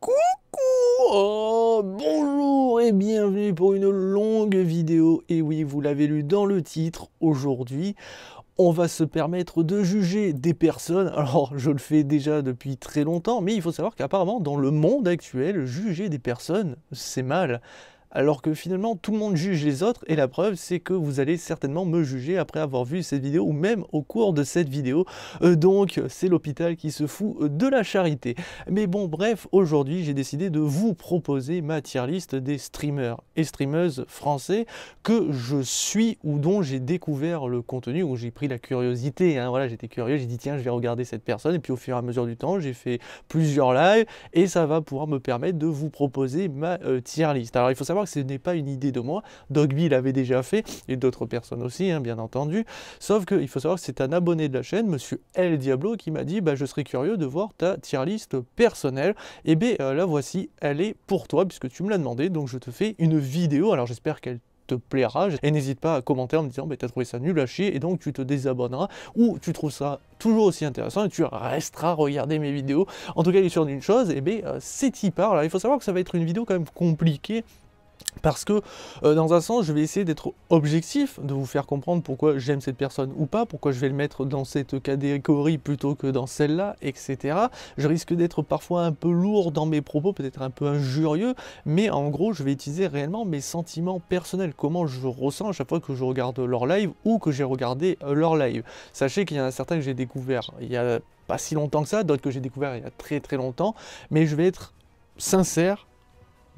Coucou oh, Bonjour et bienvenue pour une longue vidéo. Et oui, vous l'avez lu dans le titre, aujourd'hui, on va se permettre de juger des personnes. Alors, je le fais déjà depuis très longtemps, mais il faut savoir qu'apparemment, dans le monde actuel, juger des personnes, c'est mal alors que finalement tout le monde juge les autres et la preuve c'est que vous allez certainement me juger après avoir vu cette vidéo ou même au cours de cette vidéo. Euh, donc c'est l'hôpital qui se fout euh, de la charité. Mais bon bref, aujourd'hui j'ai décidé de vous proposer ma tier list des streamers et streameuses français que je suis ou dont j'ai découvert le contenu, où j'ai pris la curiosité. Hein. voilà, j'étais curieux, j'ai dit tiens je vais regarder cette personne et puis au fur et à mesure du temps j'ai fait plusieurs lives et ça va pouvoir me permettre de vous proposer ma euh, tier list. Alors il faut savoir ce n'est pas une idée de moi. Dogby l'avait déjà fait, et d'autres personnes aussi, hein, bien entendu. Sauf qu'il faut savoir que c'est un abonné de la chaîne, monsieur L. Diablo, qui m'a dit bah, Je serais curieux de voir ta tier list personnelle. Et eh bien euh, la voici, elle est pour toi, puisque tu me l'as demandé, donc je te fais une vidéo. Alors j'espère qu'elle te plaira. Et n'hésite pas à commenter en me disant, bah, t'as trouvé ça nul à chier, et donc tu te désabonneras, ou tu trouves ça toujours aussi intéressant, et tu resteras regarder mes vidéos. En tout cas, il est sûr d'une chose, et eh bien, euh, c'est y parle. il faut savoir que ça va être une vidéo quand même compliquée, parce que, euh, dans un sens, je vais essayer d'être objectif, de vous faire comprendre pourquoi j'aime cette personne ou pas, pourquoi je vais le mettre dans cette catégorie plutôt que dans celle-là, etc. Je risque d'être parfois un peu lourd dans mes propos, peut-être un peu injurieux, mais en gros, je vais utiliser réellement mes sentiments personnels, comment je ressens à chaque fois que je regarde leur live ou que j'ai regardé euh, leur live. Sachez qu'il y en a certains que j'ai découvert il n'y a pas si longtemps que ça, d'autres que j'ai découvert il y a très très longtemps, mais je vais être sincère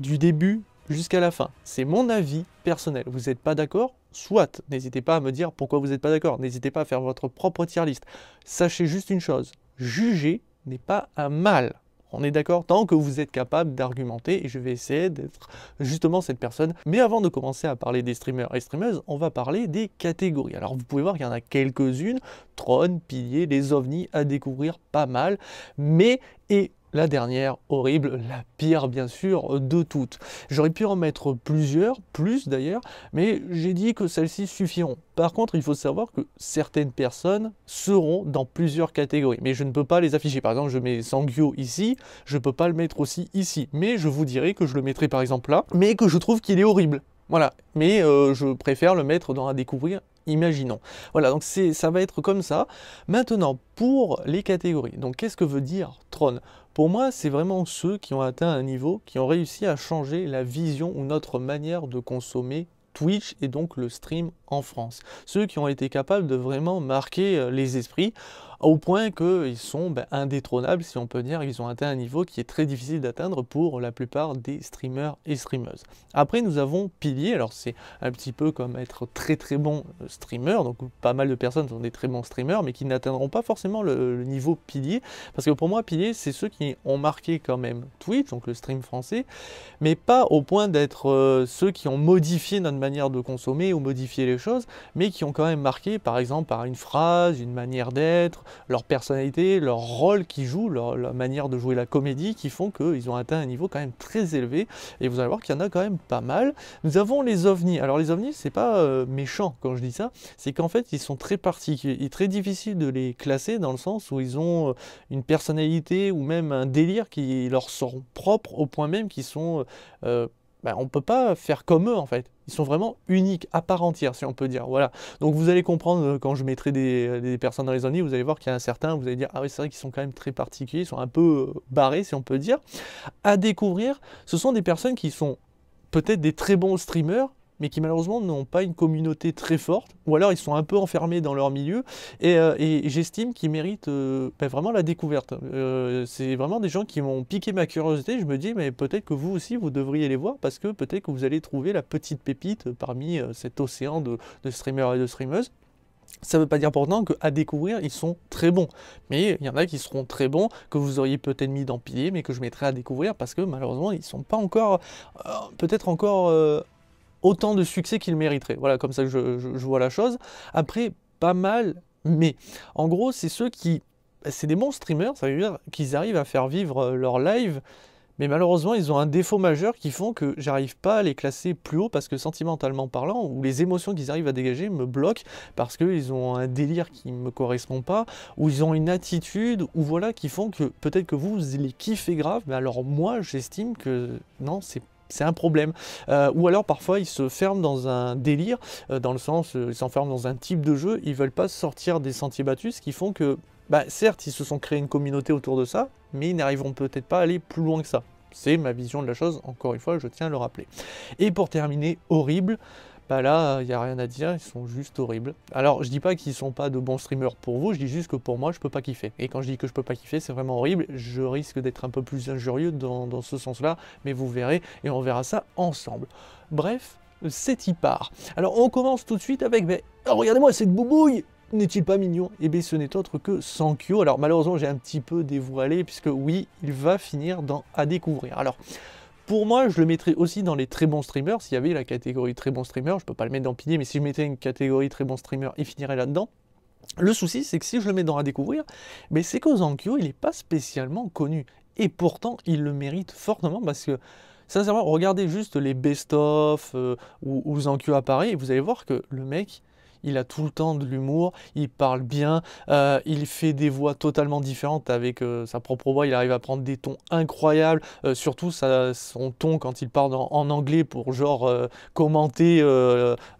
du début jusqu'à la fin. C'est mon avis personnel. Vous n'êtes pas d'accord Soit. N'hésitez pas à me dire pourquoi vous n'êtes pas d'accord. N'hésitez pas à faire votre propre tier list. Sachez juste une chose. Juger n'est pas un mal. On est d'accord tant que vous êtes capable d'argumenter et je vais essayer d'être justement cette personne. Mais avant de commencer à parler des streamers et streameuses, on va parler des catégories. Alors vous pouvez voir qu'il y en a quelques-unes, trône, piliers, les ovnis à découvrir pas mal, mais et la dernière, horrible, la pire bien sûr de toutes. J'aurais pu en mettre plusieurs, plus d'ailleurs, mais j'ai dit que celles-ci suffiront. Par contre, il faut savoir que certaines personnes seront dans plusieurs catégories, mais je ne peux pas les afficher. Par exemple, je mets Sangyo ici, je ne peux pas le mettre aussi ici, mais je vous dirai que je le mettrai par exemple là, mais que je trouve qu'il est horrible. Voilà, mais euh, je préfère le mettre dans à découvrir imaginons. Voilà, donc ça va être comme ça. Maintenant, pour les catégories, donc qu'est-ce que veut dire trône pour moi, c'est vraiment ceux qui ont atteint un niveau, qui ont réussi à changer la vision ou notre manière de consommer Twitch et donc le stream en France. Ceux qui ont été capables de vraiment marquer euh, les esprits au point qu'ils sont ben, indétrônables, si on peut dire, ils ont atteint un niveau qui est très difficile d'atteindre pour la plupart des streamers et streameuses. Après, nous avons Pilier, alors c'est un petit peu comme être très très bon euh, streamer, donc pas mal de personnes sont des très bons streamers, mais qui n'atteindront pas forcément le, niveau Pilier, parce que pour moi, Pilier, c'est ceux qui ont marqué quand même Twitch, donc le stream français, mais pas au point d'être euh, ceux qui ont modifié notre manière de consommer ou modifié les choses, mais qui ont quand même marqué, par exemple, par une phrase, une manière d'être, leur personnalité, leur rôle qu'ils jouent, leur, manière de jouer la comédie qui font qu'ils ont atteint un niveau quand même très élevé. Et vous allez voir qu'il y en a quand même pas mal. Nous avons les ovnis. Alors les ovnis, c'est pas euh, méchant quand je dis ça, c'est qu'en fait ils sont très particuliers, il est très difficile de les classer dans le sens où ils ont euh, une personnalité ou même un délire qui leur sont propres au point même qu'ils sont euh, ben, on ne peut pas faire comme eux en fait. Ils sont vraiment uniques, à part entière, si on peut dire. Voilà. Donc vous allez comprendre euh, quand je mettrai des, euh, personnes dans les ennuis, vous allez voir qu'il y a un certain, vous allez dire, ah oui, c'est vrai qu'ils sont quand même très particuliers, ils sont un peu euh, barrés, si on peut dire. À découvrir, ce sont des personnes qui sont peut-être des très bons streamers, mais qui malheureusement n'ont pas une communauté très forte, ou alors ils sont un peu enfermés dans leur milieu, et, euh, j'estime qu'ils méritent euh, ben vraiment la découverte. Euh, c'est vraiment des gens qui m'ont piqué ma curiosité, je me dis, mais peut-être que vous aussi, vous devriez les voir, parce que peut-être que vous allez trouver la petite pépite parmi cet océan de, de streamers et de streameuses. Ça ne veut pas dire pourtant qu'à découvrir, ils sont très bons. Mais il y en a qui seront très bons, que vous auriez peut-être mis dans pied, mais que je mettrai à découvrir parce que malheureusement, ils ne sont pas encore, peut-être encore autant de succès qu'il mériterait. Voilà, comme ça que je, vois la chose. Après, pas mal, mais en gros, c'est ceux qui. C'est des bons streamers, ça veut dire qu'ils arrivent à faire vivre euh, leur live, mais malheureusement, ils ont un défaut majeur qui font que j'arrive pas à les classer plus haut parce que sentimentalement parlant, ou les émotions qu'ils arrivent à dégager me bloquent parce qu'ils ont un délire qui me correspond pas, ou ils ont une attitude, ou voilà, qui font que peut-être que vous, vous les kiffez grave, mais alors moi, j'estime que non, c'est pas c'est un problème. Euh, ou alors parfois ils se ferment dans un délire, euh, dans le sens euh, ils s'enferment dans un type de jeu, ils veulent pas sortir des sentiers battus, ce qui font que, bah, certes, ils se sont créés une communauté autour de ça, mais ils n'arriveront peut-être pas à aller plus loin que ça. C'est ma vision de la chose, encore une fois, je tiens à le rappeler. Et pour terminer, horrible, bah là, il n'y a rien à dire, ils sont juste horribles. Alors, je dis pas qu'ils sont pas de bons streamers pour vous, je dis juste que pour moi, je peux pas kiffer. Et quand je dis que je peux pas kiffer, c'est vraiment horrible, je risque d'être un peu plus injurieux dans, ce sens-là, mais vous verrez, et on verra ça ensemble. Bref, c'est y part. Alors, on commence tout de suite avec, mais ben, oh, regardez-moi cette boubouille n'est-il pas mignon Eh bien, ce n'est autre que Sankyo. Alors, malheureusement, j'ai un petit peu dévoilé, puisque oui, il va finir dans à découvrir. Alors, pour moi, je le mettrais aussi dans les très bons streamers. S'il y avait la catégorie très bon streamer, je ne peux pas le mettre dans pilier, mais si je mettais une catégorie très bon streamer, il finirait là-dedans. Le souci, c'est que si je le mets dans à découvrir, mais c'est qu'Ozankyo, il n'est pas spécialement connu. Et pourtant, il le mérite fortement parce que, sincèrement, regardez juste les best-of euh, ou où, à Paris, et vous allez voir que le mec, il a tout le temps de l'humour, il parle bien, euh, il fait des voix totalement différentes avec euh, sa propre voix, il arrive à prendre des tons incroyables, euh, surtout son ton quand il parle en, anglais pour genre commenter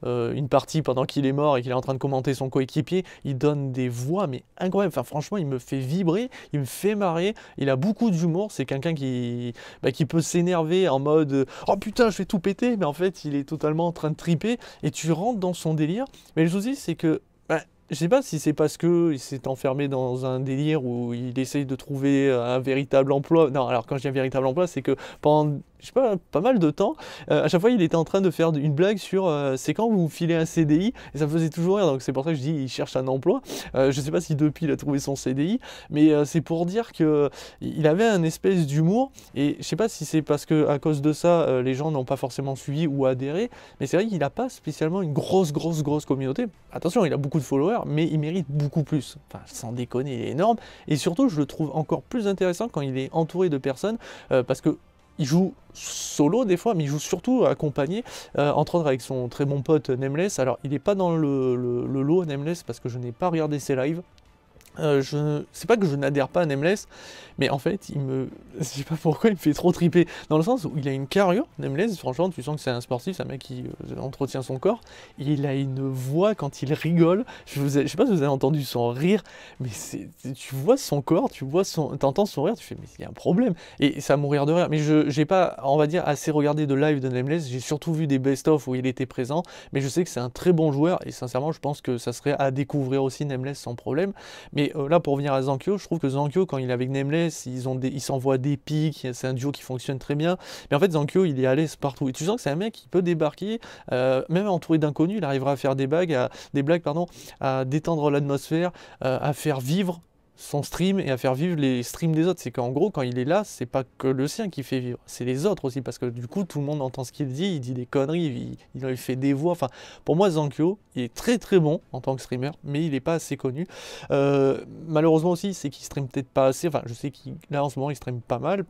une partie pendant qu'il est mort et qu'il est en train de commenter son coéquipier, il donne des voix mais incroyables, enfin franchement il me fait vibrer, il me fait marrer, il a beaucoup d'humour, c'est quelqu'un qui, bah, qui peut s'énerver en mode oh putain je vais tout péter, mais en fait il est totalement en train de triper et tu rentres dans son délire, mais dis, c'est que bah, je sais pas si c'est parce que il s'est enfermé dans un délire où il essaye de trouver un véritable emploi. Non, alors quand je dis un véritable emploi, c'est que pendant je sais pas, pas mal de temps. Euh, à chaque fois, il était en train de faire une blague sur euh, c'est quand vous filez un CDI, et ça me faisait toujours rire. Donc c'est pour ça que je dis il cherche un emploi. Je euh, je sais pas si depuis il a trouvé son CDI, mais c'est pour dire que il avait un espèce d'humour. Et je sais pas si c'est parce que à cause de ça, les gens n'ont pas forcément suivi ou adhéré, mais c'est vrai qu'il n'a pas spécialement une grosse, grosse, grosse communauté. Attention, il a beaucoup de followers, mais il mérite beaucoup plus. Enfin, sans déconner, il est énorme. Et surtout, je le trouve encore plus intéressant quand il est entouré de personnes, parce que il joue solo des fois, mais il joue surtout accompagné, euh, entre autres avec son très bon pote Nameless. Alors, il n'est pas dans le, lot Nameless parce que je n'ai pas regardé ses lives, euh, c'est pas que je n'adhère pas à Nameless, mais en fait, il me je sais pas pourquoi il me fait trop triper dans le sens où il a une carrure Nemles franchement, tu sens que c'est un sportif, c'est un mec qui euh, entretient son corps, et il a une voix quand il rigole, je, vous sais pas si vous avez entendu son rire, mais c'est tu vois son corps, tu vois son t'entends son rire, tu fais mais il y a un problème et ça mourir de rire. Mais je j'ai pas on va dire assez regardé de live de Nemles j'ai surtout vu des best-of où il était présent, mais je sais que c'est un très bon joueur et sincèrement, je pense que ça serait à découvrir aussi Nemles sans problème, mais et euh, là, pour revenir à Zankyo, je trouve que Zankyo, quand il est avec Nameless, ils ont des, s'envoient des pics, c'est un duo qui fonctionne très bien. Mais en fait, Zankyo, il est à l'aise partout. Et tu sens que c'est un mec qui peut débarquer, euh, même entouré d'inconnus, il arrivera à faire des, bagues, à, des blagues, pardon, à détendre l'atmosphère, euh, à faire vivre son stream et à faire vivre les streams des autres. C'est qu'en gros, quand il est là, c'est pas que le sien qui fait vivre, c'est les autres aussi, parce que du coup, tout le monde entend ce qu'il dit, il dit des conneries, il, fait des voix. Enfin, pour moi, Zankyo, il est très très bon en tant que streamer, mais il n'est pas assez connu. Euh, malheureusement aussi, c'est qu'il stream peut-être pas assez. Enfin, je sais qu'il là ce moment, il stream pas mal,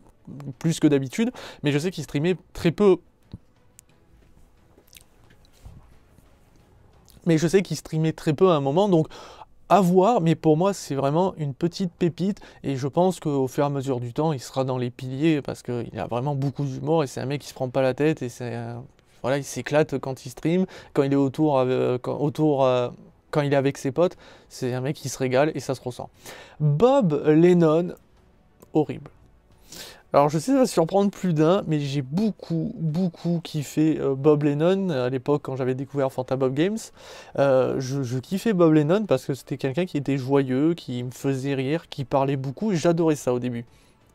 plus que d'habitude, mais je sais qu'il streamait très peu mais je sais qu'il streamait très peu à un moment, donc à voir, mais pour moi c'est vraiment une petite pépite et je pense qu'au fur et à mesure du temps il sera dans les piliers parce qu'il a vraiment beaucoup d'humour et c'est un mec qui se prend pas la tête et c'est euh, voilà il s'éclate quand il stream, quand il est autour, euh, euh, quand il est avec ses potes, c'est un mec qui se régale et ça se ressent. Bob Lennon, horrible. Alors je sais, ça va surprendre plus d'un, mais j'ai beaucoup, beaucoup kiffé euh, Bob Lennon à l'époque quand j'avais découvert Fanta Bob Games. Euh, je, je, kiffais Bob Lennon parce que c'était quelqu'un qui était joyeux, qui me faisait rire, qui parlait beaucoup et j'adorais ça au début.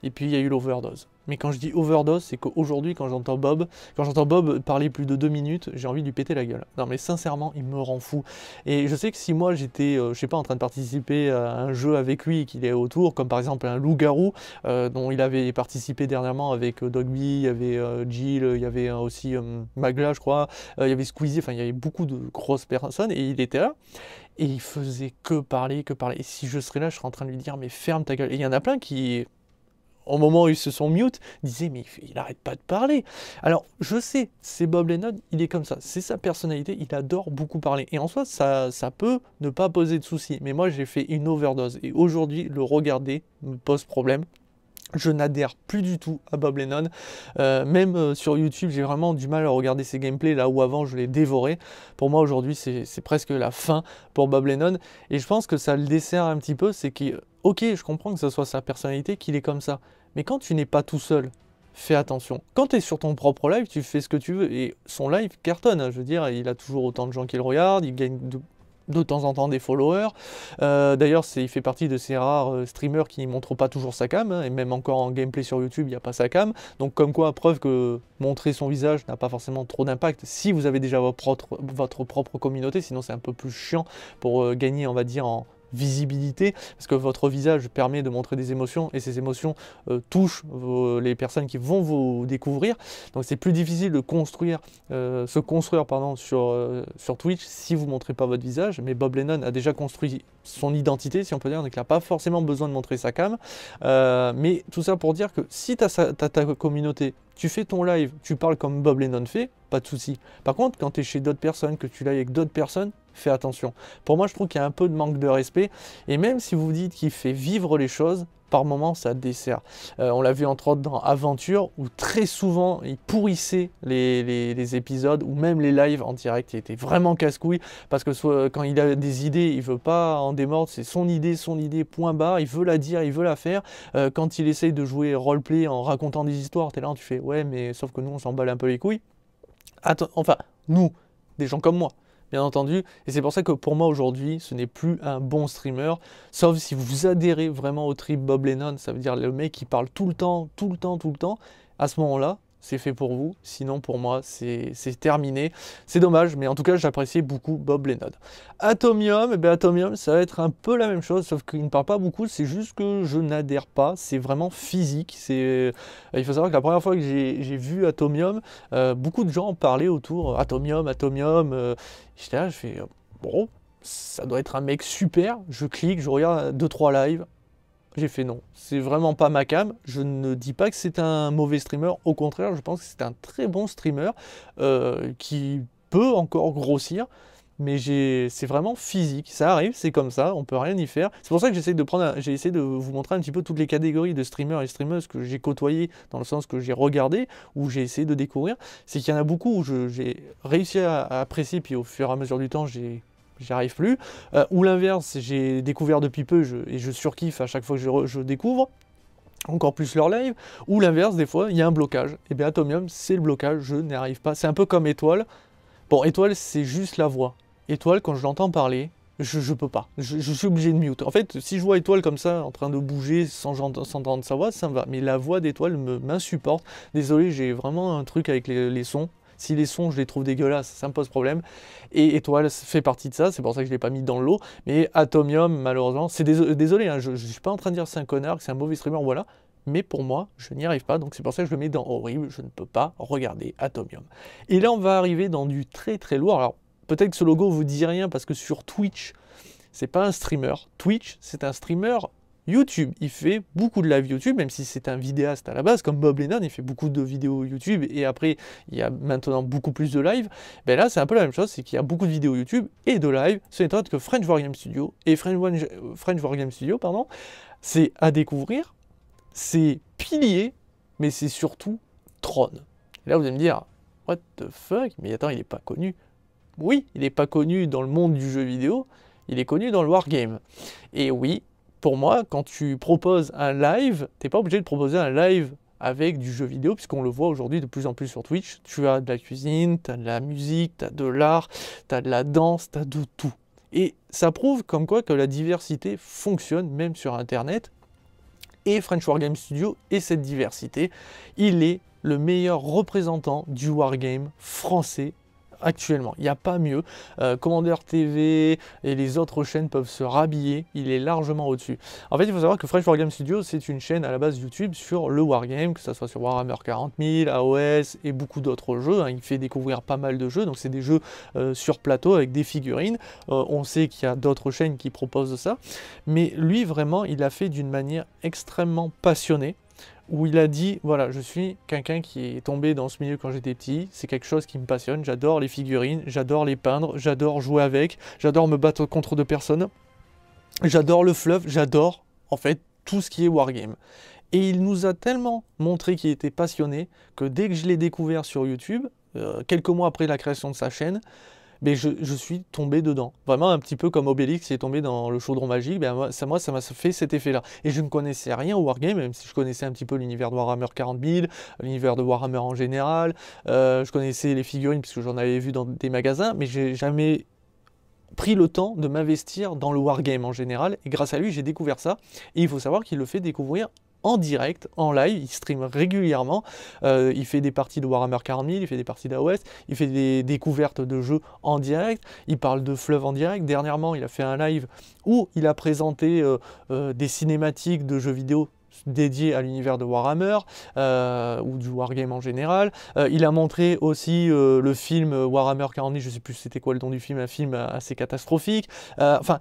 Et puis il y a eu l'overdose. Mais quand je dis overdose, c'est qu'aujourd'hui, quand j'entends Bob, quand j'entends Bob parler plus de deux minutes, j'ai envie de lui péter la gueule. Non, mais sincèrement, il me rend fou. Et je sais que si moi j'étais, je euh, je sais pas, en train de participer à un jeu avec lui et qu'il est autour, comme par exemple un loup-garou euh, dont il avait participé dernièrement avec euh, Dogby, il y avait Jill, il y avait aussi Magla, je crois, il y avait Squeezie, enfin il y avait beaucoup de grosses personnes et il était là. Et il faisait que parler, que parler. Et si je serais là, je serais en train de lui dire, mais ferme ta gueule. Et il y en a plein qui au moment où ils se sont mute, disaient mais il, n'arrête pas de parler. Alors je sais, c'est Bob Lennon, il est comme ça, c'est sa personnalité, il adore beaucoup parler. Et en soi, ça, ça peut ne pas poser de soucis. Mais moi j'ai fait une overdose et aujourd'hui le regarder me pose problème je n'adhère plus du tout à Bob Lennon. Euh, même euh, sur YouTube, j'ai vraiment du mal à regarder ses gameplays là où avant je les dévorais. Pour moi, aujourd'hui, c'est presque la fin pour Bob Lennon. Et je pense que ça le dessert un petit peu. C'est que, ok, je comprends que ce soit sa personnalité, qu'il est comme ça. Mais quand tu n'es pas tout seul, fais attention. Quand tu es sur ton propre live, tu fais ce que tu veux. Et son live cartonne, hein. je veux dire, il a toujours autant de gens qui le regardent, il gagne de, temps en temps des followers. Euh, d'ailleurs, il fait partie de ces rares euh, streamers qui ne montrent pas toujours sa cam, hein. et même encore en gameplay sur YouTube, il n'y a pas sa cam. Donc comme quoi, preuve que montrer son visage n'a pas forcément trop d'impact si vous avez déjà votre propre, communauté, sinon c'est un peu plus chiant pour euh, gagner, on va dire, en visibilité, parce que votre visage permet de montrer des émotions et ces émotions euh, touchent les personnes qui vont vous découvrir. Donc c'est plus difficile de construire, euh, se construire pardon, sur, euh, sur Twitch si vous montrez pas votre visage, mais Bob Lennon a déjà construit son identité, si on peut dire, donc il n'a pas forcément besoin de montrer sa cam. mais tout ça pour dire que si tu as, ta communauté tu fais ton live, tu parles comme Bob Lennon fait, pas de souci. Par contre, quand tu es chez d'autres personnes, que tu l'as avec d'autres personnes, fais attention. Pour moi, je trouve qu'il y a un peu de manque de respect. Et même si vous dites qu'il fait vivre les choses, par moments, ça dessert. Euh, on l'a vu entre autres dans Aventure, où très souvent, il pourrissait les, épisodes, ou même les lives en direct. Il était vraiment casse-couille, parce que quand il a des idées, il veut pas en démordre, c'est son idée, son idée, point barre, il veut la dire, il veut la faire. Euh, quand il essaye de jouer roleplay en racontant des histoires, t'es là, tu fais, ouais, mais sauf que nous, on s'emballe un peu les couilles. Attends, enfin, nous, des gens comme moi bien entendu. Et c'est pour ça que pour moi aujourd'hui, ce n'est plus un bon streamer, sauf si vous adhérez vraiment au trip Bob Lennon, ça veut dire le mec qui parle tout le temps, tout le temps, tout le temps. À ce moment-là, c'est fait pour vous. Sinon, pour moi, c'est terminé. C'est dommage, mais en tout cas, j'appréciais beaucoup Bob Lennon. Atomium, et eh bien Atomium, ça va être un peu la même chose, sauf qu'il ne parle pas beaucoup. C'est juste que je n'adhère pas. C'est vraiment physique. C'est. Euh, il faut savoir que la première fois que j'ai vu Atomium, euh, beaucoup de gens parlaient autour. Euh, Atomium, Atomium. J'étais là, je fais bon. Ça doit être un mec super. Je clique, je regarde 2-3 lives j'ai fait non, c'est vraiment pas ma cam. Je ne dis pas que c'est un mauvais streamer, au contraire, je pense que c'est un très bon streamer euh, qui peut encore grossir, mais c'est vraiment physique. Ça arrive, c'est comme ça, on peut rien y faire. C'est pour ça que j'essaie de prendre, j'ai essayé de vous montrer un petit peu toutes les catégories de streamers et streameuses que j'ai côtoyées, dans le sens que j'ai regardé, ou j'ai essayé de découvrir. C'est qu'il y en a beaucoup où j'ai réussi à, apprécier, puis au fur et à mesure du temps, j'ai j'y arrive plus. Euh, ou l'inverse, j'ai découvert depuis peu et je surkiffe à chaque fois que je, je découvre encore plus leur live, ou l'inverse, des fois, il y a un blocage. Et bien Atomium, c'est le blocage, je n'y arrive pas. C'est un peu comme Étoile. Bon, Étoile, c'est juste la voix. Étoile, quand je l'entends parler, je, je peux pas. Je, suis obligé de mute. En fait, si je vois Étoile comme ça, en train de bouger sans, sans entendre sa voix, ça me va. Mais la voix d'Étoile m'insupporte. Désolé, j'ai vraiment un truc avec les sons. Si les sons, je les trouve dégueulasses, ça me pose problème. Et Étoile fait partie de ça, c'est pour ça que je ne l'ai pas mis dans l'eau. Mais Atomium, malheureusement, c'est euh, désolé, hein, je ne suis pas en train de dire c'est un connard, que c'est un mauvais streamer, voilà. Mais pour moi, je n'y arrive pas, donc c'est pour ça que je le mets dans horrible, je ne peux pas regarder Atomium. Et là, on va arriver dans du très très lourd. Alors, peut-être que ce logo vous dit rien parce que sur Twitch, c'est pas un streamer. Twitch, c'est un streamer YouTube. Il fait beaucoup de live YouTube, même si c'est un vidéaste à la base, comme Bob Lennon, il fait beaucoup de vidéos YouTube et après il y a maintenant beaucoup plus de live. Ben là, c'est un peu la même chose, c'est qu'il y a beaucoup de vidéos YouTube et de live. Ce n'est autre que French Wargame Studio et French, French Wargame Studio, pardon, c'est à découvrir, c'est pilier, mais c'est surtout trône. là, vous allez me dire, what the fuck, mais attends, il n'est pas connu. Oui, il n'est pas connu dans le monde du jeu vidéo, il est connu dans le wargame. Et oui, pour moi, quand tu proposes un live, tu n'es pas obligé de proposer un live avec du jeu vidéo, puisqu'on le voit aujourd'hui de plus en plus sur Twitch. Tu as de la cuisine, tu as de la musique, tu as de l'art, tu as de la danse, tu as de tout. Et ça prouve comme quoi que la diversité fonctionne, même sur Internet. Et French Wargame Studio et cette diversité, il est le meilleur représentant du wargame français actuellement. Il n'y a pas mieux. Euh, Commander TV et les autres chaînes peuvent se rhabiller. Il est largement au-dessus. En fait, il faut savoir que Fresh Wargame Studio, c'est une chaîne à la base YouTube sur le Wargame, que ce soit sur Warhammer 40 000, AOS et beaucoup d'autres jeux. Hein. Il fait découvrir pas mal de jeux. Donc, c'est des jeux euh, sur plateau avec des figurines. Euh, on sait qu'il y a d'autres chaînes qui proposent ça. Mais lui, vraiment, il l'a fait d'une manière extrêmement passionnée où il a dit voilà, je suis quelqu'un qui est tombé dans ce milieu quand j'étais petit, c'est quelque chose qui me passionne, j'adore les figurines, j'adore les peindre, j'adore jouer avec, j'adore me battre contre deux personnes, j'adore le fluff, j'adore en fait tout ce qui est wargame. Et il nous a tellement montré qu'il était passionné que dès que je l'ai découvert sur YouTube, euh, quelques mois après la création de sa chaîne, mais je, suis tombé dedans. Vraiment un petit peu comme Obélix est tombé dans le chaudron magique, ben moi, ça m'a fait cet effet-là. Et je ne connaissais rien au Wargame, même si je connaissais un petit peu l'univers de Warhammer 40 000, l'univers de Warhammer en général, euh, je connaissais les figurines puisque j'en avais vu dans des magasins, mais j'ai jamais pris le temps de m'investir dans le Wargame en général, et grâce à lui j'ai découvert ça, et il faut savoir qu'il le fait découvrir en direct, en live, il stream régulièrement, euh, il fait des parties de Warhammer 4000, il fait des parties d'AOS, il fait des découvertes de jeux en direct, il parle de Fleuve en direct, dernièrement il a fait un live où il a présenté euh, euh, des cinématiques de jeux vidéo dédiés à l'univers de Warhammer ou du wargame en général. il a montré aussi le film Warhammer 40 je sais plus c'était quoi le nom du film, un film assez catastrophique. Enfin,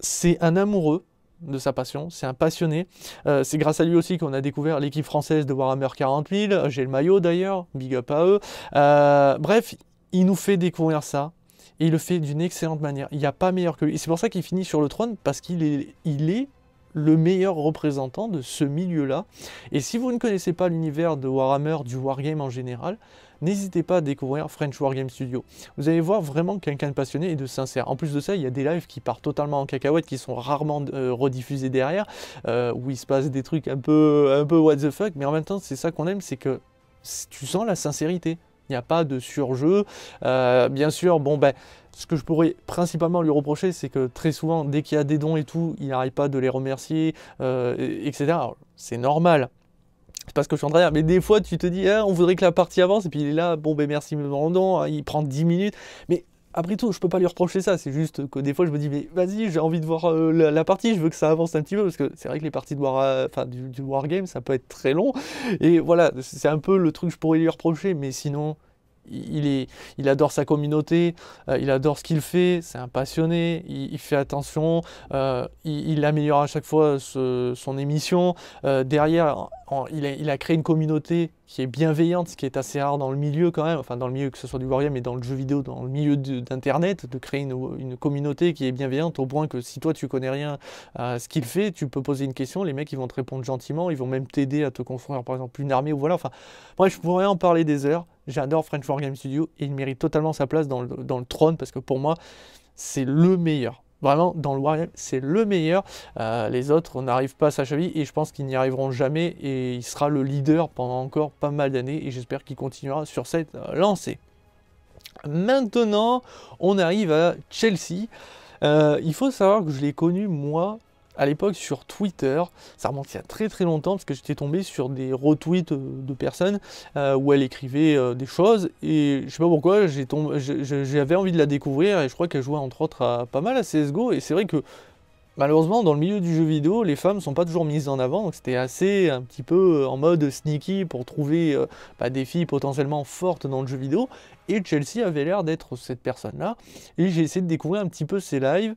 c'est un amoureux de sa passion, c'est un passionné. Euh, c'est grâce à lui aussi qu'on a découvert l'équipe française de Warhammer 40 J'ai le maillot d'ailleurs, big up à eux. Euh, bref, il nous fait découvrir ça. Et il le fait d'une excellente manière. Il n'y a pas meilleur que lui. c'est pour ça qu'il finit sur le trône, parce qu'il il est le meilleur représentant de ce milieu-là. Et si vous ne connaissez pas l'univers de Warhammer, du Wargame en général, n'hésitez pas à découvrir French War Game Studio. Vous allez voir vraiment quelqu'un de passionné et de sincère. En plus de ça, il y a des lives qui partent totalement en cacahuète, qui sont rarement euh, rediffusés derrière, euh, où il se passe des trucs un peu, un peu what the fuck, mais en même temps, c'est ça qu'on aime, c'est que tu sens la sincérité. Il n'y a pas de surjeu. Euh, bien sûr, bon ben, ce que je pourrais principalement lui reprocher, c'est que très souvent, dès qu'il y a des dons et tout, il n'arrive pas de les remercier, etc. C'est normal c'est pas ce que je suis en train de Mais des fois, tu te dis, hein, on voudrait que la partie avance, et puis il est là, bon, ben merci, me rendons, hein, il prend 10 minutes. Mais après tout, je peux pas lui reprocher ça, c'est juste que des fois je me dis, mais vas-y, j'ai envie de voir euh, la, partie, je veux que ça avance un petit peu, parce que c'est vrai que les parties de war, euh, du, wargame, ça peut être très long. Et voilà, c'est un peu le truc que je pourrais lui reprocher, mais sinon, il, est, il adore sa communauté, euh, il adore ce qu'il fait, c'est un passionné, il, fait attention, il, améliore à chaque fois son émission. derrière, il, a, créé une communauté qui est bienveillante, ce qui est assez rare dans le milieu quand même, enfin dans le milieu que ce soit du Wargame, mais dans le jeu vidéo, dans le milieu d'Internet, de, créer une, communauté qui est bienveillante au point que si toi tu connais rien à ce qu'il fait, tu peux poser une question, les mecs ils vont te répondre gentiment, ils vont même t'aider à te construire par exemple une armée ou voilà, enfin bref, je pourrais en parler des heures, j'adore French War Game Studio et il mérite totalement sa place dans le trône parce que pour moi c'est le meilleur. Vraiment, dans le Warrior c'est le meilleur. Euh, les autres n'arrivent pas à sa cheville et je pense qu'ils n'y arriveront jamais. Et il sera le leader pendant encore pas mal d'années et j'espère qu'il continuera sur cette euh, lancée. Maintenant, on arrive à Chelsea. Euh, il faut savoir que je l'ai connu, moi, à l'époque sur Twitter. Ça remonte il y a très très longtemps parce que j'étais tombé sur des retweets euh, de personnes euh, où elle écrivait euh, des choses et je sais pas pourquoi j'avais envie de la découvrir et je crois qu'elle jouait entre autres à, pas mal à CSGO et c'est vrai que malheureusement, dans le milieu du jeu vidéo, les femmes sont pas toujours mises en avant. Donc c'était assez un petit peu euh, en mode sneaky pour trouver euh, bah, des filles potentiellement fortes dans le jeu vidéo. Et Chelsea avait l'air d'être cette personne-là. Et j'ai essayé de découvrir un petit peu ses lives.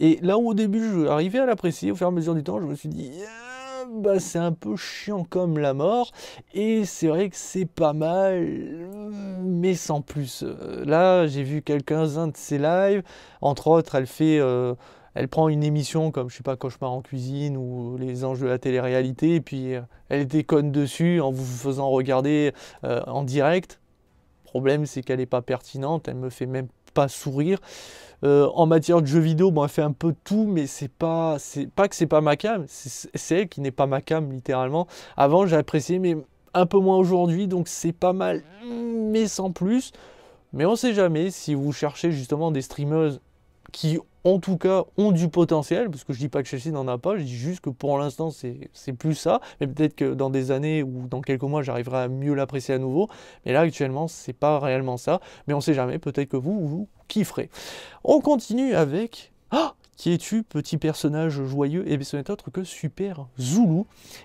Et là où au début, je arrivais à l'apprécier, au fur et à mesure du temps, je me suis dit. Ah, bah, c'est un peu chiant comme la mort et c'est vrai que c'est pas mal mais sans plus euh, là j'ai vu quelques-uns de ses lives entre autres elle fait elle prend une émission comme, je sais pas, Cauchemar en cuisine ou Les anges de la télé-réalité, et puis euh, elle déconne dessus en vous faisant regarder euh, en direct. problème, c'est qu'elle n'est pas pertinente, elle me fait même pas sourire. Euh, en matière de jeux vidéo, bon, elle fait un peu tout, mais c'est pas, c'est pas que c'est pas ma cam, c'est elle qui n'est pas ma cam littéralement. Avant, j'appréciais, mais un peu moins aujourd'hui, donc c'est pas mal, mais sans plus. Mais on sait jamais si vous cherchez justement des streameuses qui en tout cas ont du potentiel, parce que je dis pas que Chelsea n'en a pas, je dis juste que pour l'instant c'est plus ça, mais peut-être que dans des années ou dans quelques mois j'arriverai à mieux l'apprécier à nouveau, mais là actuellement c'est pas réellement ça, mais on sait jamais, peut-être que vous, vous kifferez. On continue avec... Ah qui es-tu, petit personnage joyeux Et bien ce n'est autre que Super Zulu.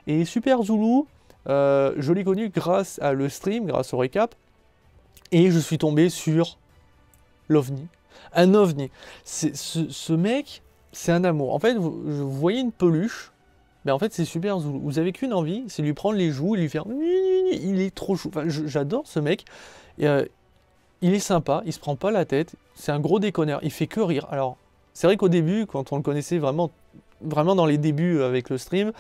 Et Super Zulu, euh, je l'ai connu grâce à le stream, grâce au récap, et je suis tombé sur l'OVNI un ovni. Ce, ce, mec, c'est un amour. En fait, vous, voyez une peluche, mais en fait, c'est super Zoulou. Vous avez qu'une envie, c'est lui prendre les joues et lui faire. Il est trop chou. j'adore ce mec. Euh, il est sympa, il se prend pas la tête. C'est un gros déconneur. Il fait que rire. Alors, c'est vrai qu'au début, quand on le connaissait vraiment vraiment dans les débuts euh, avec le stream,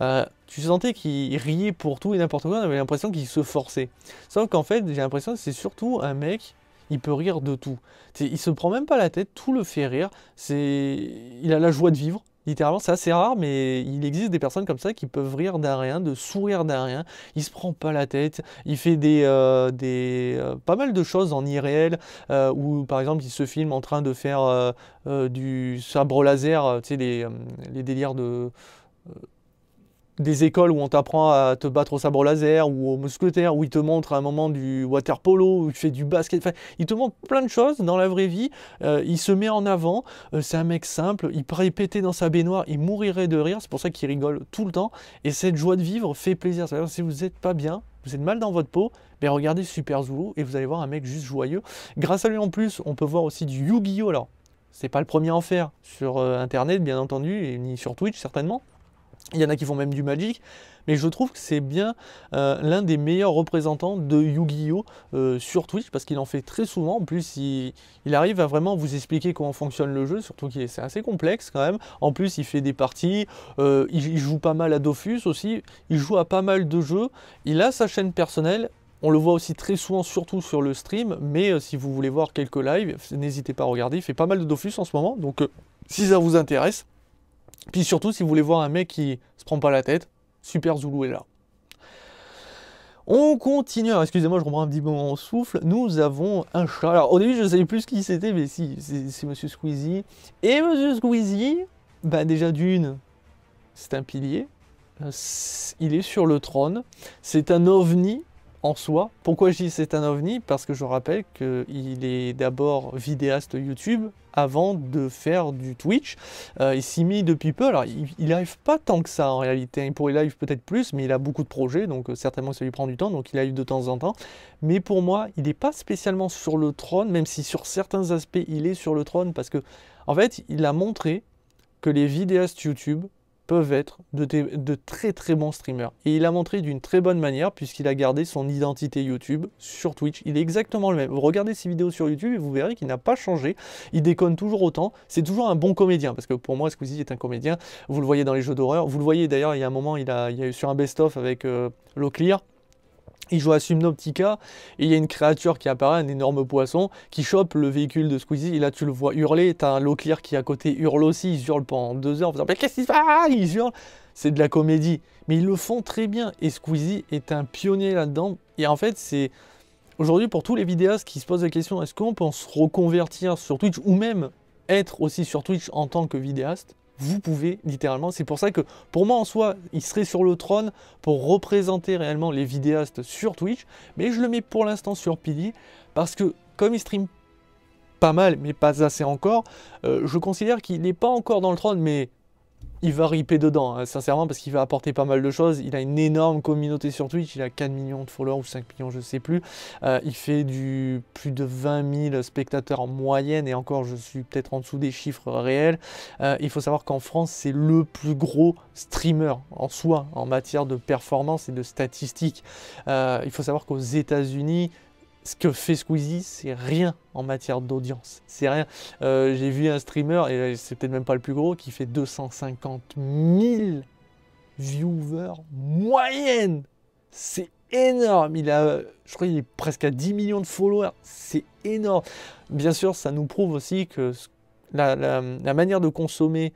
euh, tu sentais qu'il riait pour tout et n'importe quoi, on avait l'impression qu'il se forçait. Sauf qu'en fait, j'ai l'impression que c'est surtout un mec il peut rire de tout. Il se prend même pas la tête, tout le fait rire. C'est, il a la joie de vivre. Littéralement, c'est assez rare, mais il existe des personnes comme ça qui peuvent rire d'un rien, de sourire d'un rien. Il se prend pas la tête. Il fait des, euh, des euh, pas mal de choses en irréel, euh, où par exemple il se filme en train de faire du sabre laser, tu sais les, les délires de des écoles où on t'apprend à te battre au sabre laser ou au mousquetaire, où ils te montrent à un moment du water polo, où tu fais du basket. Enfin, il te montre plein de choses dans la vraie vie. Euh, il se met en avant. Euh, c'est un mec simple. Il paraît péter dans sa baignoire. Il mourirait de rire. C'est pour ça qu'il rigole tout le temps. Et cette joie de vivre fait plaisir. si vous n'êtes pas bien, vous êtes mal dans votre peau, mais ben regardez Super Zulu et vous allez voir un mec juste joyeux. Grâce à lui en plus, on peut voir aussi du Yu-Gi-Oh! Alors, c'est pas le premier à en faire sur euh, internet, bien entendu, ni sur Twitch certainement. Il y en a qui font même du Magic, mais je trouve que c'est bien euh, l'un des meilleurs représentants de Yu-Gi-Oh euh, sur Twitch parce qu'il en fait très souvent. En plus, il, arrive à vraiment vous expliquer comment fonctionne le jeu, surtout que c'est assez complexe quand même. En plus, il fait des parties, euh, il, joue pas mal à Dofus aussi, il joue à pas mal de jeux. Il a sa chaîne personnelle, on le voit aussi très souvent, surtout sur le stream. Mais si vous voulez voir quelques lives, n'hésitez pas à regarder. Il fait pas mal de Dofus en ce moment. Donc, si ça vous intéresse, puis surtout, si vous voulez voir un mec qui se prend pas la tête, Super Zulu est là. On continue. excusez-moi, je reprends un petit moment en souffle. Nous avons un chat. Alors, au début, je ne savais plus qui c'était, mais si, c'est Monsieur Squeezie. Et Monsieur Squeezie, bah, déjà d'une, c'est un pilier. Euh, il est sur le trône. C'est un ovni en soi. Pourquoi je dis c'est un ovni Parce que je rappelle qu'il est d'abord vidéaste YouTube avant de faire du Twitch. Euh, il s'y met depuis peu. Alors, il n'arrive pas tant que ça en réalité. Il pourrait live peut-être plus, mais il a beaucoup de projets, donc euh, certainement ça lui prend du temps, donc il live de temps en temps. Mais pour moi, il n'est pas spécialement sur le trône, même si sur certains aspects, il est sur le trône, parce que, en fait, il a montré que les vidéastes YouTube peuvent être de, très très bons streamers. Et il a montré d'une très bonne manière puisqu'il a gardé son identité YouTube sur Twitch. Il est exactement le même. Vous regardez ses vidéos sur YouTube et vous verrez qu'il n'a pas changé. Il déconne toujours autant. C'est toujours un bon comédien parce que pour moi Squeezie est un comédien. Vous le voyez dans les jeux d'horreur. Vous le voyez d'ailleurs il y a un moment il a, y a eu sur un best-of avec euh, Clear. Il joue à Subnautica et il y a une créature qui apparaît, un énorme poisson, qui chope le véhicule de Squeezie. Et là, tu le vois hurler. T'as un Locklear qui, à côté, hurle aussi. Ils hurlent pendant deux heures en faisant Mais qu'est-ce qu'il se passe ah, Ils hurlent. C'est de la comédie. Mais ils le font très bien. Et Squeezie est un pionnier là-dedans. Et en fait, c'est. Aujourd'hui, pour tous les vidéastes qui se posent la question est-ce qu'on peut se reconvertir sur Twitch ou même être aussi sur Twitch en tant que vidéaste vous pouvez littéralement. C'est pour ça que pour moi en soi, il serait sur le trône pour représenter réellement les vidéastes sur Twitch, mais je le mets pour l'instant sur Pili parce que comme il stream pas mal, mais pas assez encore, euh, je considère qu'il n'est pas encore dans le trône, mais il va riper dedans, hein, sincèrement, parce qu'il va apporter pas mal de choses. Il a une énorme communauté sur Twitch, il a 4 millions de followers ou 5 millions, je ne sais plus. Euh, il fait du plus de 20 000 spectateurs en moyenne, et encore, je suis peut-être en dessous des chiffres réels. Euh, il faut savoir qu'en France, c'est le plus gros streamer en soi en matière de performance et de statistiques. Euh, il faut savoir qu'aux États-Unis, ce que fait Squeezie, c'est rien en matière d'audience. C'est rien. Euh, j'ai vu un streamer, et c'est peut-être même pas le plus gros, qui fait 250 000 viewers moyenne. C'est énorme. Il a, je crois qu'il est presque à 10 millions de followers. C'est énorme. Bien sûr, ça nous prouve aussi que la manière de consommer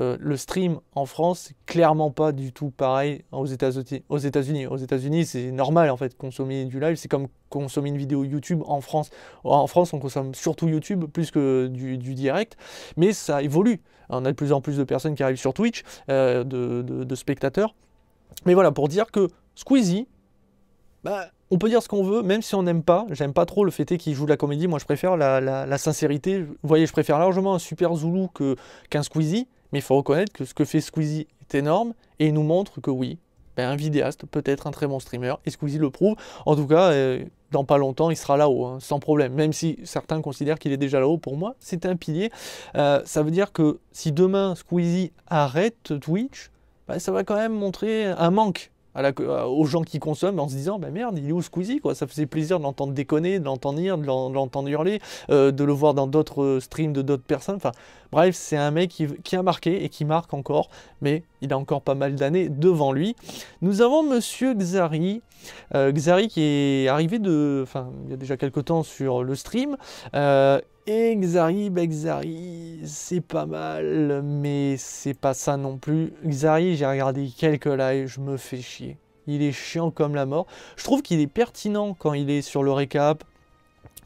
euh, le stream en France, c'est clairement pas du tout pareil aux États-Unis. Aux États-Unis, c'est normal en fait consommer du live, c'est comme consommer une vidéo YouTube en France. En France, on consomme surtout YouTube plus que du, direct, mais ça évolue. On a de plus en plus de personnes qui arrivent sur Twitch, euh, de, spectateurs. Mais voilà, pour dire que Squeezie, bah, on peut dire ce qu'on veut, même si on n'aime pas. J'aime pas trop le fait qu'il joue de la comédie. Moi, je préfère la, sincérité. Vous voyez, je préfère largement un super Zoulou qu'un Squeezie. Mais il faut reconnaître que ce que fait Squeezie est énorme et il nous montre que oui, ben, un vidéaste peut être un très bon streamer. Et Squeezie le prouve. En tout cas, euh, dans pas longtemps, il sera là-haut, hein, sans problème. Même si certains considèrent qu'il est déjà là-haut, pour moi, c'est un pilier. Euh, ça veut dire que si demain Squeezie arrête Twitch, ben, ça va quand même montrer un manque aux gens qui consomment en se disant ben merde il est où Squeezie quoi ça faisait plaisir de l'entendre déconner de l'entendre de l'entendre hurler euh, de le voir dans d'autres euh, streams de d'autres personnes enfin bref c'est un mec qui, a marqué et qui marque encore mais il a encore pas mal d'années devant lui nous avons monsieur Xari euh, Xari qui est arrivé de enfin il y a déjà quelques temps sur le stream Xari, ben Xari, c'est pas mal, mais c'est pas ça non plus. Xari, j'ai regardé quelques lives, je me fais chier. Il est chiant comme la mort. Je trouve qu'il est pertinent quand il est sur le récap,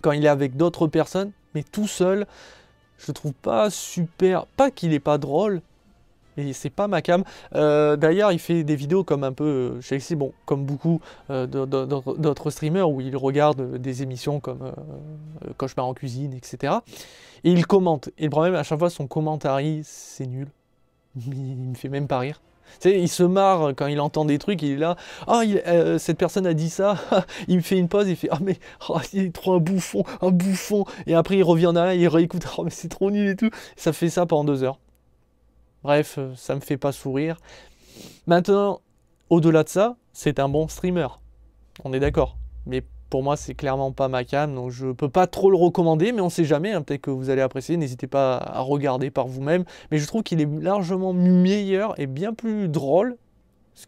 quand il est avec d'autres personnes, mais tout seul, je trouve pas super. Pas qu'il est pas drôle, et c'est pas ma cam. Euh, d'ailleurs, il fait des vidéos comme un peu euh, Je c'est, bon, comme beaucoup euh, d'autres streamers où il regarde des émissions comme Cauchemar en cuisine, etc. Et il commente. Et le problème, à chaque fois, son commentaire, c'est nul. Il me fait même pas rire. Tu sais, il se marre quand il entend des trucs, il est là, ah, cette personne a dit ça, il me fait une pause, il fait, ah, oh, mais, oh, il est trop un bouffon, un bouffon, et après il revient en arrière, il réécoute, oh, mais c'est trop nul et tout, ça fait ça pendant deux heures. Bref, euh, ça me fait pas sourire. Maintenant, au-delà de ça, c'est un bon streamer. On est d'accord. Mais pour moi, c'est clairement pas ma cam, donc je peux pas trop le recommander, mais on sait jamais, hein. peut-être que vous allez apprécier, n'hésitez pas à regarder par vous-même. Mais je trouve qu'il est largement meilleur et bien plus drôle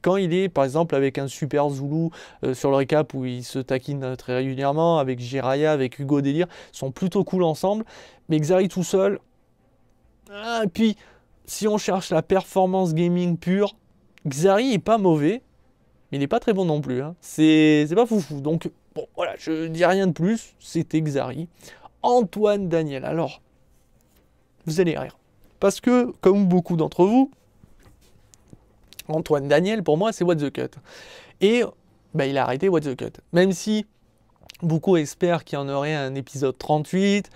quand il est, par exemple, avec un super Zoulou euh, sur le récap où il se taquine euh, très régulièrement, avec Jiraya, avec Hugo Délire, sont plutôt cool ensemble. Mais Xari tout seul. Ah, et puis, si on cherche la performance gaming pure, Xari est pas mauvais, mais il n'est pas très bon non plus. Hein. C'est pas foufou. Donc, bon, voilà, je dis rien de plus. C'était Xari. Antoine Daniel. Alors, vous allez rire. Parce que, comme beaucoup d'entre vous, Antoine Daniel, pour moi, c'est What the Cut. Et bah, il a arrêté What the Cut. Même si beaucoup espèrent qu'il y en aurait un épisode 38,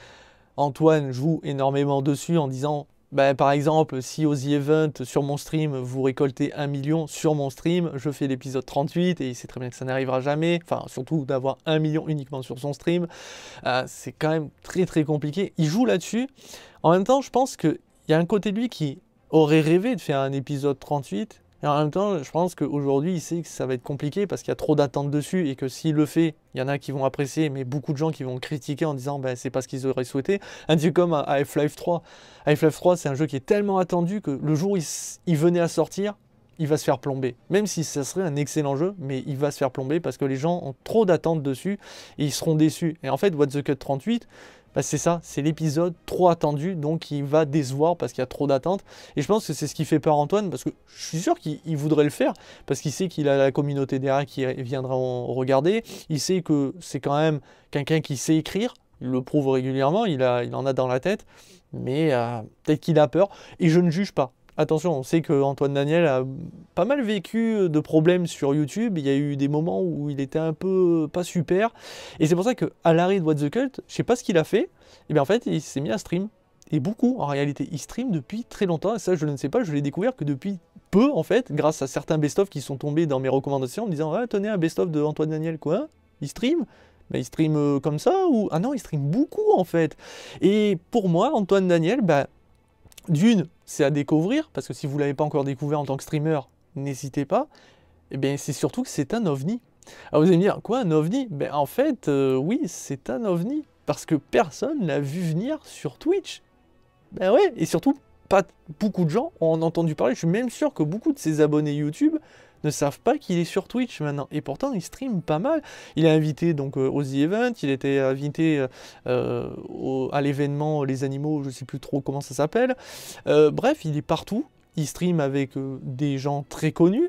Antoine joue énormément dessus en disant bah, par exemple, si aux The Event, sur mon stream, vous récoltez 1 million sur mon stream, je fais l'épisode 38 et il sait très bien que ça n'arrivera jamais. Enfin, surtout d'avoir 1 million uniquement sur son stream, euh, c'est quand même très très compliqué. Il joue là-dessus. En même temps, je pense qu'il y a un côté de lui qui aurait rêvé de faire un épisode 38 et en même temps, je pense qu'aujourd'hui, il sait que ça va être compliqué parce qu'il y a trop d'attentes dessus et que s'il le fait, il y en a qui vont apprécier, mais beaucoup de gens qui vont critiquer en disant ben, c'est pas ce qu'ils auraient souhaité. Un jeu comme à Half-Life 3. Half-Life 3, c'est un jeu qui est tellement attendu que le jour où il, venait à sortir, il va se faire plomber. Même si ça serait un excellent jeu, mais il va se faire plomber parce que les gens ont trop d'attentes dessus et ils seront déçus. Et en fait, What the Cut 38, bah, c'est ça, c'est l'épisode trop attendu, donc il va décevoir parce qu'il y a trop d'attentes. Et je pense que c'est ce qui fait peur Antoine, parce que je suis sûr qu'il voudrait le faire, parce qu'il sait qu'il a la communauté derrière qui viendra en regarder, il sait que c'est quand même quelqu'un qui sait écrire, il le prouve régulièrement, il, a, il en a dans la tête, mais euh, peut-être qu'il a peur, et je ne juge pas. Attention, on sait que Antoine Daniel a pas mal vécu euh, de problèmes sur YouTube. Il y a eu des moments où il était un peu euh, pas super. Et c'est pour ça que à l'arrêt de What the Cult, je sais pas ce qu'il a fait. Et eh bien en fait, il s'est mis à stream. Et beaucoup, en réalité, il stream depuis très longtemps. Et ça, je ne sais pas, je l'ai découvert que depuis peu, en fait, grâce à certains best-of qui sont tombés dans mes recommandations en me disant Ah, tenez, un best-of de Antoine Daniel, quoi. Il stream bah, il stream euh, comme ça ou ah non il stream beaucoup en fait et pour moi Antoine Daniel bah d'une, c'est à découvrir, parce que si vous ne l'avez pas encore découvert en tant que streamer, n'hésitez pas. Et eh bien, c'est surtout que c'est un ovni. Alors ah, vous allez me dire, quoi, un ovni ben, En fait, euh, oui, c'est un ovni, parce que personne l'a vu venir sur Twitch. Ben ouais, et surtout, pas beaucoup de gens ont entendu parler. Je suis même sûr que beaucoup de ses abonnés YouTube ne savent pas qu'il est sur Twitch maintenant. Et pourtant, il stream pas mal. Il a invité donc aux euh, The Event, il était invité euh, euh, à l'événement Les Animaux, je sais plus trop comment ça s'appelle. bref, il est partout. Il stream avec des gens très connus,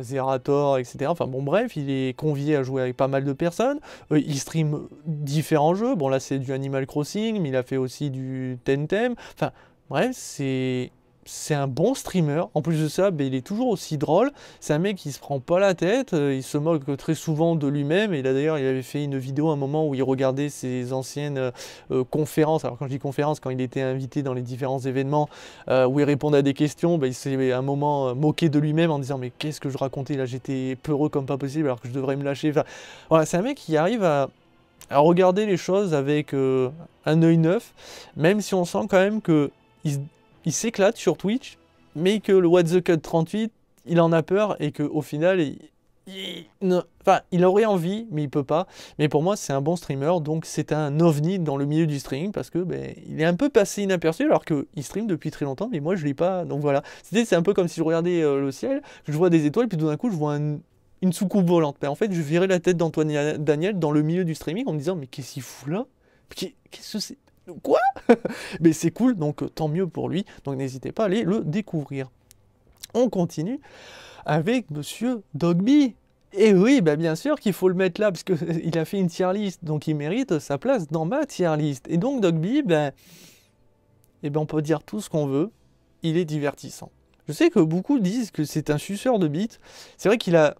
Zerator, etc. Enfin bon, bref, il est convié à jouer avec pas mal de personnes. il stream différents jeux. Bon, là, c'est du Animal Crossing, mais il a fait aussi du Tentem. Enfin, bref, c'est c'est un bon streamer. En plus de ça, ben, il est toujours aussi drôle. C'est un mec qui se prend pas la tête. Euh, il se moque très souvent de lui-même. Et là, d'ailleurs, il avait fait une vidéo à un moment où il regardait ses anciennes euh, euh, conférences. Alors, quand je dis conférences, quand il était invité dans les différents événements où il répondait à des questions, ben, il s'est à un moment moqué de lui-même en disant Mais qu'est-ce que je racontais Là, j'étais peureux comme pas possible alors que je devrais me lâcher. voilà, c'est un mec qui arrive à regarder les choses avec un œil neuf, même si on sent quand même que il, il s'éclate sur Twitch, mais que le What the Cut 38, il en a peur et qu'au final, il, il aurait envie, mais il peut pas. Mais pour moi, c'est un bon streamer, donc c'est un ovni dans le milieu du streaming parce que ben, il est un peu passé inaperçu alors qu'il stream depuis très longtemps, mais moi je l'ai pas. Donc voilà, c'est un peu comme si je regardais euh, le ciel, je vois des étoiles, puis tout d'un coup je vois une soucoupe volante. Mais ben, en fait, je virais la tête d'Antoine Daniel dans le milieu du streaming en me disant mais qu'est-ce qu'il fout là Qu'est-ce que c'est Quoi Mais c'est cool, donc euh, tant mieux pour lui. Donc n'hésitez pas à aller le découvrir. On continue avec Monsieur Dogby. Et oui, bah, bien sûr qu'il faut le mettre là, parce qu'il a fait une tier list, donc il mérite sa place dans ma tier list. Et donc Dogby, ben, eh ben on peut dire tout ce qu'on veut, il est divertissant. Je sais que beaucoup disent que c'est un suceur de bits. C'est vrai qu'il a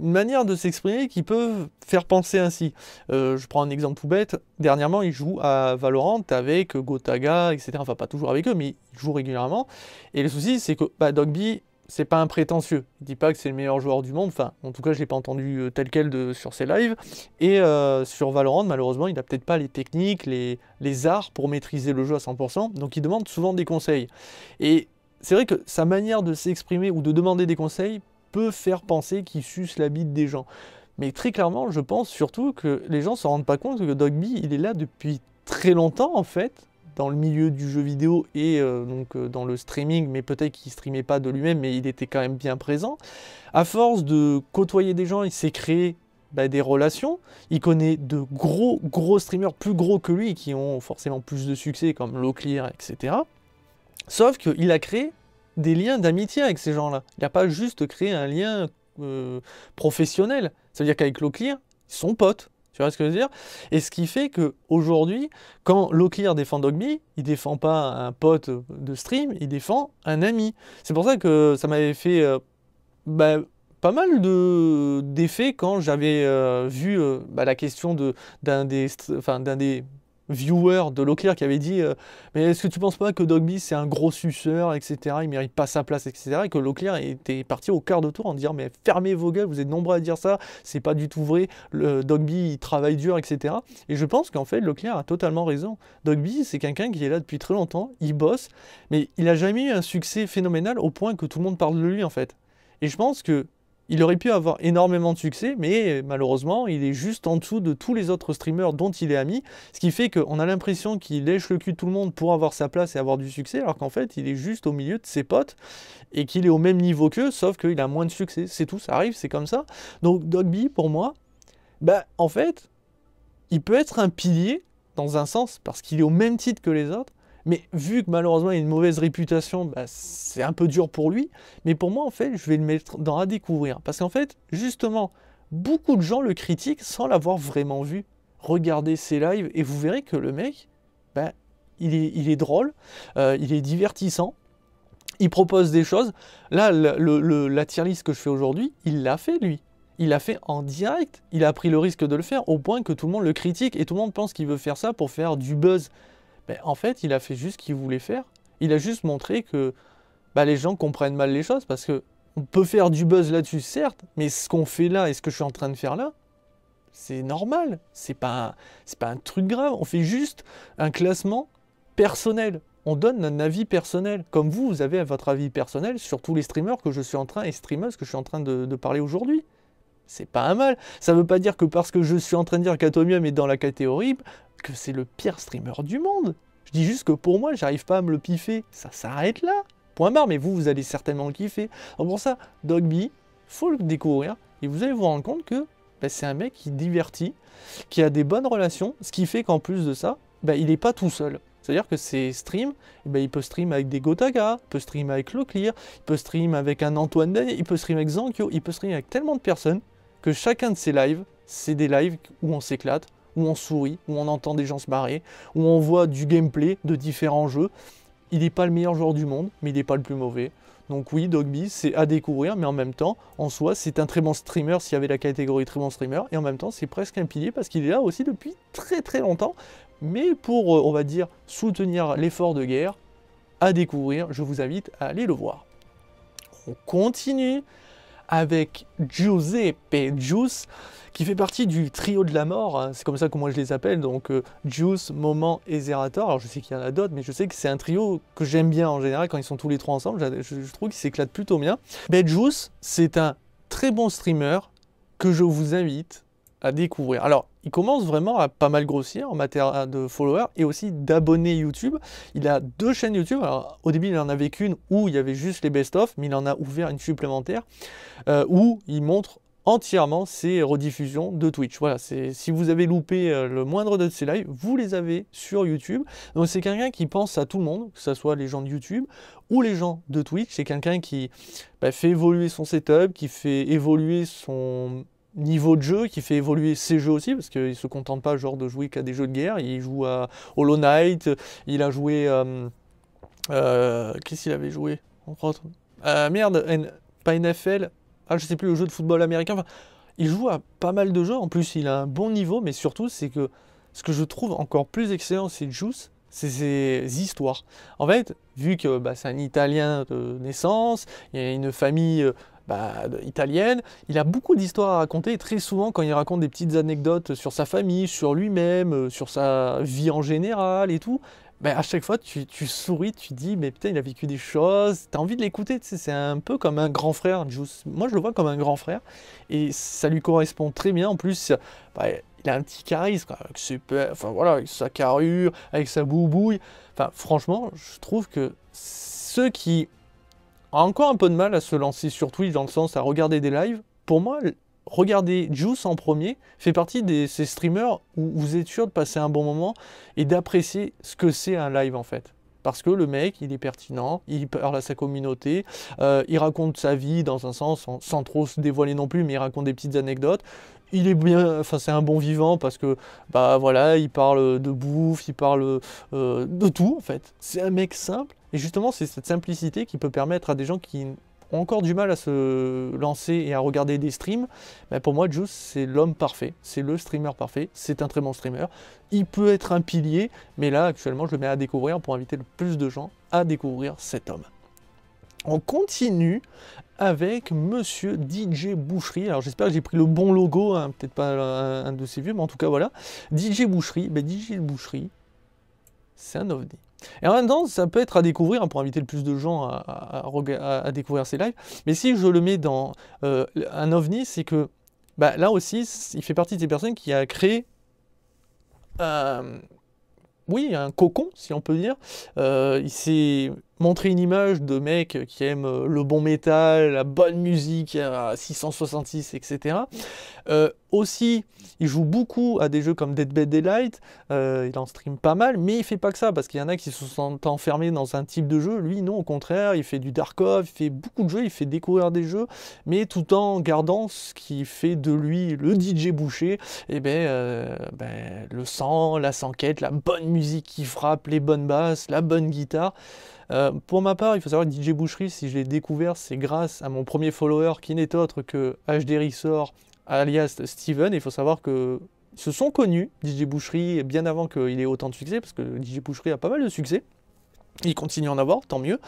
une manière de s'exprimer qui peut faire penser ainsi. Euh, je prends un exemple tout bête. Dernièrement, il joue à Valorant avec Gotaga, etc. Enfin, pas toujours avec eux, mais il joue régulièrement. Et le souci, c'est que bah, Dogby, c'est pas un prétentieux. Il dit pas que c'est le meilleur joueur du monde. Enfin, en tout cas, je l'ai pas entendu euh, tel quel de, sur ses lives. Et euh, sur Valorant, malheureusement, il n'a peut-être pas les techniques, les, les arts pour maîtriser le jeu à 100%. Donc, il demande souvent des conseils. Et c'est vrai que sa manière de s'exprimer ou de demander des conseils peut faire penser qu'il suce la bite des gens. Mais très clairement, je pense surtout que les gens ne se rendent pas compte que Dogby, il est là depuis très longtemps en fait, dans le milieu du jeu vidéo et euh, donc euh, dans le streaming, mais peut-être qu'il streamait pas de lui-même, mais il était quand même bien présent. À force de côtoyer des gens, il s'est créé bah, des relations. Il connaît de gros gros streamers plus gros que lui qui ont forcément plus de succès, comme Clear, etc. Sauf qu'il a créé des liens d'amitié avec ces gens-là. Il a pas juste créé un lien euh, professionnel. Ça veut dire qu'avec l'Oclear, ils sont potes. Tu vois ce que je veux dire Et ce qui fait que aujourd'hui, quand Locklear défend Dogby, il défend pas un pote de stream, il défend un ami. C'est pour ça que ça m'avait fait euh, bah, pas mal de d'effets quand j'avais euh, vu bah, la question de d'un d'un des viewer de Leclerc qui avait dit euh, Mais est-ce que tu penses pas que Dogby c'est un gros suceur, etc. Il mérite pas sa place, etc. Et que Leclerc était parti au quart de tour en disant Mais fermez vos gueules, vous êtes nombreux à dire ça, c'est pas du tout vrai, le Dogby il travaille dur, etc. Et je pense qu'en fait Leclerc a totalement raison. Dogby c'est quelqu'un qui est là depuis très longtemps, il bosse, mais il a jamais eu un succès phénoménal au point que tout le monde parle de lui en fait. Et je pense que il aurait pu avoir énormément de succès, mais malheureusement, il est juste en dessous de tous les autres streamers dont il est ami, ce qui fait qu'on a l'impression qu'il lèche le cul de tout le monde pour avoir sa place et avoir du succès, alors qu'en fait, il est juste au milieu de ses potes et qu'il est au même niveau qu'eux, sauf qu'il a moins de succès. C'est tout, ça arrive, c'est comme ça. Donc Dogby, pour moi, bah, en fait, il peut être un pilier dans un sens, parce qu'il est au même titre que les autres, mais vu que malheureusement il a une mauvaise réputation, bah, c'est un peu dur pour lui. Mais pour moi, en fait, je vais le mettre dans à découvrir. Parce qu'en fait, justement, beaucoup de gens le critiquent sans l'avoir vraiment vu. Regardez ses lives et vous verrez que le mec, bah, il, est, drôle, euh, il est divertissant. Il propose des choses. Là, le, la tier list que je fais aujourd'hui, il l'a fait lui il l'a fait en direct. Il a pris le risque de le faire au point que tout le monde le critique et tout le monde pense qu'il veut faire ça pour faire du buzz. Mais ben, en fait, il a fait juste ce qu'il voulait faire. Il a juste montré que bah, les gens comprennent mal les choses parce que on peut faire du buzz là-dessus, certes, mais ce qu'on fait là et ce que je suis en train de faire là, c'est normal. C'est pas, c'est pas un truc grave. On fait juste un classement personnel. On donne un avis personnel. Comme vous, vous avez votre avis personnel sur tous les streamers que je suis en train et streamers que je suis en train de, parler aujourd'hui. C'est pas un mal. Ça ne veut pas dire que parce que je suis en train de dire qu'Atomium est dans la catégorie, que c'est le pire streamer du monde. Je dis juste que pour moi, j'arrive pas à me le piffer. Ça s'arrête là. Point barre, mais vous, vous allez certainement le kiffer. pour ça, Dogby, faut le découvrir. Et vous allez vous rendre compte que bah, c'est un mec qui divertit, qui a des bonnes relations, ce qui fait qu'en plus de ça, bah, il n'est pas tout seul. C'est-à-dire que ses streams, eh ben, il peut stream avec des Gotaga, il peut stream avec LoClear, il peut stream avec un Antoine il peut stream avec Zankyo, il peut stream avec tellement de personnes que chacun de ses lives, c'est des lives où on s'éclate, où on sourit, où on entend des gens se marrer, où on voit du gameplay de différents jeux. Il n'est pas le meilleur joueur du monde, mais il n'est pas le plus mauvais. Donc oui, Dogby, c'est à découvrir, mais en même temps, en soi, c'est un très bon streamer s'il y avait la catégorie très bon streamer, et en même temps, c'est presque un pilier parce qu'il est là aussi depuis très très longtemps. Mais pour, euh, on va dire, soutenir l'effort de guerre, à découvrir, je vous invite à aller le voir. On continue avec Giuseppe Juice qui fait partie du trio de la mort, hein. c'est comme ça que moi je les appelle, donc euh, Juice, Moment et Zerator. Alors je sais qu'il y en a d'autres, mais je sais que c'est un trio que j'aime bien en général quand ils sont tous les trois ensemble, je, trouve qu'ils s'éclatent plutôt bien. Ben Juice, c'est un très bon streamer que je vous invite à découvrir. Alors, il commence vraiment à pas mal grossir en matière euh, de followers et aussi d'abonnés YouTube. Il a deux chaînes YouTube. Alors, au début, il en avait qu'une où il y avait juste les best-of, mais il en a ouvert une supplémentaire euh, où il montre entièrement ces rediffusions de Twitch. Voilà, si vous avez loupé euh, le moindre de ces lives, vous les avez sur YouTube. Donc c'est quelqu'un qui pense à tout le monde, que ce soit les gens de YouTube ou les gens de Twitch. C'est quelqu'un qui bah, fait évoluer son setup, qui fait évoluer son niveau de jeu, qui fait évoluer ses jeux aussi, parce qu'il ne se contente pas genre de jouer qu'à des jeux de guerre. Il joue à Hollow Knight, il a joué... Euh, euh, qu'est-ce qu'il avait joué Merde, pas NFL, je ah, je sais plus, le jeu de football américain. Enfin, il joue à pas mal de jeux. En plus, il a un bon niveau, mais surtout, c'est que ce que je trouve encore plus excellent, c'est Juice, c'est ses histoires. En fait, vu que bah, c'est un Italien de naissance, il a une famille euh, bah, italienne, il a beaucoup d'histoires à raconter. Et très souvent, quand il raconte des petites anecdotes sur sa famille, sur lui-même, euh, sur sa vie en général et tout, ben, à chaque fois, tu, souris, tu dis, mais peut-être il a vécu des choses, t'as envie de l'écouter, c'est un peu comme un grand frère, Moi, je le vois comme un grand frère, et ça lui correspond très bien. En plus, bah, il a un petit charisme, avec, enfin, voilà, avec sa carrure, avec sa boubouille. Enfin, franchement, je trouve que ceux qui ont encore un peu de mal à se lancer sur Twitch, dans le sens à regarder des lives, pour moi, Regardez Juice en premier, fait partie de ces streamers où vous êtes sûr de passer un bon moment et d'apprécier ce que c'est un live en fait parce que le mec, il est pertinent, il parle à sa communauté, euh, il raconte sa vie dans un sens, sans, trop se dévoiler non plus, mais il raconte des petites anecdotes. Il est bien, enfin c'est un bon vivant parce que bah voilà, il parle de bouffe, il parle euh, de tout en fait. C'est un mec simple et justement c'est cette simplicité qui peut permettre à des gens qui encore du mal à se lancer et à regarder des streams, mais pour moi, Juice, c'est l'homme parfait, c'est le streamer parfait, c'est un très bon streamer. Il peut être un pilier, mais là, actuellement, je le mets à découvrir pour inviter le plus de gens à découvrir cet homme. On continue avec Monsieur DJ Boucherie. Alors j'espère que j'ai pris le bon logo, hein, peut-être pas un, de ces vieux, mais en tout cas voilà. DJ Boucherie, ben, DJ Boucherie, c'est un ovni. Et en même temps, ça peut être à découvrir hein, pour inviter le plus de gens à, découvrir ces lives. Mais si je le mets dans euh, un ovni, c'est que bah, là aussi, il fait partie des personnes qui a créé, euh, oui, un cocon, si on peut dire. Euh, il montrer une image de mec qui aime euh, le bon métal, la bonne musique à 666, etc. aussi, il joue beaucoup à des jeux comme Dead by Daylight, euh, il en stream pas mal, mais il fait pas que ça, parce qu'il y en a qui se sentent enfermés dans un type de jeu, lui non, au contraire, il fait du Darkov, il fait beaucoup de jeux, il fait découvrir des jeux, mais tout en gardant ce qui fait de lui le DJ boucher, et eh ben, euh, ben, le sang, la sanquette, la bonne musique qui frappe, les bonnes basses, la bonne guitare, euh, pour ma part, il faut savoir que DJ Boucherie, si je l'ai découvert, c'est grâce à mon premier follower qui n'est autre que HD Rissort, alias Steven. il faut savoir que se sont connus, DJ Boucherie, bien avant qu'il ait autant de succès, parce que DJ Boucherie a pas mal de succès. Il continue à en avoir, tant mieux.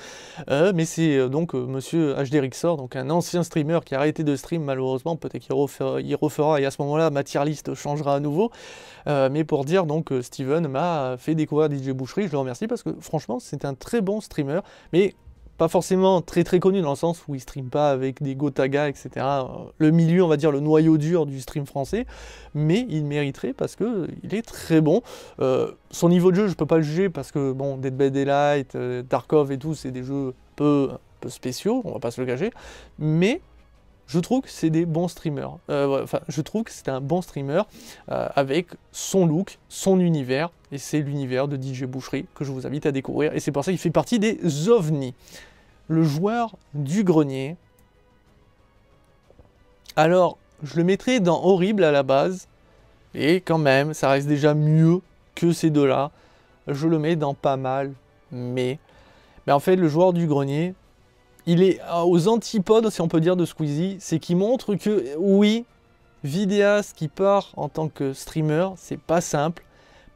Euh, mais c'est euh, donc euh, monsieur HD Rixor, donc un ancien streamer qui a arrêté de stream malheureusement. Peut-être qu'il refera, il refera et à ce moment-là, ma tier changera à nouveau. mais pour dire donc, Steven m'a fait découvrir DJ Boucherie. Je le remercie parce que franchement, c'est un très bon streamer. Mais pas forcément très très connu dans le sens où il stream pas avec des Gotaga, etc. Euh, le milieu, on va dire le noyau dur du stream français, mais il mériterait parce que il est très bon. Euh, son niveau de jeu, je peux pas le juger parce que bon, Dead by Daylight, Darkov euh, Tarkov et tout, c'est des jeux un peu, peu spéciaux, on va pas se le cacher, mais je trouve que c'est des bons streamers. enfin, je trouve que c'est un bon streamer avec son look, son univers, et c'est l'univers de DJ Boucherie que je vous invite à découvrir. Et c'est pour ça qu'il fait partie des ovnis le joueur du grenier. Alors, je le mettrais dans horrible à la base. Et quand même, ça reste déjà mieux que ces deux-là. Je le mets dans pas mal, mais... Mais en fait, le joueur du grenier, il est euh, aux antipodes, si on peut dire, de Squeezie. C'est qu'il montre que, oui, Vidéas qui part en tant que streamer, c'est pas simple.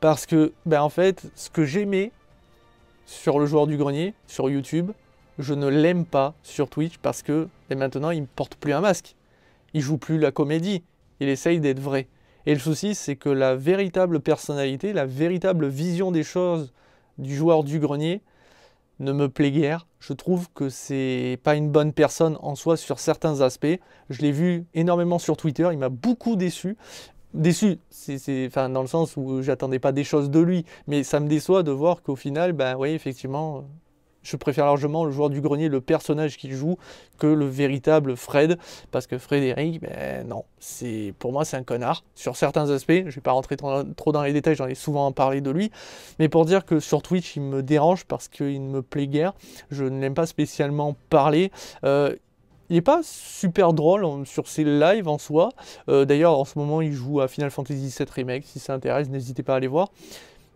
Parce que, ben en fait, ce que j'aimais sur le joueur du grenier, sur YouTube, je ne l'aime pas sur Twitch parce que maintenant il ne porte plus un masque. Il joue plus la comédie, il essaye d'être vrai. Et le souci, c'est que la véritable personnalité, la véritable vision des choses du joueur du grenier ne me plaît guère. Je trouve que c'est pas une bonne personne en soi sur certains aspects. Je l'ai vu énormément sur Twitter, il m'a beaucoup déçu déçu, c'est, enfin, dans le sens où j'attendais pas des choses de lui, mais ça me déçoit de voir qu'au final, ben oui, effectivement, je préfère largement le joueur du grenier, le personnage qu'il joue, que le véritable Fred, parce que Frédéric, ben non, pour moi c'est un connard sur certains aspects. Je ne vais pas rentrer trop dans les détails, j'en ai souvent parlé de lui, mais pour dire que sur Twitch il me dérange parce qu'il ne me plaît guère. Je ne l'aime pas spécialement parler. Euh, il n'est pas super drôle sur ses lives en soi. Euh, d'ailleurs, en ce moment, il joue à Final Fantasy VII Remake. Si ça intéresse, n'hésitez pas à aller voir.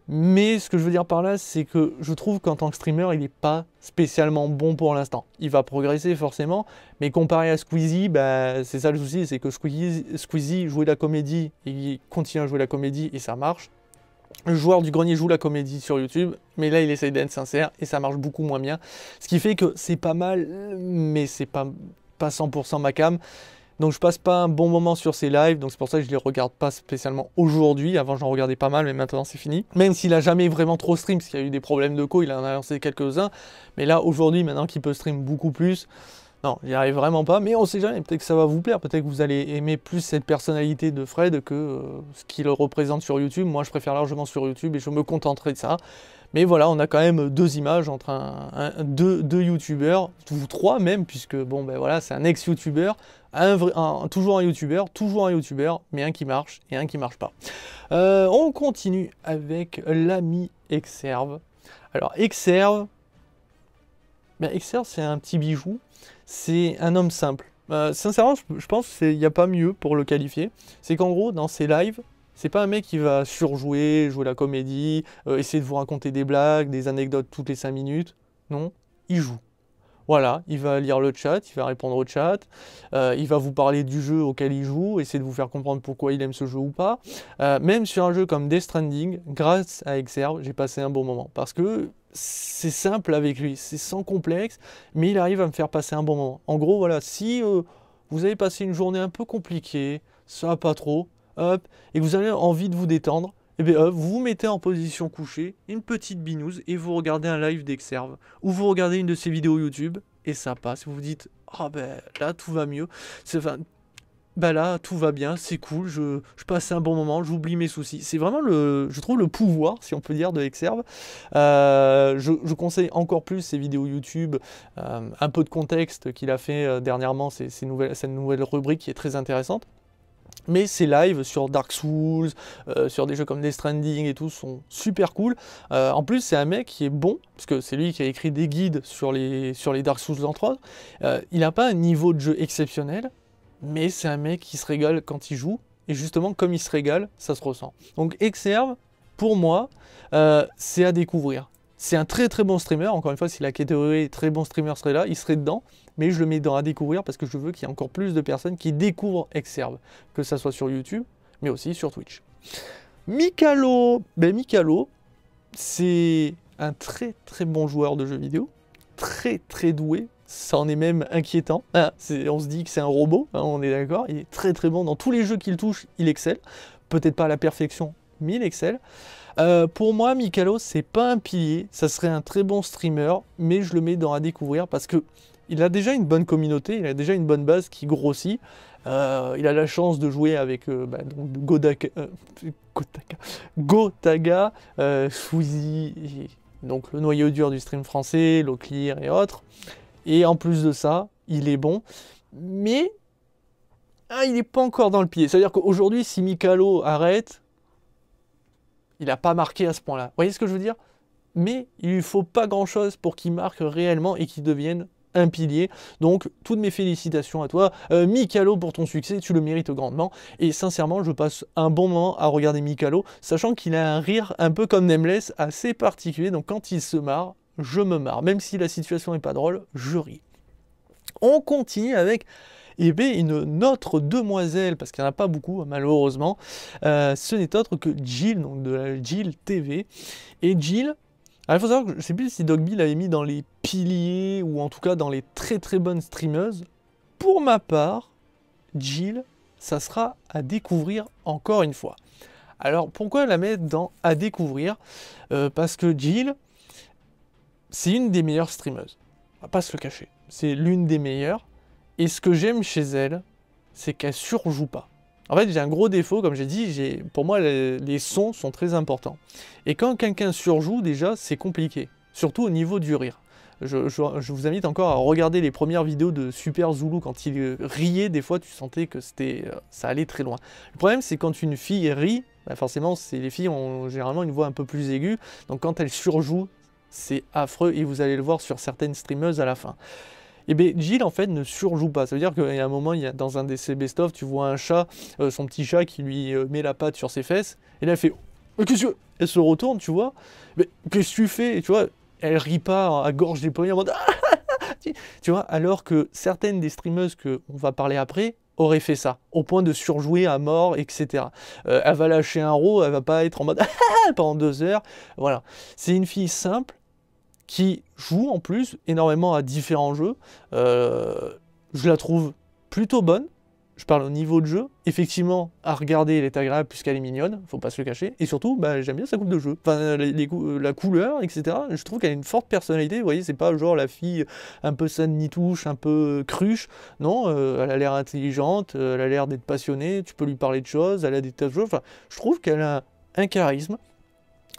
Mais ce que je veux dire par là, c'est que je trouve qu'en tant que streamer, il n'est pas spécialement bon pour l'instant. Il va progresser forcément, mais comparé à Squeezie, bah, c'est ça le souci, c'est que Squeezie, joue jouait la comédie, il continue à jouer la comédie et ça marche. Le joueur du grenier joue la comédie sur YouTube, mais là il essaye d'être sincère et ça marche beaucoup moins bien. Ce qui fait que c'est pas mal, mais c'est pas, pas 100% ma cam. Donc je passe pas un bon moment sur ses lives, donc c'est pour ça que je les regarde pas spécialement aujourd'hui. Avant j'en regardais pas mal, mais maintenant c'est fini. Même s'il a jamais vraiment trop stream, parce qu'il y a eu des problèmes de co, il en a lancé quelques-uns. Mais là aujourd'hui, maintenant qu'il peut stream beaucoup plus, non, n'y arrive vraiment pas, mais on sait jamais, peut-être que ça va vous plaire, peut-être que vous allez aimer plus cette personnalité de Fred que euh, ce qu'il représente sur YouTube. Moi, je préfère largement sur YouTube et je me contenterai de ça. Mais voilà, on a quand même deux images entre deux, deux youtubeurs, ou trois même, puisque bon, ben voilà, c'est un ex youtuber un, toujours un youtubeur, toujours un YouTuber, mais un qui marche et un qui marche pas. Euh, on continue avec l'ami Exerve. Alors, Exerve, mais c'est un petit bijou, c'est un homme simple. Euh, sincèrement, je pense qu'il n'y a pas mieux pour le qualifier. C'est qu'en gros, dans ses lives, c'est pas un mec qui va surjouer, jouer la comédie, euh, essayer de vous raconter des blagues, des anecdotes toutes les 5 minutes. Non, il joue. Voilà, il va lire le chat, il va répondre au chat, euh, il va vous parler du jeu auquel il joue, essayer de vous faire comprendre pourquoi il aime ce jeu ou pas. même sur un jeu comme Death Stranding, grâce à Exerve, j'ai passé un bon moment. Parce que c'est simple avec lui, c'est sans complexe, mais il arrive à me faire passer un bon moment. En gros, voilà, si euh, vous avez passé une journée un peu compliquée, ça pas trop, hop, et que vous avez envie de vous détendre, eh bien, vous vous mettez en position couchée, une petite binouse, et vous regardez un live d'Exerve, ou vous regardez une de ses vidéos YouTube, et ça passe. Vous vous dites, ah ben là, tout va mieux bah là, tout va bien, c'est cool, je, je, passe un bon moment, j'oublie mes soucis. C'est vraiment, le, je trouve, le pouvoir, si on peut dire, de Exerve. Euh, je, conseille encore plus ses vidéos YouTube, euh, un peu de contexte qu'il a fait euh, dernièrement, ces, nouvelles, cette nouvelle rubrique qui est très intéressante. Mais ses lives sur Dark Souls, sur des jeux comme Death Stranding et tout sont super cool. en plus, c'est un mec qui est bon, parce que c'est lui qui a écrit des guides sur les, sur les Dark Souls entre autres. il n'a pas un niveau de jeu exceptionnel, mais c'est un mec qui se régale quand il joue. Et justement, comme il se régale, ça se ressent. Donc Exerve, pour moi, euh, c'est à découvrir. C'est un très très bon streamer. Encore une fois, si la catégorie très bon streamer serait là, il serait dedans. Mais je le mets dans à découvrir parce que je veux qu'il y ait encore plus de personnes qui découvrent Exerve. Que ça soit sur YouTube, mais aussi sur Twitch. Mikalo, ben Mikalo, c'est un très très bon joueur de jeux vidéo, très très doué, ça en est même inquiétant. Ah, on se dit que c'est un robot, hein, on est d'accord. Il est très très bon dans tous les jeux qu'il touche, il excelle. Peut-être pas à la perfection, mais il excelle. Euh, pour moi, Mikalo, c'est pas un pilier. Ça serait un très bon streamer, mais je le mets dans à découvrir parce que il a déjà une bonne communauté, il a déjà une bonne base qui grossit. Euh, il a la chance de jouer avec euh, bah, Gotaga, Gotaga donc le noyau dur du stream français, Loclear et autres. Et en plus de ça, il est bon. Mais ah, il n'est pas encore dans le pied. C'est-à-dire qu'aujourd'hui, si Mikalo arrête, il n'a pas marqué à ce point-là. Vous voyez ce que je veux dire Mais il ne faut pas grand-chose pour qu'il marque réellement et qu'il devienne un pilier. Donc, toutes mes félicitations à toi. Euh, Mikalo, pour ton succès, tu le mérites grandement. Et sincèrement, je passe un bon moment à regarder Mikalo, sachant qu'il a un rire un peu comme Nameless, assez particulier. Donc, quand il se marre, je me marre. Même si la situation n'est pas drôle, je ris. On continue avec eh bien, une autre demoiselle, parce qu'il n'y en a pas beaucoup hein, malheureusement, euh, ce n'est autre que Jill, donc de la Jill TV. Et Jill, alors, il faut savoir que je ne sais plus si Dogby l'avait mis dans les piliers ou en tout cas dans les très très bonnes streameuses. Pour ma part, Jill, ça sera à découvrir encore une fois. Alors pourquoi la mettre dans à découvrir euh, Parce que Jill, c'est une des meilleures streameuses. On va pas se le cacher. C'est l'une des meilleures. Et ce que j'aime chez elle, c'est qu'elle surjoue pas. En fait, j'ai un gros défaut, comme j'ai dit, pour moi, les, sons sont très importants. Et quand quelqu'un surjoue, déjà, c'est compliqué. Surtout au niveau du rire. Je, vous invite encore à regarder les premières vidéos de Super Zulu. Quand il euh, riait, des fois, tu sentais que c'était, euh, ça allait très loin. Le problème, c'est quand une fille rit, bah, forcément, les filles ont généralement une voix un peu plus aiguë. Donc quand elle surjoue, c'est affreux et vous allez le voir sur certaines streameuses à la fin. Et eh bien, Jill, en fait, ne surjoue pas. Ça veut dire qu'il y a un moment, il y a, dans un de ses best-of, tu vois un chat, euh, son petit chat qui lui euh, met la patte sur ses fesses, et là, elle fait Mais qu'est-ce que. Elle se retourne, tu vois. Mais qu'est-ce que tu fais et tu vois, elle rit pas à gorge déployée en mode. tu vois, alors que certaines des streameuses que on va parler après, aurait fait ça, au point de surjouer à mort, etc. Euh, elle va lâcher un rôle, elle va pas être en mode ah, pendant deux heures. Voilà. C'est une fille simple qui joue en plus énormément à différents jeux. Euh, je la trouve plutôt bonne je parle au niveau de jeu. Effectivement, à regarder, elle est agréable puisqu'elle est mignonne, faut pas se le cacher. Et surtout, bah, j'aime bien sa coupe de jeu. Enfin, euh, euh, la couleur, etc. Je trouve qu'elle a une forte personnalité. Vous voyez, c'est pas genre la fille euh, un peu saine ni touche, un peu cruche. Non, elle a l'air intelligente, elle a l'air d'être passionnée. Tu peux lui parler de choses, elle a des tas de jeux. je trouve qu'elle a un charisme.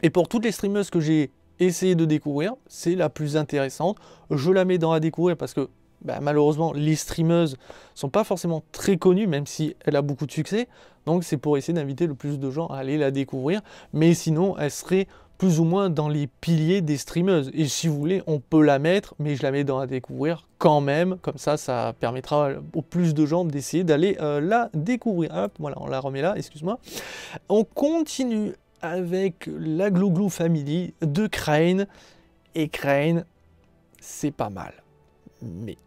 Et pour toutes les streameuses que j'ai essayé de découvrir, c'est la plus intéressante. Je la mets dans à découvrir parce que bah, malheureusement, les streameuses sont pas forcément très connues, même si elle a beaucoup de succès. Donc c'est pour essayer d'inviter le plus de gens à aller la découvrir. Mais sinon, elle serait plus ou moins dans les piliers des streameuses. Et si vous voulez, on peut la mettre, mais je la mets dans la découvrir quand même. Comme ça, ça permettra au plus de gens d'essayer d'aller euh, la découvrir. Hop, voilà, on la remet là, excuse-moi. On continue avec la Glouglou Family de Crane. Et Crane, c'est pas mal. Mais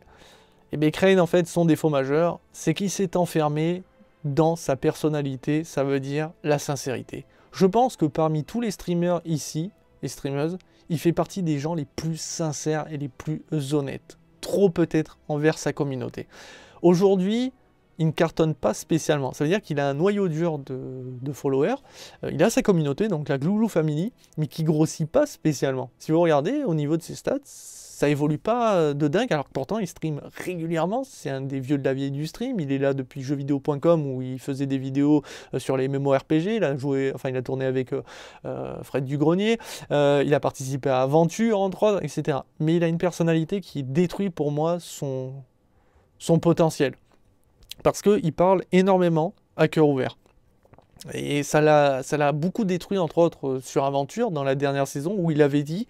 et eh bien Crane, en fait, son défaut majeur, c'est qu'il s'est enfermé dans sa personnalité, ça veut dire la sincérité. Je pense que parmi tous les streamers ici, les streameuses, il fait partie des gens les plus sincères et les plus honnêtes. Trop peut-être envers sa communauté. Aujourd'hui, il ne cartonne pas spécialement. Ça veut dire qu'il a un noyau dur de, followers. Euh, il a sa communauté, donc la Glouglou Family, mais qui grossit pas spécialement. Si vous regardez au niveau de ses stats, ça évolue pas euh, de dingue, alors que pourtant il stream régulièrement, c'est un des vieux de la vieille du stream, il est là depuis jeuxvideo.com où il faisait des vidéos euh, sur les RPG. il a, joué, enfin, il a tourné avec euh, Fred Dugrenier, il a participé à Aventure entre autres, etc. Mais il a une personnalité qui détruit pour moi son, son potentiel, parce qu'il parle énormément à cœur ouvert. Et ça l'a beaucoup détruit, entre autres, sur Aventure, dans la dernière saison, où il avait dit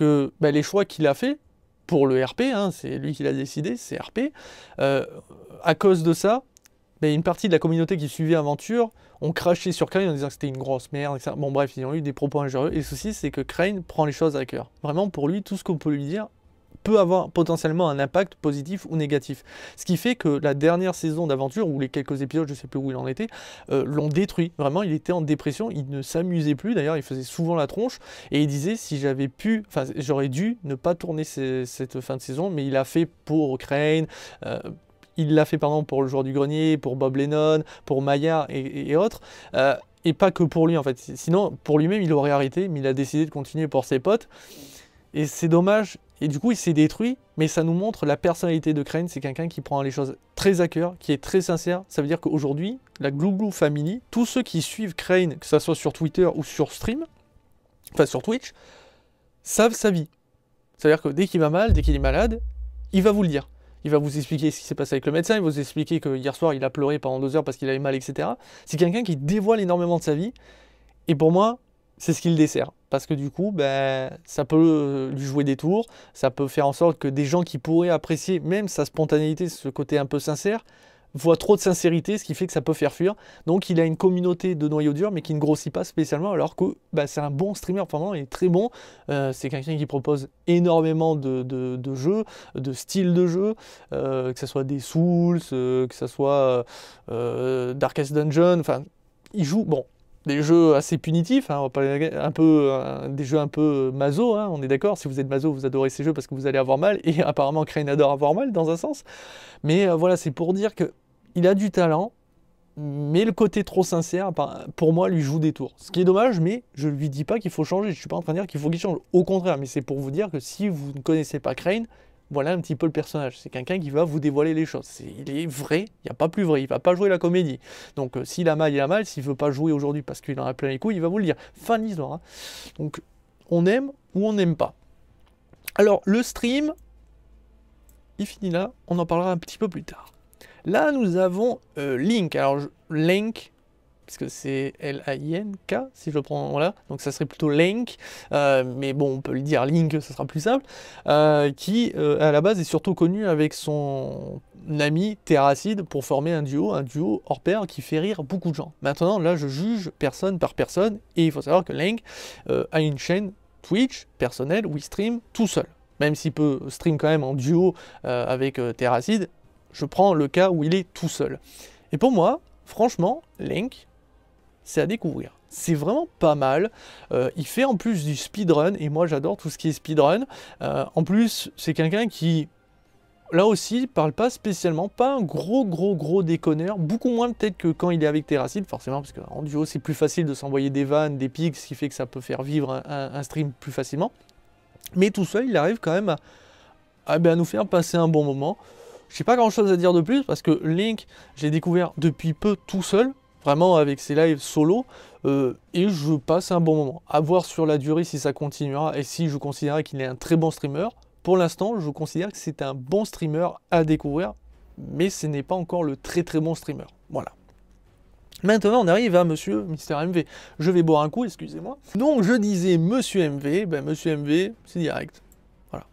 que ben, les choix qu'il a fait pour le RP, hein, c'est lui qui l'a décidé, c'est RP, euh, à cause de ça, ben, une partie de la communauté qui suivait Aventure ont craché sur Crane en disant que c'était une grosse merde, ça Bon bref, ils ont eu des propos injurieux, et ceci c'est que Crane prend les choses à cœur. Vraiment, pour lui, tout ce qu'on peut lui dire, peut avoir potentiellement un impact positif ou négatif. Ce qui fait que la dernière saison d'aventure, ou les quelques épisodes, je ne sais plus où il en était, euh, l'ont détruit. Vraiment, il était en dépression, il ne s'amusait plus. D'ailleurs, il faisait souvent la tronche et il disait si j'avais pu, enfin, j'aurais dû ne pas tourner cette fin de saison, mais il a fait pour Crane. Euh, il l'a fait pardon pour le joueur du grenier, pour Bob Lennon, pour Maya et, autres. Euh, et pas que pour lui en fait. Sinon, pour lui-même, il aurait arrêté, mais il a décidé de continuer pour ses potes. Et c'est dommage, et du coup, il s'est détruit, mais ça nous montre la personnalité de Crane. C'est quelqu'un qui prend les choses très à cœur, qui est très sincère. Ça veut dire qu'aujourd'hui, la Glouglou Family, tous ceux qui suivent Crane, que ce soit sur Twitter ou sur stream, enfin sur Twitch, savent sa vie. C'est-à-dire que dès qu'il va mal, dès qu'il est malade, il va vous le dire. Il va vous expliquer ce qui s'est passé avec le médecin, il va vous expliquer que hier soir il a pleuré pendant deux heures parce qu'il avait mal, etc. C'est quelqu'un qui dévoile énormément de sa vie. Et pour moi, c'est ce qu'il dessert. Parce que du coup, ben, ça peut euh, lui jouer des tours, ça peut faire en sorte que des gens qui pourraient apprécier même sa spontanéité, ce côté un peu sincère, voient trop de sincérité, ce qui fait que ça peut faire fuir. Donc il a une communauté de noyaux durs, mais qui ne grossit pas spécialement, alors que ben, c'est un bon streamer, vraiment, il est très bon. Euh, c'est quelqu'un qui propose énormément de, jeux, de styles de jeux, euh, que ce soit des Souls, que ce soit Darkest Dungeon, enfin, il joue, bon, des jeux assez punitifs, hein, un peu, euh, des jeux un peu maso, hein, on est d'accord, si vous êtes maso, vous adorez ces jeux parce que vous allez avoir mal, et apparemment Crane adore avoir mal dans un sens. Mais euh, voilà, c'est pour dire que il a du talent, mais le côté trop sincère, pour moi, lui joue des tours. Ce qui est dommage, mais je ne lui dis pas qu'il faut changer, je suis pas en train de dire qu'il faut qu'il change, au contraire, mais c'est pour vous dire que si vous ne connaissez pas Crane, voilà un petit peu le personnage. C'est quelqu'un qui va vous dévoiler les choses. il est vrai, il n'y a pas plus vrai. Il va pas jouer la comédie. Donc euh, s'il a mal, il a mal. S'il veut pas jouer aujourd'hui parce qu'il en a plein les couilles, il va vous le dire. Fin de l'histoire. Hein. Donc on aime ou on n'aime pas. Alors le stream, il finit là. On en parlera un petit peu plus tard. Là, nous avons euh, Link. Alors, Link, que c'est L-A-I-N-K, si je le prends là, donc ça serait plutôt Link, euh, mais bon, on peut le dire Link, ça sera plus simple, euh, qui euh, à la base est surtout connu avec son ami Terracide pour former un duo, un duo hors pair qui fait rire beaucoup de gens. Maintenant, là, je juge personne par personne, et il faut savoir que Link a une chaîne Twitch personnelle où il stream tout seul. Même s'il peut stream quand même en duo avec Terracide, je prends le cas où il est tout seul. Et pour moi, franchement, Link, c'est à découvrir. C'est vraiment pas mal. Euh, il fait en plus du speedrun, et moi j'adore tout ce qui est speedrun. Euh, en plus, c'est quelqu'un qui là aussi, parle pas spécialement, pas un gros, gros, gros déconneur, beaucoup moins peut-être que quand il est avec Terracid, forcément, parce qu'en duo, c'est plus facile de s'envoyer des vannes, des pics, ce qui fait que ça peut faire vivre un, stream plus facilement. Mais tout seul, il arrive quand même à, ah ben, à nous faire passer un bon moment. Je n'ai pas grand-chose à dire de plus, parce que Link, j'ai découvert depuis peu tout seul, vraiment avec ses lives solo euh, et je passe un bon moment. À voir sur la durée si ça continuera et si je considère qu'il est un très bon streamer. Pour l'instant, je considère que c'est un bon streamer à découvrir, mais ce n'est pas encore le très très bon streamer. Voilà. Maintenant, on arrive à Monsieur Mister MV. Je vais boire un coup, excusez-moi. Donc, je disais Monsieur MV, ben Monsieur MV, c'est direct. Voilà.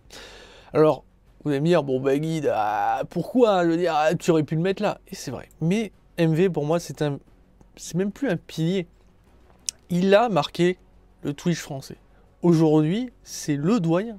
Alors, vous allez me dire, bon, ben Guide, ah, pourquoi Je veux dire, ah, tu aurais pu le mettre là. Et c'est vrai. Mais MV, pour moi, c'est un c'est même plus un pilier. Il a marqué le Twitch français. Aujourd'hui, c'est le doyen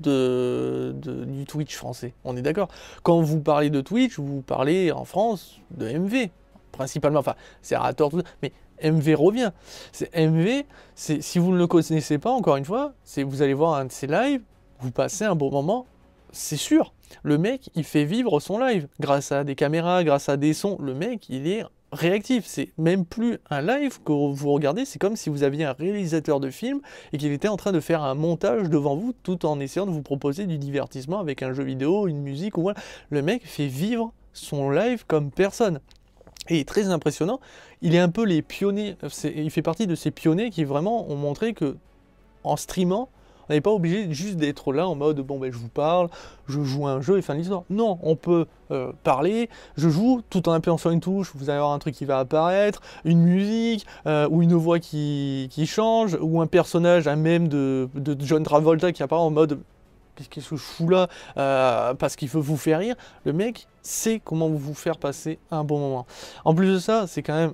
du Twitch français. On est d'accord. Quand vous parlez de Twitch, vous parlez en France de MV, principalement. Enfin, c'est à tort, mais MV revient. C'est MV, si vous ne le connaissez pas, encore une fois, c'est vous allez voir un de ses lives, vous passez un bon moment, c'est sûr. Le mec, il fait vivre son live grâce à des caméras, grâce à des sons. Le mec, il est réactif. C'est même plus un live que vous regardez. C'est comme si vous aviez un réalisateur de film et qu'il était en train de faire un montage devant vous tout en essayant de vous proposer du divertissement avec un jeu vidéo, une musique ou voilà. Le mec fait vivre son live comme personne. Et très impressionnant. Il est un peu les pionniers. Il fait partie de ces pionniers qui vraiment ont montré que en streamant, pas obligé juste d'être là en mode bon ben je vous parle, je joue un jeu et fin de l'histoire. Non, on peut euh, parler, je joue tout en appuyant sur une touche, vous allez avoir un truc qui va apparaître, une musique euh, ou une voix qui, qui, change ou un personnage à même de, John Travolta qui apparaît en mode qu'est-ce que fou là euh, parce qu'il veut vous faire rire. Le mec sait comment vous faire passer un bon moment. En plus de ça, c'est quand même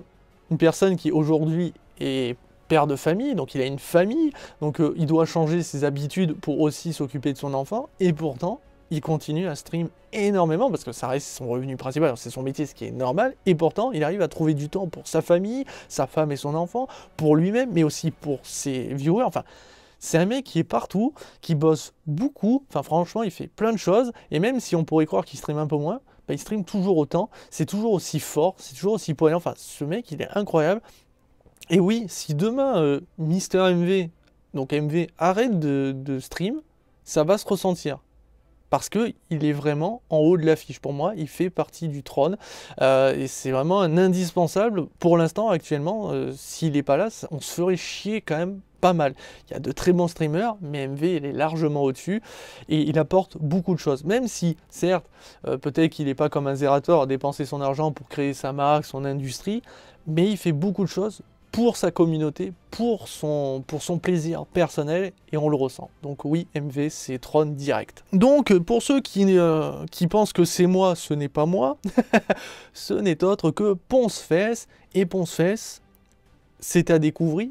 une personne qui aujourd'hui est père de famille, donc il a une famille, donc euh, il doit changer ses habitudes pour aussi s'occuper de son enfant, et pourtant, il continue à stream énormément parce que ça reste son revenu principal, c'est son métier, ce qui est normal. Et pourtant, il arrive à trouver du temps pour sa famille, sa femme et son enfant, pour lui-même, mais aussi pour ses viewers. Enfin, c'est un mec qui est partout, qui bosse beaucoup. Enfin, franchement, il fait plein de choses. Et même si on pourrait croire qu'il stream un peu moins, bah, il stream toujours autant. C'est toujours aussi fort, c'est toujours aussi poignant. Enfin, ce mec, il est incroyable. Et oui, si demain euh, Mister MV, donc MV, arrête de, stream, ça va se ressentir. Parce que il est vraiment en haut de l'affiche. Pour moi, il fait partie du trône. Euh, et c'est vraiment un indispensable. Pour l'instant, actuellement, euh, s'il n'est pas là, on se ferait chier quand même pas mal. Il y a de très bons streamers, mais MV, il est largement au-dessus et il apporte beaucoup de choses. Même si, certes, peut-être qu'il n'est pas comme un Zerator à dépenser son argent pour créer sa marque, son industrie, mais il fait beaucoup de choses pour sa communauté, pour son, pour son plaisir personnel, et on le ressent. Donc oui, MV, c'est Tron direct. Donc pour ceux qui, euh, qui pensent que c'est moi, ce n'est pas moi, ce n'est autre que Poncefesse, et Poncefesse, c'est à découvrir,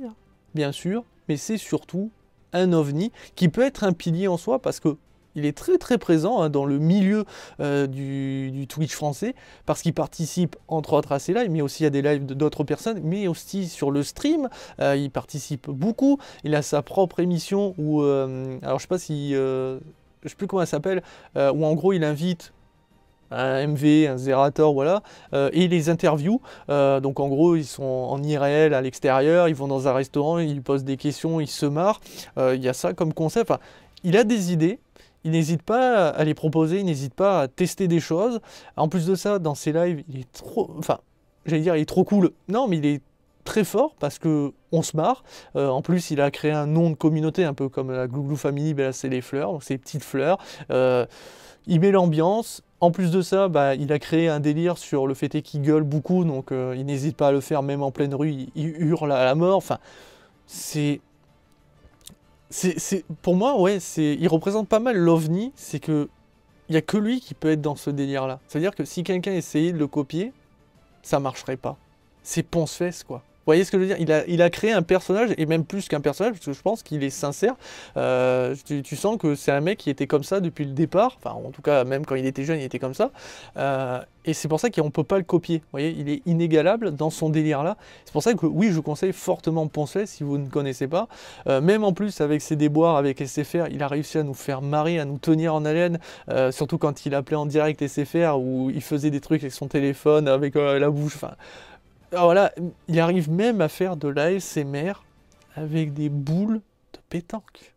bien sûr, mais c'est surtout un ovni qui peut être un pilier en soi parce que il est très très présent hein, dans le milieu euh, du, Twitch français parce qu'il participe entre autres à ces lives, mais aussi à des lives d'autres personnes, mais aussi sur le stream. Euh, il participe beaucoup. Il a sa propre émission où, euh, alors je sais pas si, je sais plus comment elle s'appelle, où en gros il invite un MV, un Zerator, voilà, et les interviews. donc en gros, ils sont en IRL à l'extérieur, ils vont dans un restaurant, ils posent des questions, ils se marrent. Il y a ça comme concept. Enfin, il a des idées, il n'hésite pas à les proposer, il n'hésite pas à tester des choses. En plus de ça, dans ses lives, il est trop. Enfin, j'allais dire, il est trop cool. Non, mais il est très fort parce que on se marre. Euh, en plus, il a créé un nom de communauté, un peu comme la Glouglou Family, ben là c'est les fleurs, donc c'est les petites fleurs. Euh, il met l'ambiance. En plus de ça, bah, il a créé un délire sur le fait qu'il gueule beaucoup, donc euh, il n'hésite pas à le faire même en pleine rue, il, il hurle à la mort. Enfin, c'est c'est, pour moi, ouais, c'est, il représente pas mal l'ovni, c'est que il y a que lui qui peut être dans ce délire-là. C'est-à-dire que si quelqu'un essayait de le copier, ça marcherait pas. C'est ponce-fesse, quoi. Vous voyez ce que je veux dire il a, créé un personnage, et même plus qu'un personnage, parce que je pense qu'il est sincère. Euh, tu, sens que c'est un mec qui était comme ça depuis le départ, enfin en tout cas même quand il était jeune, il était comme ça. Euh, et c'est pour ça qu'on ne peut pas le copier. Vous voyez, il est inégalable dans son délire-là. C'est pour ça que oui, je conseille fortement Poncelet si vous ne connaissez pas. Euh, même en plus, avec ses déboires, avec SFR, il a réussi à nous faire marrer, à nous tenir en haleine. surtout quand il appelait en direct SFR, où il faisait des trucs avec son téléphone, avec la bouche. Enfin, alors il arrive même à faire de l'ASMR avec des boules de pétanque.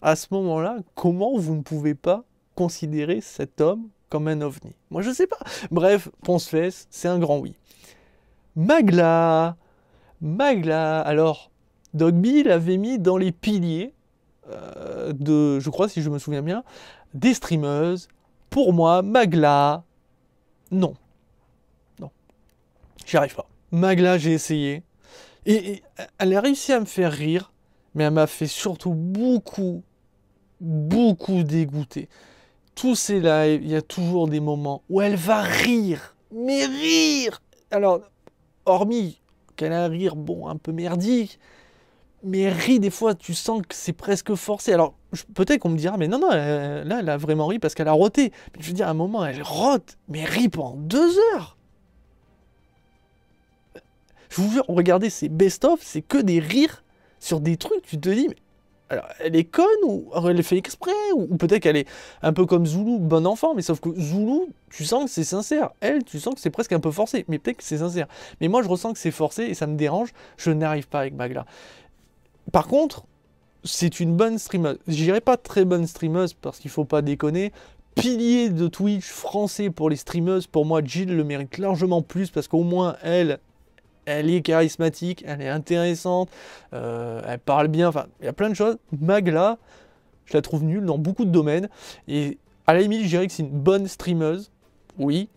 À ce moment-là, comment vous ne pouvez pas considérer cet homme comme un ovni Moi, je sais pas. Bref, ponce c'est un grand oui. Magla Magla Alors, Dogby l'avait mis dans les piliers euh, de, je crois, si je me souviens bien, des streameuses. Pour moi, Magla, non. J'y arrive pas. Magla, j'ai essayé. Et, elle a réussi à me faire rire, mais elle m'a fait surtout beaucoup, beaucoup dégoûter. Tous ces lives, il y a toujours des moments où elle va rire, mais rire Alors, hormis qu'elle a un rire, bon, un peu merdique, mais rire, des fois, tu sens que c'est presque forcé. Alors, peut-être qu'on me dira, mais non, non, là, elle a vraiment ri parce qu'elle a roté. je veux dire, à un moment, elle rote, mais rire pendant deux heures. Je vous jure, regardez ces best-of, c'est que des rires sur des trucs, tu te dis, mais alors, elle est conne ou elle est fait exprès Ou, peut-être qu'elle est un peu comme Zulu, bon enfant, mais sauf que Zoulou, tu sens que c'est sincère. Elle, tu sens que c'est presque un peu forcé, mais peut-être que c'est sincère. Mais moi, je ressens que c'est forcé et ça me dérange, je n'arrive pas avec Magla. Par contre, c'est une bonne streameuse. J'irai pas très bonne streameuse parce qu'il faut pas déconner. Pilier de Twitch français pour les streameuses, pour moi, Jill le mérite largement plus parce qu'au moins elle, elle est charismatique, elle est intéressante, euh, elle parle bien, enfin, il y a plein de choses. Magla, je la trouve nulle dans beaucoup de domaines. Et à la limite, je dirais que c'est une bonne streameuse, oui,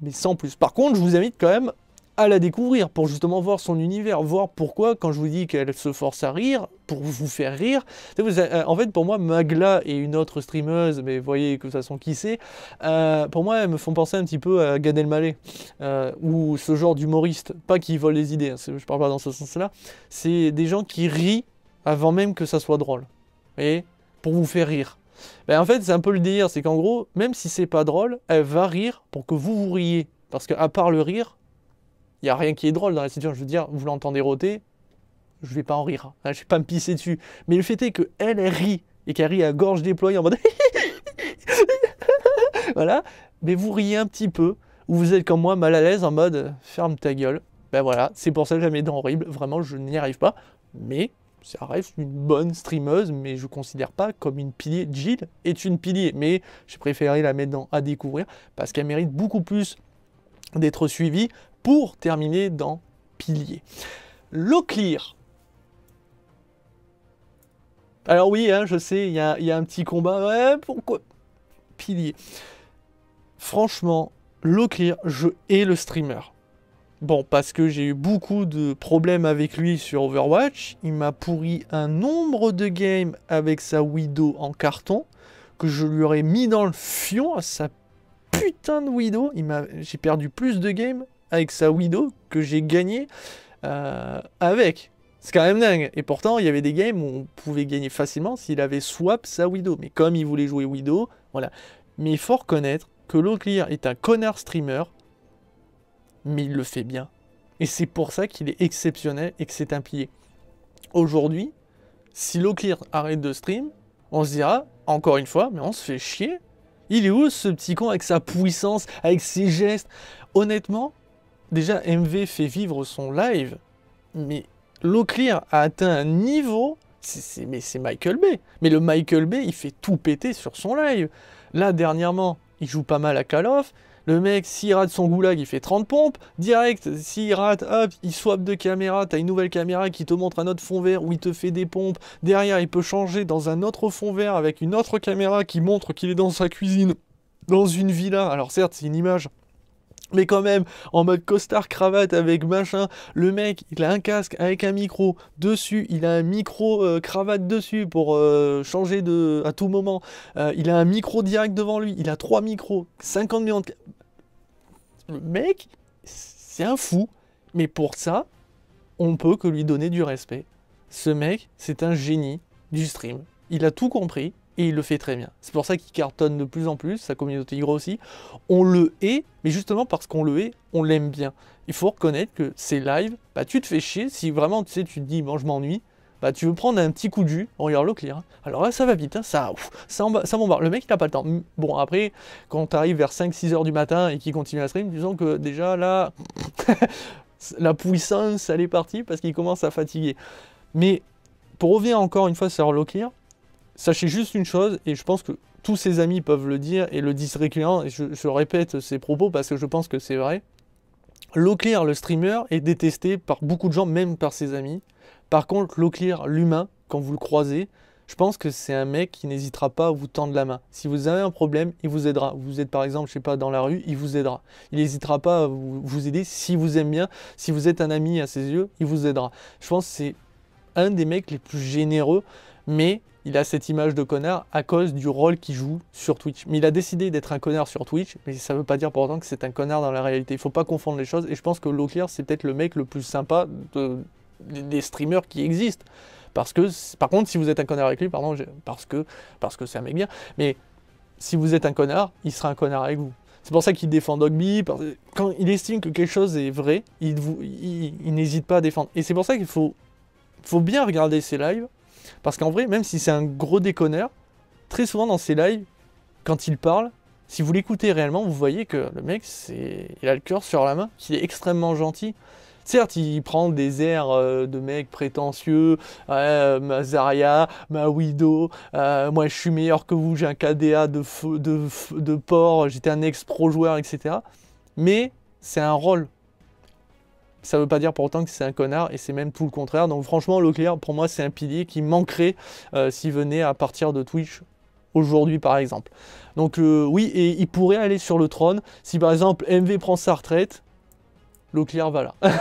mais sans plus. Par contre, je vous invite quand même à la découvrir, pour justement voir son univers, voir pourquoi, quand je vous dis qu'elle se force à rire, pour vous faire rire. Euh, en fait, pour moi, Magla et une autre streameuse, mais vous voyez que ça sont qui c'est, euh, pour moi, elles me font penser un petit peu à Gad Elmaleh, euh, ou ce genre d'humoriste, pas qui vole les idées, je hein, je parle pas dans ce sens-là, c'est des gens qui rient avant même que ça soit drôle, vous pour vous faire rire. Ben, en fait, c'est un peu le délire, c'est qu'en gros, même si c'est pas drôle, elle va rire pour que vous vous riez. Parce qu'à part le rire, il n'y a rien qui est drôle dans la situation. Je veux dire, vous l'entendez rôter, je vais pas en rire. Je je vais pas me pisser dessus. Mais le fait est qu'elle elle, rit et qu'elle rit à gorge déployée en mode. voilà. Mais vous riez un petit peu ou vous êtes comme moi mal à l'aise en mode ferme ta gueule. Ben voilà, c'est pour ça que jamais dents horrible. Vraiment, je n'y arrive pas. Mais ça reste une bonne streameuse, mais je ne considère pas comme une pilier. Jill est une pilier, mais j'ai préféré la mettre dans à découvrir parce qu'elle mérite beaucoup plus d'être suivie pour terminer dans pilier. L'eau clear. Alors oui, hein, je sais, il y a, un petit combat. Ouais, pourquoi Pilier. Franchement, l'eau clear, je hais le streamer. Bon, parce que j'ai eu beaucoup de problèmes avec lui sur Overwatch. Il m'a pourri un nombre de games avec sa Widow en carton que je lui aurais mis dans le fion à sa putain de Widow. J'ai perdu plus de games avec sa Widow que j'ai gagné euh, avec. C'est quand même dingue. Et pourtant, il y avait des games où on pouvait gagner facilement s'il avait swap sa Widow. Mais comme il voulait jouer Widow, voilà. Mais il faut reconnaître que Loclear est un connard streamer, mais il le fait bien. Et c'est pour ça qu'il est exceptionnel et que c'est un pilier. Aujourd'hui, si Loclear arrête de stream, on se dira, encore une fois, mais on se fait chier. Il est où ce petit con avec sa puissance, avec ses gestes Honnêtement, déjà MV fait vivre son live, mais l'eau Clear a atteint un niveau, mais c'est Michael Bay. Mais le Michael Bay, il fait tout péter sur son live. Là, dernièrement, il joue pas mal à Call of. Le mec, s'il rate son goulag, il fait 30 pompes. Direct, s'il rate, hop, il swap de caméra. T'as une nouvelle caméra qui te montre un autre fond vert où il te fait des pompes. Derrière, il peut changer dans un autre fond vert avec une autre caméra qui montre qu'il est dans sa cuisine, dans une villa. Alors certes, c'est une image mais quand même, en mode costard cravate avec machin, le mec, il a un casque avec un micro dessus, il a un micro euh, cravate dessus pour euh, changer de à tout moment, euh, il a un micro direct devant lui, il a trois micros, 50 millions de... Le mec, c'est un fou, mais pour ça, on peut que lui donner du respect. Ce mec, c'est un génie du stream. Il a tout compris, et il le fait très bien. C'est pour ça qu'il cartonne de plus en plus, sa communauté grossit. On le hait, mais justement parce qu'on le hait, on l'aime bien. Il faut reconnaître que ces lives, bah, tu te fais chier si vraiment tu sais, tu te dis, bon, je m'ennuie. Bah, tu veux prendre un petit coup de jus, on regarde le clear. Hein. Alors là, ça va vite, hein. ça, ouf, ça, ça Le mec, il n'a pas le temps. Bon, après, quand tu arrives vers 5-6 heures du matin et qu'il continue à stream, disons que déjà là, la puissance, elle est partie parce qu'il commence à fatiguer. Mais pour revenir encore une fois sur l'eau clear, Sachez juste une chose, et je pense que tous ses amis peuvent le dire et le disent régulièrement, et je, répète ces propos parce que je pense que c'est vrai. L'Oclear, le streamer, est détesté par beaucoup de gens, même par ses amis. Par contre, L'Oclear, l'humain, quand vous le croisez, je pense que c'est un mec qui n'hésitera pas à vous tendre la main. Si vous avez un problème, il vous aidera. Vous êtes par exemple, je sais pas, dans la rue, il vous aidera. Il n'hésitera pas à vous aider. Si vous aime bien, si vous êtes un ami à ses yeux, il vous aidera. Je pense que c'est un des mecs les plus généreux, mais il a cette image de connard à cause du rôle qu'il joue sur Twitch. Mais il a décidé d'être un connard sur Twitch, mais ça ne veut pas dire pourtant que c'est un connard dans la réalité. Il ne faut pas confondre les choses. Et je pense que Leclerc, c'est peut-être le mec le plus sympa des streamers qui existent. Parce que, par contre, si vous êtes un connard avec lui, pardon, parce que parce que c'est un mec bien, mais si vous êtes un connard, il sera un connard avec vous. C'est pour ça qu'il défend Dogby. Quand il estime que quelque chose est vrai, il, il n'hésite pas à défendre. Et c'est pour ça qu'il faut, faut bien regarder ses lives parce qu'en vrai, même si c'est un gros déconneur, très souvent dans ses lives, quand il parle, si vous l'écoutez réellement, vous voyez que le mec, il a le cœur sur la main, qu'il est extrêmement gentil. Certes, il prend des airs euh, de mec prétentieux, euh, ma ma Widow, euh, moi je suis meilleur que vous, j'ai un KDA de, de, de porc, j'étais un ex-pro joueur, etc. Mais c'est un rôle. Ça ne veut pas dire pour autant que c'est un connard et c'est même tout le contraire. Donc franchement, Leclerc, pour moi, c'est un pilier qui manquerait euh, s'il venait à partir de Twitch aujourd'hui par exemple. Donc euh, oui, et il pourrait aller sur le trône. Si par exemple MV prend sa retraite, Leclerc va là.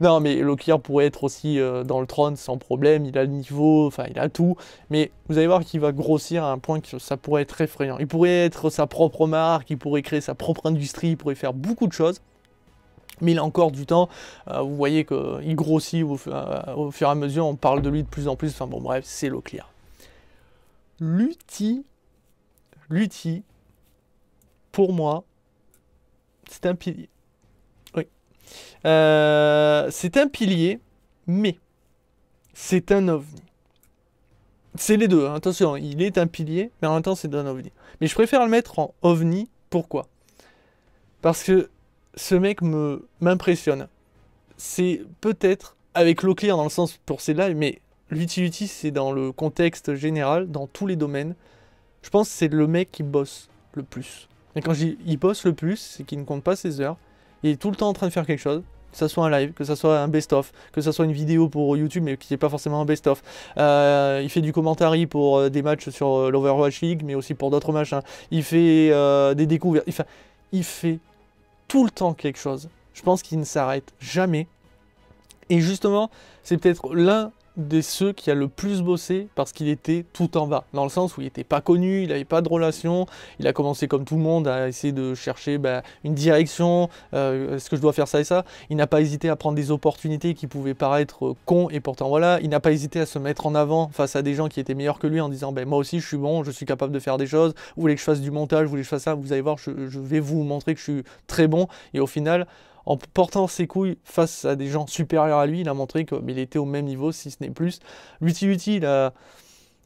non mais Leclerc pourrait être aussi euh, dans le trône sans problème, il a le niveau, enfin il a tout. Mais vous allez voir qu'il va grossir à un point que ça pourrait être effrayant. Il pourrait être sa propre marque, il pourrait créer sa propre industrie, il pourrait faire beaucoup de choses mais il a encore du temps. Euh, vous voyez qu'il grossit euh, au, fur et à mesure, on parle de lui de plus en plus. Enfin bon, bref, c'est l'eau L'Uti, l'Uti, pour moi, c'est un pilier. Oui. Euh, c'est un pilier, mais c'est un ovni. C'est les deux, hein. attention, il est un pilier, mais en même temps c'est un ovni. Mais je préfère le mettre en ovni, pourquoi Parce que ce mec me m'impressionne. C'est peut-être avec l'eau clear dans le sens pour ces lives, mais l'utility c'est dans le contexte général, dans tous les domaines. Je pense que c'est le mec qui bosse le plus. Et quand je dis il bosse le plus, c'est qu'il ne compte pas ses heures. Il est tout le temps en train de faire quelque chose. Que ça soit un live, que ce soit un best-of, que ce soit une vidéo pour YouTube, mais qui n'est pas forcément un best-of. Euh, il fait du commentary pour euh, des matchs sur euh, l'Overwatch League, mais aussi pour d'autres matchs. Il fait des découvertes. Enfin, il fait tout le temps quelque chose. Je pense qu'il ne s'arrête jamais. Et justement, c'est peut-être l'un des ceux qui a le plus bossé parce qu'il était tout en bas, dans le sens où il n'était pas connu, il n'avait pas de relation, il a commencé comme tout le monde à essayer de chercher bah, une direction, euh, est-ce que je dois faire ça et ça Il n'a pas hésité à prendre des opportunités qui pouvaient paraître euh, cons et pourtant voilà, il n'a pas hésité à se mettre en avant face à des gens qui étaient meilleurs que lui en disant bah, moi aussi je suis bon, je suis capable de faire des choses, vous voulez que je fasse du montage, vous voulez que je fasse ça, vous allez voir, je vais vous montrer que je suis très bon et au final en portant ses couilles face à des gens supérieurs à lui, il a montré qu'il était au même niveau, si ce n'est plus. L'UtiUti, il a,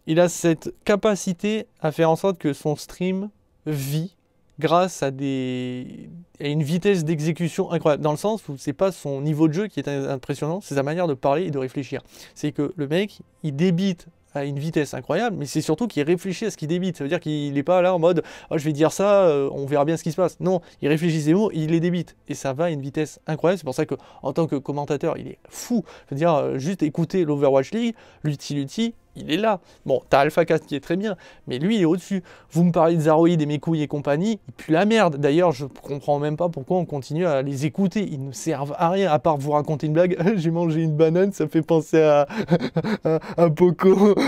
il a cette capacité à faire en sorte que son stream vit grâce à, des, à une vitesse d'exécution incroyable, dans le sens où ce n'est pas son niveau de jeu qui est impressionnant, c'est sa manière de parler et de réfléchir. C'est que le mec, il débite une vitesse incroyable, mais c'est surtout qu'il réfléchit à ce qu'il débite. Ça veut dire qu'il n'est pas là en mode ah, je vais dire ça, euh, on verra bien ce qui se passe. Non, il réfléchit ses mots, il les débite. Et ça va à une vitesse incroyable. C'est pour ça que en tant que commentateur, il est fou. Je veux dire, euh, juste écouter l'Overwatch League, l'Utility, il est là. Bon, t'as Alpha 4 qui est très bien, mais lui, il est au-dessus. Vous me parlez de Zaroïd et mes couilles et compagnie, il pue la merde. D'ailleurs, je comprends même pas pourquoi on continue à les écouter. Ils ne servent à rien, à part vous raconter une blague. J'ai mangé une banane, ça fait penser à, un à Poco.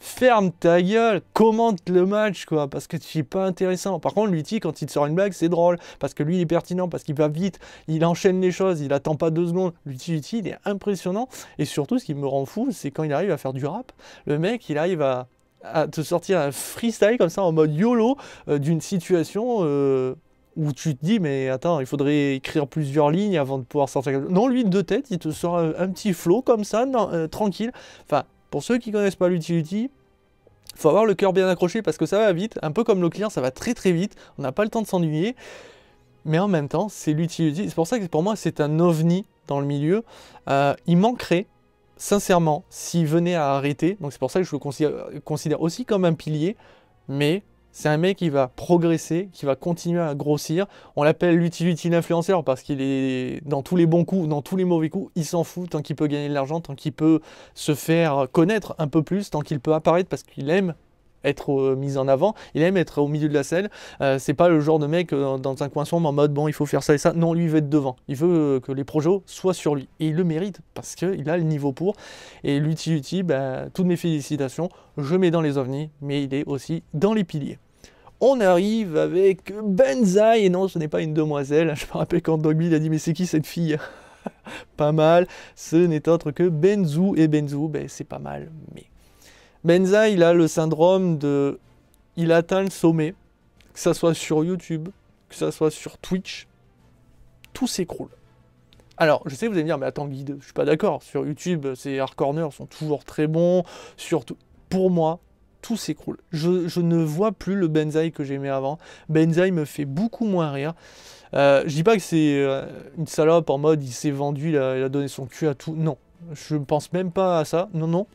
ferme ta gueule, commente le match, quoi, parce que tu es pas intéressant. Par contre, Lutti, quand il te sort une blague, c'est drôle, parce que lui, il est pertinent, parce qu'il va vite, il enchaîne les choses, il attend pas deux secondes. lui il est impressionnant. Et surtout, ce qui me rend fou, c'est quand il arrive à faire du rap, le mec, il arrive à, te sortir un freestyle comme ça, en mode YOLO, euh, d'une situation... Euh, où tu te dis, mais attends, il faudrait écrire plusieurs lignes avant de pouvoir sortir. Non, lui, de tête, il te sort un, petit flow comme ça, non, euh, tranquille. Enfin, pour ceux qui connaissent pas l'utility, faut avoir le cœur bien accroché parce que ça va vite, un peu comme le client, ça va très très vite, on n'a pas le temps de s'ennuyer, mais en même temps, c'est l'utility, c'est pour ça que pour moi c'est un ovni dans le milieu, euh, il manquerait sincèrement s'il venait à arrêter, donc c'est pour ça que je le considère aussi comme un pilier, mais c'est un mec qui va progresser, qui va continuer à grossir. On l'appelle l'utility influenceur parce qu'il est dans tous les bons coups, dans tous les mauvais coups, il s'en fout tant qu'il peut gagner de l'argent, tant qu'il peut se faire connaître un peu plus, tant qu'il peut apparaître parce qu'il aime être euh, mis en avant, il aime être au milieu de la selle. Euh, c'est pas le genre de mec euh, dans un coin sombre en mode bon, il faut faire ça et ça. Non, lui, il veut être devant. Il veut que les projets soient sur lui. Et il le mérite parce qu'il a le niveau pour. Et l'Uti ben, toutes mes félicitations. Je mets dans les ovnis, mais il est aussi dans les piliers. On arrive avec Benzaï. Et non, ce n'est pas une demoiselle. Je me rappelle quand Dogby a dit Mais c'est qui cette fille Pas mal. Ce n'est autre que Benzou. Et Benzou, ben, c'est pas mal, mais Benza, il a le syndrome de... Il atteint le sommet, que ça soit sur YouTube, que ça soit sur Twitch, tout s'écroule. Alors, je sais que vous allez me dire, mais attends Guide, je suis pas d'accord. Sur YouTube, ces hardcorners sont toujours très bons. Surtout, pour moi, tout s'écroule. Je, ne vois plus le Benzaï que j'aimais avant. Benzaï me fait beaucoup moins rire. Euh, je dis pas que c'est euh, une salope en mode il s'est vendu, il a, il a donné son cul à tout. Non, je pense même pas à ça. Non, non,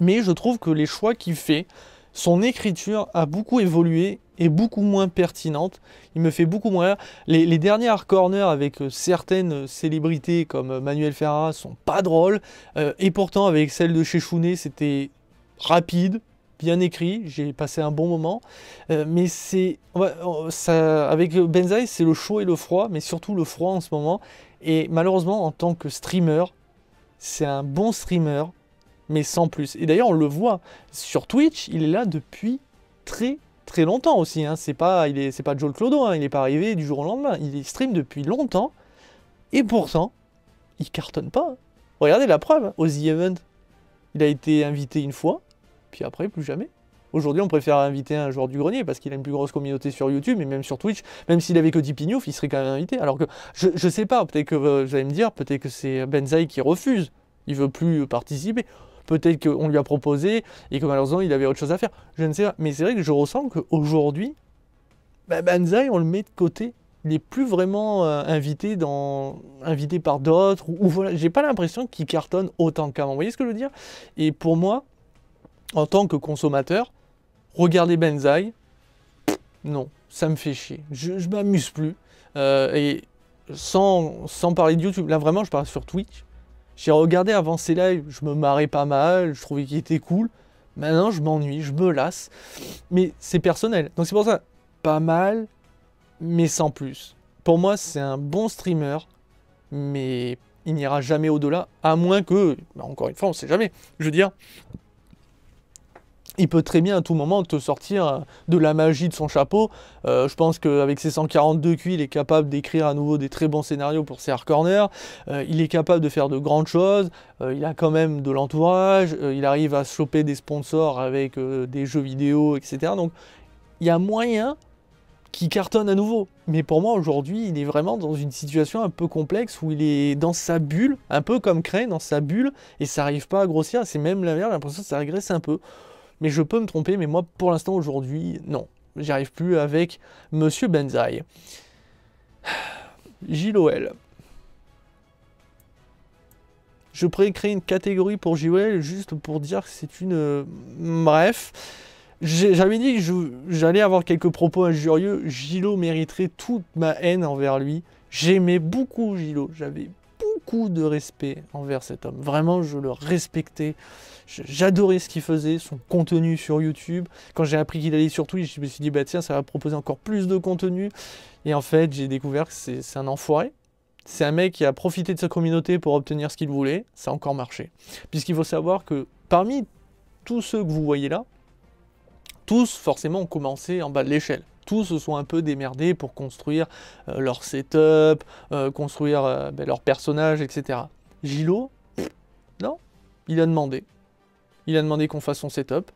mais je trouve que les choix qu'il fait, son écriture a beaucoup évolué et beaucoup moins pertinente. Il me fait beaucoup moins les, les, derniers corners avec euh, certaines célébrités comme euh, Manuel Ferrara sont pas drôles. Euh, et pourtant, avec celle de chez c'était rapide, bien écrit. J'ai passé un bon moment. mais c'est. avec Benzaï, c'est le chaud et le froid, mais surtout le froid en ce moment. Et malheureusement, en tant que streamer, c'est un bon streamer mais sans plus. Et d'ailleurs, on le voit sur Twitch, il est là depuis très très longtemps aussi. Hein. C'est pas, il c'est pas Joel Clodo, hein. il n'est pas arrivé du jour au lendemain. Il stream depuis longtemps et pourtant, il cartonne pas. Regardez la preuve, au The Event, il a été invité une fois, puis après, plus jamais. Aujourd'hui, on préfère inviter un joueur du grenier parce qu'il a une plus grosse communauté sur YouTube et même sur Twitch. Même s'il avait que 10 pignouf, il serait quand même invité. Alors que je, ne sais pas, peut-être que euh, vous allez me dire, peut-être que c'est Benzaï qui refuse. Il veut plus participer. Peut-être qu'on lui a proposé et que malheureusement il avait autre chose à faire. Je ne sais pas. Mais c'est vrai que je ressens qu'aujourd'hui, bah, Banzai, on le met de côté. Il n'est plus vraiment euh, invité, dans, invité par d'autres. Ou, J'ai pas l'impression qu'il cartonne autant qu'avant. Vous voyez ce que je veux dire Et pour moi, en tant que consommateur, regarder Banzai, non, ça me fait chier. Je, ne m'amuse plus. Euh, et sans, sans parler de YouTube, là vraiment, je parle sur Twitch. J'ai regardé avant ces lives, je me marrais pas mal, je trouvais qu'il était cool. Maintenant, je m'ennuie, je me lasse. Mais c'est personnel. Donc c'est pour ça, pas mal, mais sans plus. Pour moi, c'est un bon streamer, mais il n'ira jamais au-delà, à moins que, bah, encore une fois, on ne sait jamais. Je veux dire, il peut très bien à tout moment te sortir euh, de la magie de son chapeau. Euh, je pense qu'avec ses 142 Q, il est capable d'écrire à nouveau des très bons scénarios pour ses hard corners. Euh, il est capable de faire de grandes choses. il a quand même de l'entourage. il arrive à choper des sponsors avec des jeux vidéo, etc. Donc il y a moyen qu'il cartonne à nouveau. Mais pour moi, aujourd'hui, il est vraiment dans une situation un peu complexe où il est dans sa bulle, un peu comme Crane, dans sa bulle, et ça n'arrive pas à grossir. C'est même l'inverse, j'ai l'impression que ça régresse un peu. Mais je peux me tromper, mais moi pour l'instant aujourd'hui, non. J'y arrive plus avec Monsieur Benzaï. Giloel. Je pourrais créer une catégorie pour Giloel juste pour dire que c'est une... Euh, bref. J'avais dit que j'allais avoir quelques propos injurieux. Gilo mériterait toute ma haine envers lui. J'aimais beaucoup Gilo. J'avais beaucoup de respect envers cet homme. Vraiment, je le respectais. J'adorais ce qu'il faisait, son contenu sur YouTube. Quand j'ai appris qu'il allait sur Twitch, je me suis dit, bah tiens, ça va proposer encore plus de contenu. Et en fait, j'ai découvert que c'est un enfoiré. C'est un mec qui a profité de sa communauté pour obtenir ce qu'il voulait. Ça a encore marché. Puisqu'il faut savoir que parmi tous ceux que vous voyez là, tous forcément ont commencé en bas de l'échelle se sont un peu démerdés pour construire euh, leur setup, euh, construire euh, ben, leur personnage, etc. Gilo, non, il a demandé. Il a demandé qu'on fasse son setup.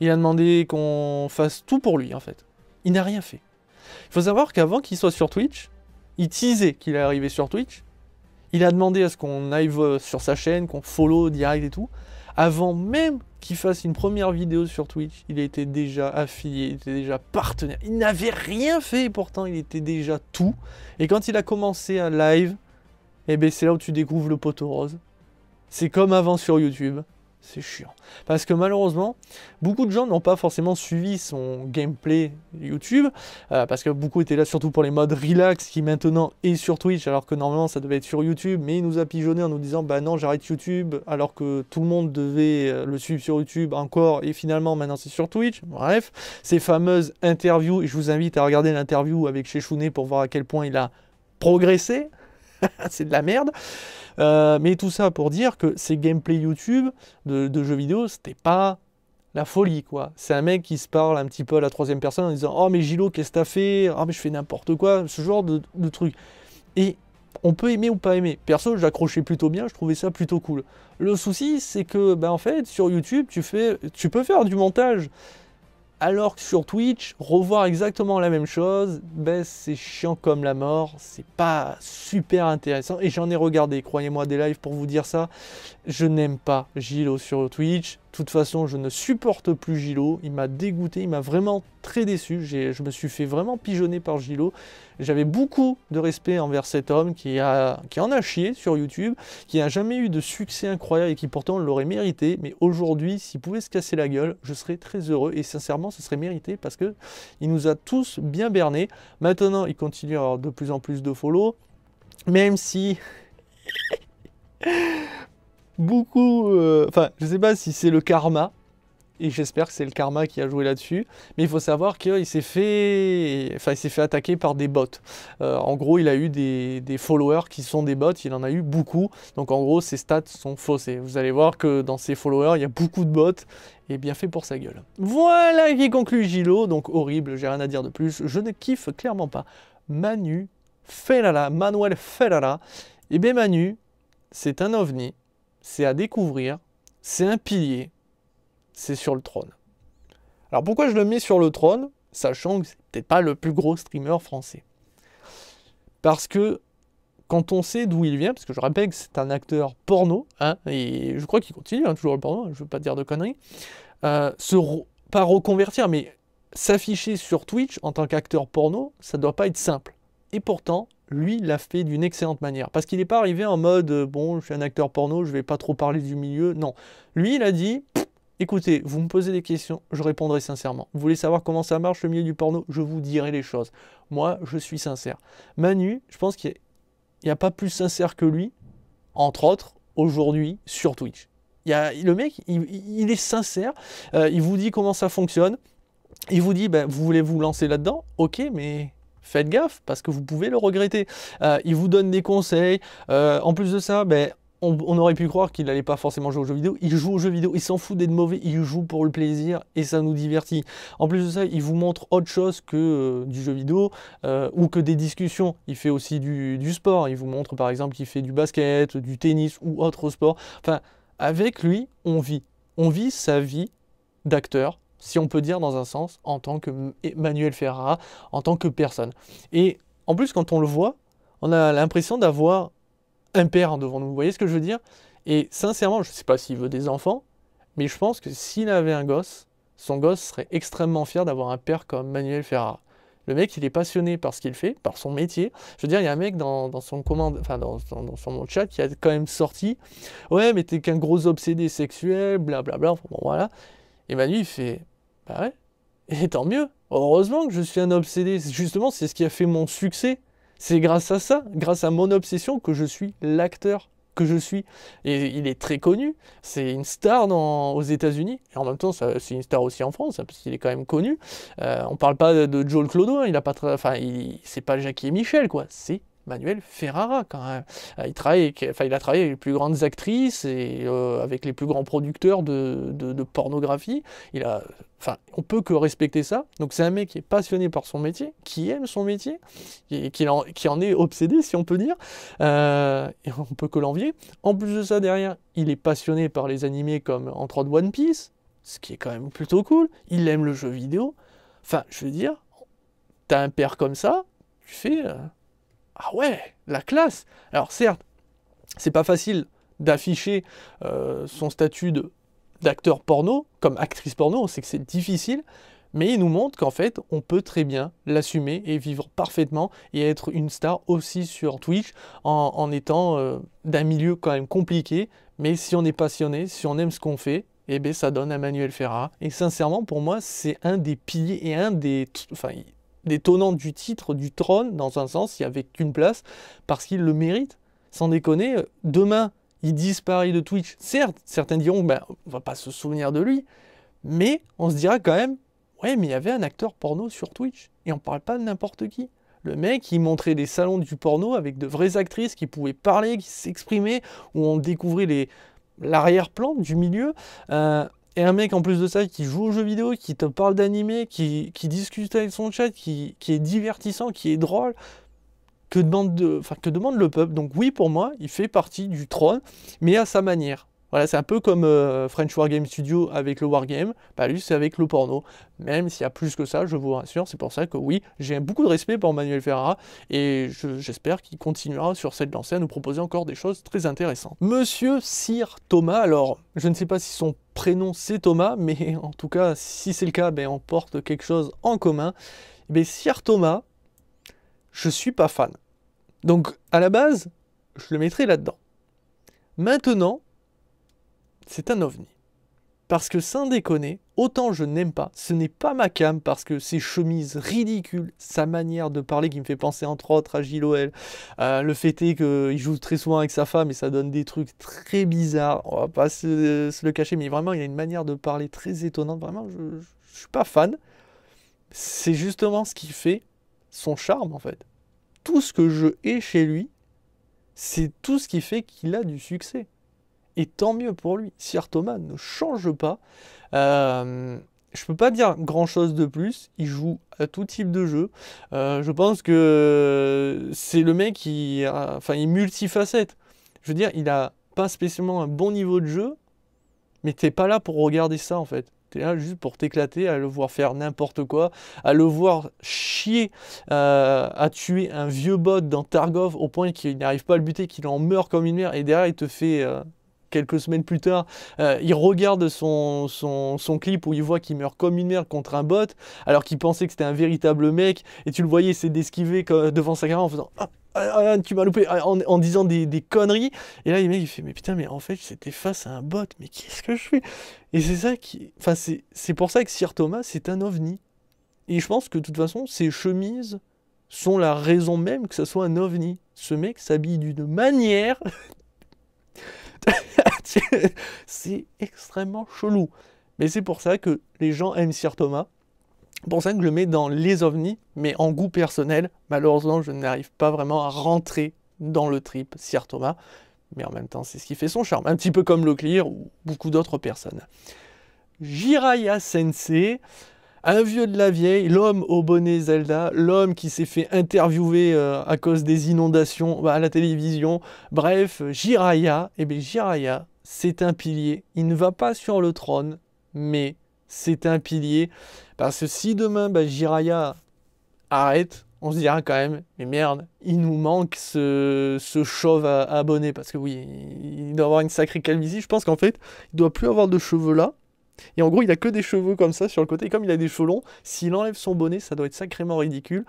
Il a demandé qu'on fasse tout pour lui, en fait. Il n'a rien fait. Il faut savoir qu'avant qu'il soit sur Twitch, il teasait qu'il est arrivé sur Twitch. Il a demandé à ce qu'on aille sur sa chaîne, qu'on follow direct et tout, avant même qu'il fasse une première vidéo sur Twitch, il était déjà affilié, il était déjà partenaire. Il n'avait rien fait et pourtant il était déjà tout. Et quand il a commencé un live, eh ben c'est là où tu découvres le poteau rose. C'est comme avant sur YouTube c'est chiant. Parce que malheureusement, beaucoup de gens n'ont pas forcément suivi son gameplay YouTube, euh, parce que beaucoup étaient là surtout pour les modes relax qui maintenant est sur Twitch, alors que normalement ça devait être sur YouTube, mais il nous a pigeonné en nous disant bah non j'arrête YouTube, alors que tout le monde devait euh, le suivre sur YouTube encore, et finalement maintenant c'est sur Twitch. Bref, ces fameuses interviews, et je vous invite à regarder l'interview avec Chechounet pour voir à quel point il a progressé c'est de la merde. Euh, mais tout ça pour dire que ces gameplays YouTube de, jeux vidéo, c'était pas la folie, quoi. C'est un mec qui se parle un petit peu à la troisième personne en disant Oh, mais Gilo, qu'est-ce que t'as fait Oh, mais je fais n'importe quoi, ce genre de, de truc. Et on peut aimer ou pas aimer. Perso, j'accrochais plutôt bien, je trouvais ça plutôt cool. Le souci, c'est que, ben, en fait, sur YouTube, tu, fais, tu peux faire du montage. Alors que sur Twitch, revoir exactement la même chose, ben, c'est chiant comme la mort, c'est pas super intéressant. Et j'en ai regardé, croyez-moi, des lives pour vous dire ça. Je n'aime pas Gilo sur Twitch. De toute façon, je ne supporte plus Gilo. Il m'a dégoûté, il m'a vraiment très déçu. Je me suis fait vraiment pigeonner par Gilo. J'avais beaucoup de respect envers cet homme qui, a, qui en a chié sur YouTube, qui n'a jamais eu de succès incroyable et qui pourtant l'aurait mérité. Mais aujourd'hui, s'il pouvait se casser la gueule, je serais très heureux. Et sincèrement, ce serait mérité parce qu'il nous a tous bien bernés. Maintenant, il continue à avoir de plus en plus de follow. Même si... beaucoup... Euh, enfin, je sais pas si c'est le karma, et j'espère que c'est le karma qui a joué là-dessus. Mais il faut savoir qu'il s'est fait, enfin, il s'est fait attaquer par des bots. Euh, en gros, il a eu des, followers qui sont des bots. Il en a eu beaucoup. Donc, en gros, ses stats sont faussées. Vous allez voir que dans ses followers, il y a beaucoup de bots. Et bien fait pour sa gueule. Voilà qui conclut Gilo. Donc, horrible. J'ai rien à dire de plus. Je ne kiffe clairement pas. Manu Felala, Manuel Felala. Et eh bien, Manu, c'est un ovni c'est à découvrir, c'est un pilier, c'est sur le trône. Alors pourquoi je le mets sur le trône, sachant que c'est peut-être pas le plus gros streamer français Parce que quand on sait d'où il vient, parce que je rappelle que c'est un acteur porno, hein, et je crois qu'il continue hein, toujours le porno, je veux pas dire de conneries, euh, se pas reconvertir, mais s'afficher sur Twitch en tant qu'acteur porno, ça doit pas être simple. Et pourtant, lui, l'a fait d'une excellente manière. Parce qu'il n'est pas arrivé en mode, euh, bon, je suis un acteur porno, je vais pas trop parler du milieu. Non. Lui, il a dit, écoutez, vous me posez des questions, je répondrai sincèrement. Vous voulez savoir comment ça marche le milieu du porno Je vous dirai les choses. Moi, je suis sincère. Manu, je pense qu'il n'y a, pas plus sincère que lui, entre autres, aujourd'hui, sur Twitch. Il le mec, il, est sincère, euh, il vous dit comment ça fonctionne, il vous dit, ben, vous voulez vous lancer là-dedans Ok, mais faites gaffe parce que vous pouvez le regretter. Euh, il vous donne des conseils. Euh, en plus de ça, ben, on, aurait pu croire qu'il n'allait pas forcément jouer aux jeux vidéo. Il joue aux jeux vidéo, il s'en fout d'être mauvais, il joue pour le plaisir et ça nous divertit. En plus de ça, il vous montre autre chose que euh, du jeu vidéo ou que des discussions. Il fait aussi du, du sport. Il vous montre par exemple qu'il fait du basket, du tennis ou autre sport. Enfin, avec lui, on vit. On vit sa vie d'acteur si on peut dire dans un sens, en tant que Manuel Ferrara, en tant que personne. Et en plus, quand on le voit, on a l'impression d'avoir un père devant nous. Vous voyez ce que je veux dire Et sincèrement, je ne sais pas s'il veut des enfants, mais je pense que s'il avait un gosse, son gosse serait extrêmement fier d'avoir un père comme Manuel Ferrara. Le mec, il est passionné par ce qu'il fait, par son métier. Je veux dire, il y a un mec dans, son commande, enfin dans, son chat qui a quand même sorti Ouais, mais t'es qu'un gros obsédé sexuel, blablabla. Bla, bla, bon, voilà. Et Manu, il fait bah et tant mieux. Heureusement que je suis un obsédé. Justement, c'est ce qui a fait mon succès. C'est grâce à ça, grâce à mon obsession, que je suis l'acteur que je suis. Et il est très connu. C'est une star aux États-Unis. Et en même temps, c'est une star aussi en France, hein, parce qu'il est quand même connu. On euh, on parle pas de Joel Clodo. Hein. il a pas, enfin, c'est pas Jackie et Michel, quoi. C'est Manuel Ferrara quand même. Euh, il, travaille, enfin, il a travaillé avec les plus grandes actrices et euh, avec les plus grands producteurs de, pornographie. Il a, enfin, on peut que respecter ça. Donc c'est un mec qui est passionné par son métier, qui aime son métier, et qui, en, est obsédé si on peut dire. Euh, et on peut que l'envier. En plus de ça, derrière, il est passionné par les animés comme entre autres One Piece, ce qui est quand même plutôt cool. Il aime le jeu vidéo. Enfin, je veux dire, t'as un père comme ça, tu fais... Euh, ah ouais, la classe Alors certes, c'est pas facile d'afficher euh, son statut d'acteur porno, comme actrice porno, on sait que c'est difficile, mais il nous montre qu'en fait, on peut très bien l'assumer et vivre parfaitement et être une star aussi sur Twitch en, étant euh, d'un milieu quand même compliqué, mais si on est passionné, si on aime ce qu'on fait, et eh bien, ça donne à Manuel Ferrat. Et sincèrement, pour moi, c'est un des piliers et un des détonnant du titre, du trône, dans un sens, il n'y avait qu'une place, parce qu'il le mérite. Sans déconner, demain, il disparaît de Twitch. Certes, certains diront, ben, on va pas se souvenir de lui, mais on se dira quand même, ouais, mais il y avait un acteur porno sur Twitch, et on parle pas de n'importe qui. Le mec, il montrait des salons du porno avec de vraies actrices qui pouvaient parler, qui s'exprimaient, où on découvrait les l'arrière-plan du milieu. Euh, et un mec en plus de ça qui joue aux jeux vidéo, qui te parle d'animé, qui, qui, discute avec son chat, qui, qui, est divertissant, qui est drôle, que demande, que demande le peuple Donc oui, pour moi, il fait partie du trône, mais à sa manière. Voilà, c'est un peu comme euh, French Wargame Studio avec le Wargame, bah lui c'est avec le porno. Même s'il y a plus que ça, je vous rassure, c'est pour ça que oui, j'ai beaucoup de respect pour Manuel Ferrara et j'espère qu'il continuera sur cette lancée à nous proposer encore des choses très intéressantes. Monsieur Sir Thomas, alors je ne sais pas si son prénom c'est Thomas, mais en tout cas si c'est le cas, ben, on porte quelque chose en commun. Mais eh ben, Sir Thomas, je suis pas fan. Donc à la base, je le mettrai là-dedans. Maintenant, c'est un ovni. Parce que sans déconner, autant je n'aime pas, ce n'est pas ma cam parce que ses chemises ridicules, sa manière de parler qui me fait penser entre autres à Gilles Oel, euh, le fait est qu'il joue très souvent avec sa femme et ça donne des trucs très bizarres, on va pas se, se le cacher, mais vraiment il a une manière de parler très étonnante, vraiment je, ne suis pas fan. C'est justement ce qui fait son charme en fait. Tout ce que je hais chez lui, c'est tout ce qui fait qu'il a du succès. Et tant mieux pour lui. Sir Thomas ne change pas. Euh, je peux pas dire grand chose de plus. Il joue à tout type de jeu. Euh, je pense que c'est le mec qui, enfin, il multifacette. Je veux dire, il n'a pas spécialement un bon niveau de jeu, mais t'es pas là pour regarder ça en fait. es là juste pour t'éclater, à le voir faire n'importe quoi, à le voir chier, euh, à tuer un vieux bot dans Targov au point qu'il n'arrive pas à le buter, qu'il en meurt comme une mère, et derrière il te fait euh, quelques semaines plus tard, euh, il regarde son, son, clip où il voit qu'il meurt comme une merde contre un bot, alors qu'il pensait que c'était un véritable mec, et tu le voyais essayer d'esquiver devant sa caméra en faisant ah, ah, ah tu m'as loupé ah, en, disant des, conneries. Et là, il mec, il fait Mais putain, mais en fait, c'était face à un bot, mais qu'est-ce que je fais Et c'est ça qui. Enfin, c'est pour ça que Sir Thomas, c'est un ovni. Et je pense que de toute façon, ses chemises sont la raison même que ça soit un ovni. Ce mec s'habille d'une manière c'est extrêmement chelou. Mais c'est pour ça que les gens aiment Sir Thomas. pour ça que je le mets dans les ovnis, mais en goût personnel, malheureusement, je n'arrive pas vraiment à rentrer dans le trip Sir Thomas. Mais en même temps, c'est ce qui fait son charme. Un petit peu comme le ou beaucoup d'autres personnes. Jiraya Sensei un vieux de la vieille, l'homme au bonnet Zelda, l'homme qui s'est fait interviewer euh, à cause des inondations bah, à la télévision. Bref, Jiraya, eh bien c'est un pilier. Il ne va pas sur le trône, mais c'est un pilier. Parce que si demain, bah, Jiraya arrête, on se dira quand même, mais merde, il nous manque ce, chauve à, abonné. Parce que oui, il doit avoir une sacrée calvitie. Je pense qu'en fait, il doit plus avoir de cheveux là. Et en gros, il a que des cheveux comme ça sur le côté. comme il a des cheveux longs, s'il enlève son bonnet, ça doit être sacrément ridicule.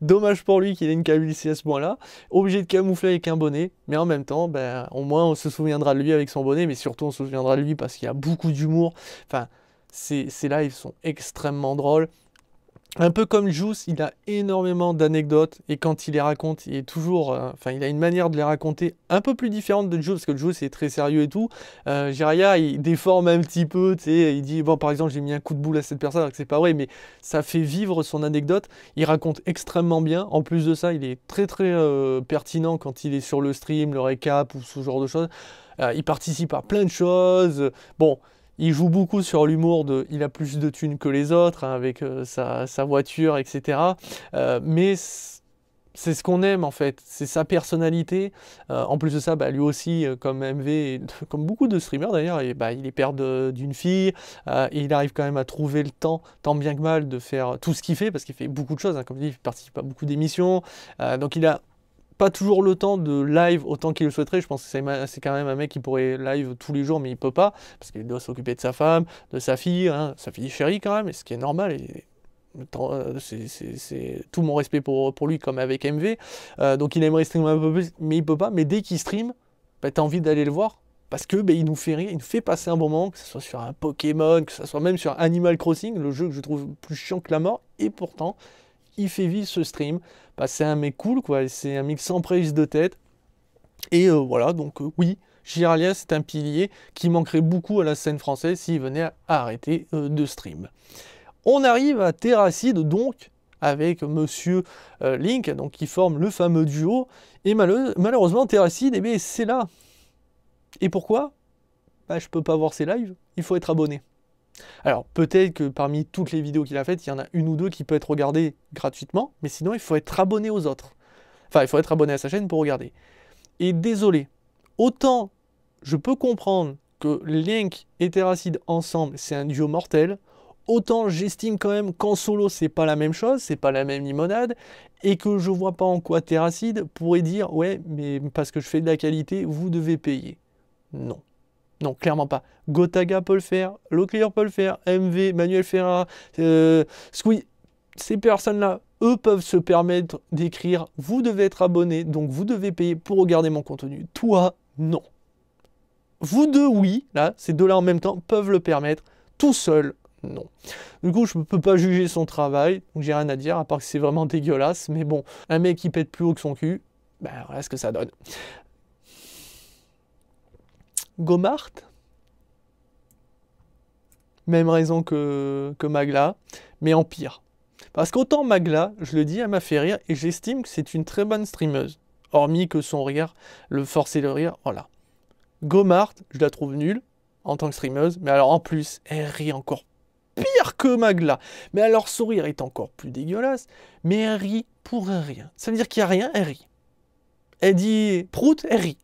Dommage pour lui qu'il ait une ici à ce point-là. Obligé de camoufler avec un bonnet, mais en même temps, ben, au moins on se souviendra de lui avec son bonnet, mais surtout on se souviendra de lui parce qu'il y a beaucoup d'humour. Enfin, ces lives sont extrêmement drôles un peu comme Juice, il a énormément d'anecdotes et quand il les raconte, il est toujours, euh, il a une manière de les raconter un peu plus différente de Juice parce que Juice est très sérieux et tout. Euh, il déforme un petit peu, tu sais, il dit bon, par exemple, j'ai mis un coup de boule à cette personne, alors que c'est pas vrai, mais ça fait vivre son anecdote. Il raconte extrêmement bien. En plus de ça, il est très très euh, pertinent quand il est sur le stream, le récap ou ce genre de choses. Euh, il participe à plein de choses. Bon, il joue beaucoup sur l'humour de il a plus de thunes que les autres, hein, avec euh, sa, voiture, etc. Euh, mais c'est ce qu'on aime en fait, c'est sa personnalité. Euh, en plus de ça, bah, lui aussi, comme MV, comme beaucoup de streamers d'ailleurs, bah, il est père d'une fille, et il arrive quand même à trouver le temps, tant bien que mal, de faire tout ce qu'il fait, parce qu'il fait beaucoup de choses, hein. comme je dis, il participe à beaucoup d'émissions, donc il a pas toujours le temps de live autant qu'il le souhaiterait. Je pense que c'est quand même un mec qui pourrait live tous les jours, mais il peut pas, parce qu'il doit s'occuper de sa femme, de sa fille, hein, sa fille chérie quand même, ce qui est normal. Euh, c'est tout mon respect pour, lui comme avec MV. Euh, donc il aimerait streamer un peu plus, mais il peut pas. Mais dès qu'il stream, bah, tu envie d'aller le voir. Parce que bah, il nous fait rire, il nous fait passer un bon moment, que ce soit sur un Pokémon, que ce soit même sur Animal Crossing, le jeu que je trouve plus chiant que la mort, et pourtant il fait vivre ce stream. Bah, c'est un mec cool, quoi. C'est un mec sans prise de tête. Et euh, voilà, donc euh, oui, Giralia, c'est un pilier qui manquerait beaucoup à la scène française s'il venait à arrêter euh, de stream. On arrive à Terracide, donc, avec Monsieur Link, donc qui forme le fameux duo. Et malheureusement, Terracide, eh c'est là. Et pourquoi bah, Je peux pas voir ses lives, il faut être abonné. Alors peut-être que parmi toutes les vidéos qu'il a faites, il y en a une ou deux qui peut être regardée gratuitement, mais sinon il faut être abonné aux autres. Enfin, il faut être abonné à sa chaîne pour regarder. Et désolé, autant je peux comprendre que Link et Terracid ensemble, c'est un duo mortel, autant j'estime quand même qu'en solo, c'est pas la même chose, c'est pas la même limonade, et que je vois pas en quoi Terracid pourrait dire ouais, mais parce que je fais de la qualité, vous devez payer. Non. Non, clairement pas. Gotaga peut le faire, Locklear peut le faire, MV, Manuel Ferra, euh, Ces personnes-là, eux peuvent se permettre d'écrire vous devez être abonné, donc vous devez payer pour regarder mon contenu. Toi, non. Vous deux, oui, là, ces deux-là en même temps peuvent le permettre. Tout seul, non. Du coup, je ne peux pas juger son travail, donc j'ai rien à dire, à part que c'est vraiment dégueulasse, mais bon, un mec qui pète plus haut que son cul, ben voilà ce que ça donne. Gomart. Même raison que, Magla, mais en pire. Parce qu'autant Magla, je le dis, elle m'a fait rire et j'estime que c'est une très bonne streameuse. Hormis que son rire, le forcer le rire, voilà. Gomart, je la trouve nulle en tant que streameuse, mais alors en plus, elle rit encore pire que Magla. Mais alors son rire est encore plus dégueulasse, mais elle rit pour rien. Ça veut dire qu'il n'y a rien, elle rit. Elle dit prout, elle rit.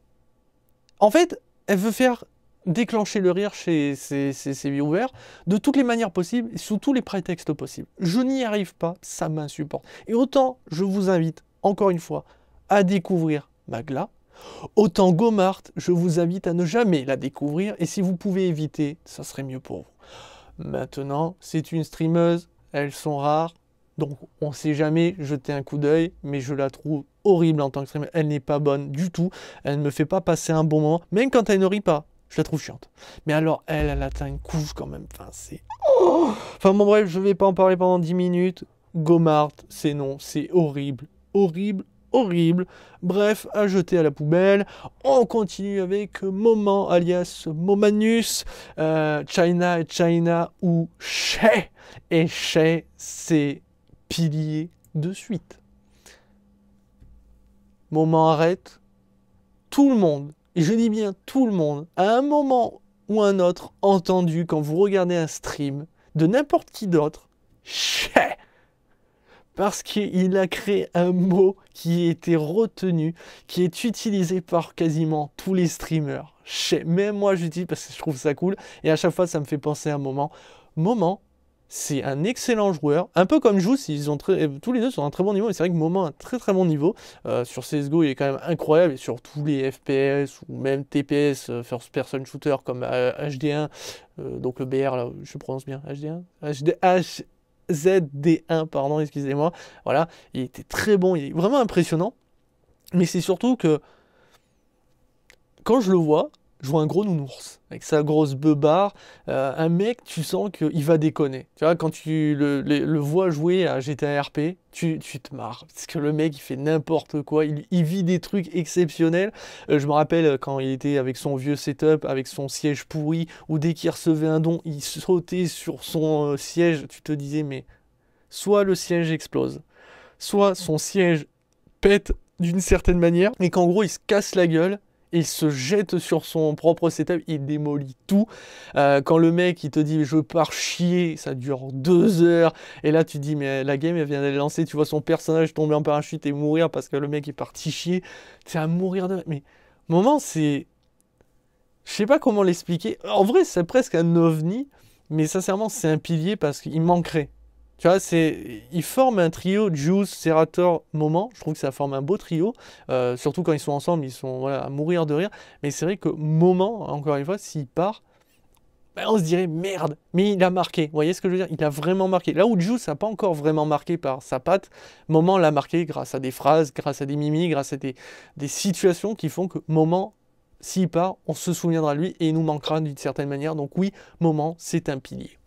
En fait, elle veut faire déclencher le rire chez ses, ses, ouverts de toutes les manières possibles, et sous tous les prétextes possibles. Je n'y arrive pas, ça m'insupporte. Et autant je vous invite, encore une fois, à découvrir Magla, autant Gomart, je vous invite à ne jamais la découvrir, et si vous pouvez éviter, ça serait mieux pour vous. Maintenant, c'est une streameuse, elles sont rares, donc on ne sait jamais, jeter un coup d'œil, mais je la trouve horrible en tant que Elle n'est pas bonne du tout. Elle ne me fait pas passer un bon moment, même quand elle ne rit pas. Je la trouve chiante. Mais alors, elle, elle atteint une couche quand même. Enfin, c'est. enfin, bon, bref, je vais pas en parler pendant 10 minutes. Gomart, c'est non, c'est horrible. Horrible, horrible. Bref, à jeter à la poubelle. On continue avec Moment alias Momanus, euh, China et China ou Che. Et Che, c'est pilier de suite moment arrête, tout le monde, et je dis bien tout le monde, à un moment ou un autre entendu quand vous regardez un stream de n'importe qui d'autre, ché, parce qu'il a créé un mot qui a été retenu, qui est utilisé par quasiment tous les streamers. ché. même moi, j'utilise parce que je trouve ça cool et à chaque fois, ça me fait penser à un moment. Moment c'est un excellent joueur, un peu comme Jou, ils ont tous les deux sont à un très bon niveau, mais c'est vrai que Moment a un très très bon niveau, euh, sur CSGO il est quand même incroyable, et sur tous les FPS ou même TPS, euh, First Person Shooter comme HD1, euh, donc le BR là, je prononce bien, HD1 HD, 1 pardon, excusez-moi, voilà, il était très bon, il est vraiment impressionnant, mais c'est surtout que quand je le vois, joue un gros nounours avec sa grosse beubare. barre euh, un mec, tu sens qu'il va déconner. Tu vois, quand tu le, vois jouer à GTA RP, tu, te marres. Parce que le mec, il fait n'importe quoi. Il, il, vit des trucs exceptionnels. Euh, je me rappelle euh, quand il était avec son vieux setup, avec son siège pourri, où dès qu'il recevait un don, il sautait sur son siège. Tu te disais, mais soit le siège explose, soit son siège pète d'une certaine manière, et qu'en gros, il se casse la gueule il se jette sur son propre setup, il démolit tout. Euh, quand le mec il te dit je pars chier, ça dure deux heures, et là tu dis mais la game elle vient d'être lancer, tu vois son personnage tomber en parachute et mourir parce que le mec est parti chier, c'est à mourir de... Mais moment c'est... Je sais pas comment l'expliquer. En vrai c'est presque un ovni, mais sincèrement c'est un pilier parce qu'il manquerait. Tu vois, c'est, ils forment un trio, Juice, Serator, Moment. Je trouve que ça forme un beau trio. Euh, surtout quand ils sont ensemble, ils sont à mourir de rire. Mais c'est vrai que Moment, encore une fois, s'il part, ben, on se dirait merde, mais il a marqué. Vous voyez ce que je veux dire Il a vraiment marqué. Là où Juice n'a pas encore vraiment marqué par sa patte, Moment l'a marqué grâce à des phrases, grâce à des mimis, grâce à des, des situations qui font que Moment s'il part, on se souviendra de lui et il nous manquera d'une certaine manière. Donc oui, moment, c'est un pilier.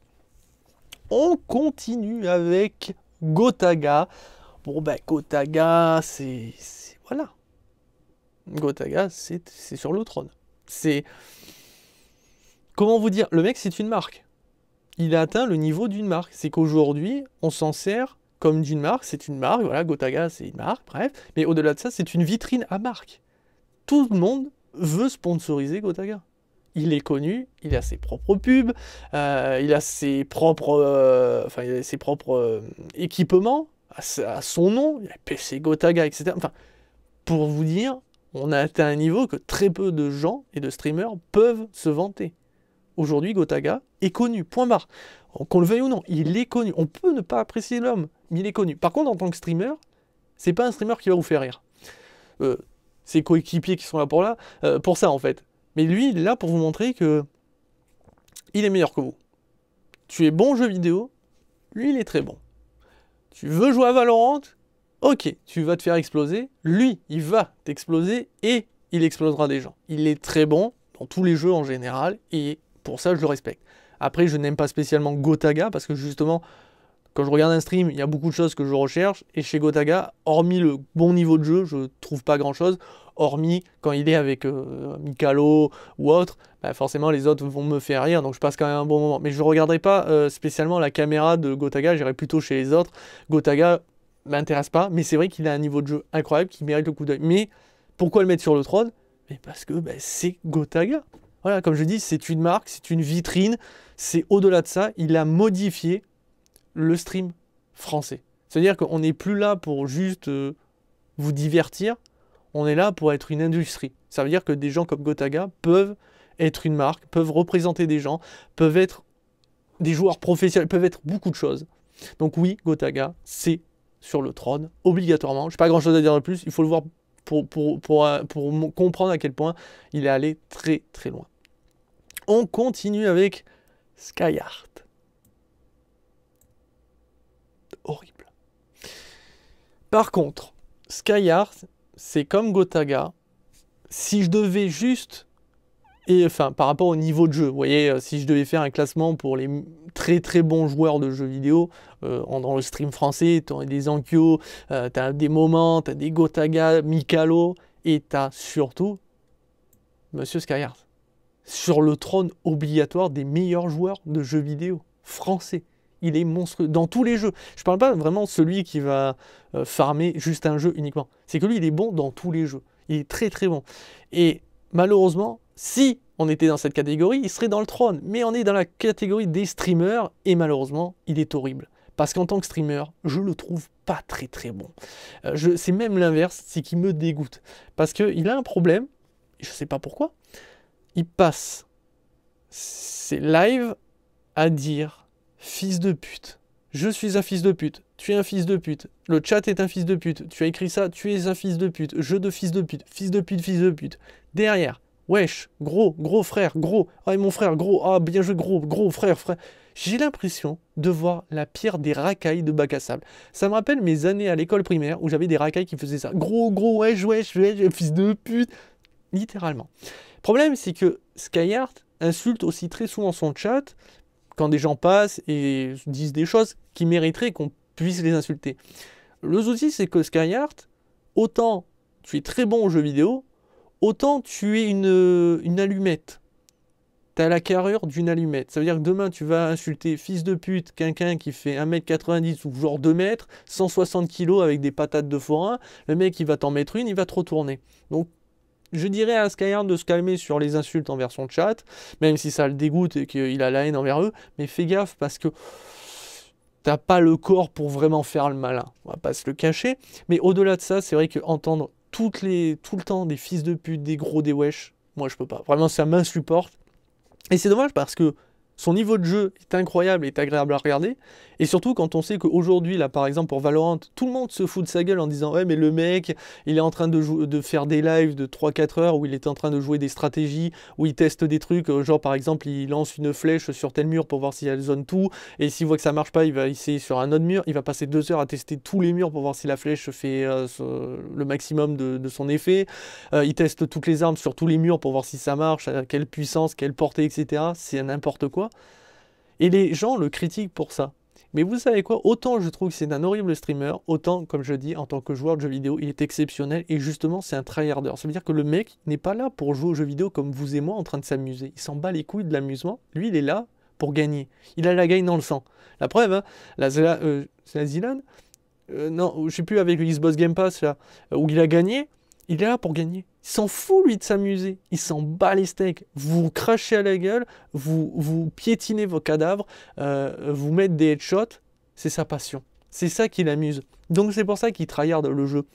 On continue avec Gotaga. Bon, ben, Gotaga, c'est. Voilà. Gotaga, c'est sur le trône. C'est. Comment vous dire Le mec, c'est une marque. Il a atteint le niveau d'une marque. C'est qu'aujourd'hui, on s'en sert comme d'une marque. C'est une marque, voilà, Gotaga, c'est une marque, bref. Mais au-delà de ça, c'est une vitrine à marque. Tout le monde veut sponsoriser Gotaga il est connu, il a ses propres pubs, euh, il a ses propres, euh, ses propres euh, équipements à, son nom, il a PC Gotaga, etc. Enfin, pour vous dire, on a atteint un niveau que très peu de gens et de streamers peuvent se vanter. Aujourd'hui, Gotaga est connu, point barre. Qu'on le veuille ou non, il est connu. On peut ne pas apprécier l'homme, mais il est connu. Par contre, en tant que streamer, c'est pas un streamer qui va vous faire rire. ses coéquipiers qui sont là pour, là, pour ça, en fait mais lui, il est là pour vous montrer que il est meilleur que vous. Tu es bon jeu vidéo, lui, il est très bon. Tu veux jouer à Valorant Ok, tu vas te faire exploser. Lui, il va t'exploser et il explosera des gens. Il est très bon dans tous les jeux en général et pour ça, je le respecte. Après, je n'aime pas spécialement Gotaga parce que justement, quand je regarde un stream, il y a beaucoup de choses que je recherche et chez Gotaga, hormis le bon niveau de jeu, je ne trouve pas grand chose hormis quand il est avec euh, Mikalo ou autre, bah, forcément les autres vont me faire rire, donc je passe quand même un bon moment. Mais je ne regarderai pas euh, spécialement la caméra de Gotaga, j'irai plutôt chez les autres. Gotaga m'intéresse pas, mais c'est vrai qu'il a un niveau de jeu incroyable qui mérite le coup d'œil. Mais pourquoi le mettre sur le trône parce que bah, c'est Gotaga. Voilà, comme je dis, c'est une marque, c'est une vitrine, c'est au-delà de ça, il a modifié le stream français. C'est-à-dire qu'on n'est plus là pour juste euh, vous divertir, on est là pour être une industrie. Ça veut dire que des gens comme Gotaga peuvent être une marque, peuvent représenter des gens, peuvent être des joueurs professionnels, peuvent être beaucoup de choses. Donc oui, Gotaga, c'est sur le trône, obligatoirement. Je n'ai pas grand-chose à dire de plus, il faut le voir pour, pour, pour, comprendre à quel point il est allé très très loin. On continue avec Skyheart. Horrible. Par contre, Skyheart, c'est comme Gotaga. Si je devais juste, enfin par rapport au niveau de jeu, vous voyez, euh, si je devais faire un classement pour les très très bons joueurs de jeux vidéo, euh, dans le stream français, tu as des Ankyo, euh, tu as des Moments, tu as des Gotaga, Mikalo, et tu as surtout Monsieur Skyheart, sur le trône obligatoire des meilleurs joueurs de jeux vidéo français il est monstrueux. Dans tous les jeux. Je ne parle pas vraiment celui qui va euh, farmer juste un jeu uniquement. C'est que lui, il est bon dans tous les jeux. Il est très très bon. Et malheureusement, si on était dans cette catégorie, il serait dans le trône. Mais on est dans la catégorie des streamers et malheureusement, il est horrible. Parce qu'en tant que streamer, je le trouve pas très très bon. Euh, c'est même l'inverse, c'est qu'il me dégoûte. Parce qu'il a un problème, je sais pas pourquoi, il passe ses lives à dire Fils de pute. Je suis un fils de pute. Tu es un fils de pute. Le chat est un fils de pute. Tu as écrit ça. Tu es un fils de pute. Jeu de fils de pute. Fils de pute, fils de pute. Derrière. Wesh. Gros, gros frère, gros. Ah, mon frère, gros. Ah, bien joué, gros, gros frère, frère. J'ai l'impression de voir la pierre des racailles de bac à sable. Ça me rappelle mes années à l'école primaire où j'avais des racailles qui faisaient ça. Gros, gros, wesh, wesh, wesh, fils de pute. Littéralement. Problème, c'est que Skyheart insulte aussi très souvent son chat, quand des gens passent et disent des choses qui mériteraient qu'on puisse les insulter. Le souci, c'est que Skyheart, autant tu es très bon au jeu vidéo, autant tu es une, une allumette. T'as la carrure d'une allumette. Ça veut dire que demain, tu vas insulter fils de pute quelqu'un qui fait 1m90 ou genre 2 m 160 kg avec des patates de forain. Le mec, il va t'en mettre une, il va te retourner. Donc, je dirais à Skyhard de se calmer sur les insultes envers son chat, même si ça le dégoûte et qu'il a la haine envers eux, mais fais gaffe parce que t'as pas le corps pour vraiment faire le malin, on va pas se le cacher, mais au-delà de ça, c'est vrai que entendre tout le temps des fils de pute, des gros, des wesh, moi je peux pas, vraiment ça m'insupporte, et c'est dommage parce que son niveau de jeu est incroyable et est agréable à regarder. Et surtout quand on sait qu'aujourd'hui, là par exemple pour Valorant, tout le monde se fout de sa gueule en disant Ouais, mais le mec, il est en train de, faire des lives de 3-4 heures où il est en train de jouer des stratégies, où il teste des trucs. Euh, genre par exemple, il lance une flèche sur tel mur pour voir si elle zone tout. Et s'il voit que ça marche pas, il va essayer sur un autre mur. Il va passer 2 heures à tester tous les murs pour voir si la flèche fait euh, le maximum de, son effet. Euh, il teste toutes les armes sur tous les murs pour voir si ça marche, à quelle puissance, quelle portée, etc. C'est n'importe quoi. Et les gens le critiquent pour ça. Mais vous savez quoi Autant je trouve que c'est un horrible streamer, autant, comme je dis, en tant que joueur de jeux vidéo, il est exceptionnel et justement, c'est un tryharder. Ça veut dire que le mec n'est pas là pour jouer aux jeux vidéo comme vous et moi en train de s'amuser. Il s'en bat les couilles de l'amusement. Lui, il est là pour gagner. Il a la gagne dans le sang. La preuve, hein, la, la euh, euh, non, je sais plus avec le Xbox Game Pass là, où il a gagné il est là pour gagner. Il s'en fout, lui, de s'amuser. Il s'en bat les steaks. Vous crachez à la gueule, vous, vous piétinez vos cadavres, euh, vous mettez des headshots. C'est sa passion. C'est ça qui l'amuse. Donc c'est pour ça qu'il tryhard le jeu.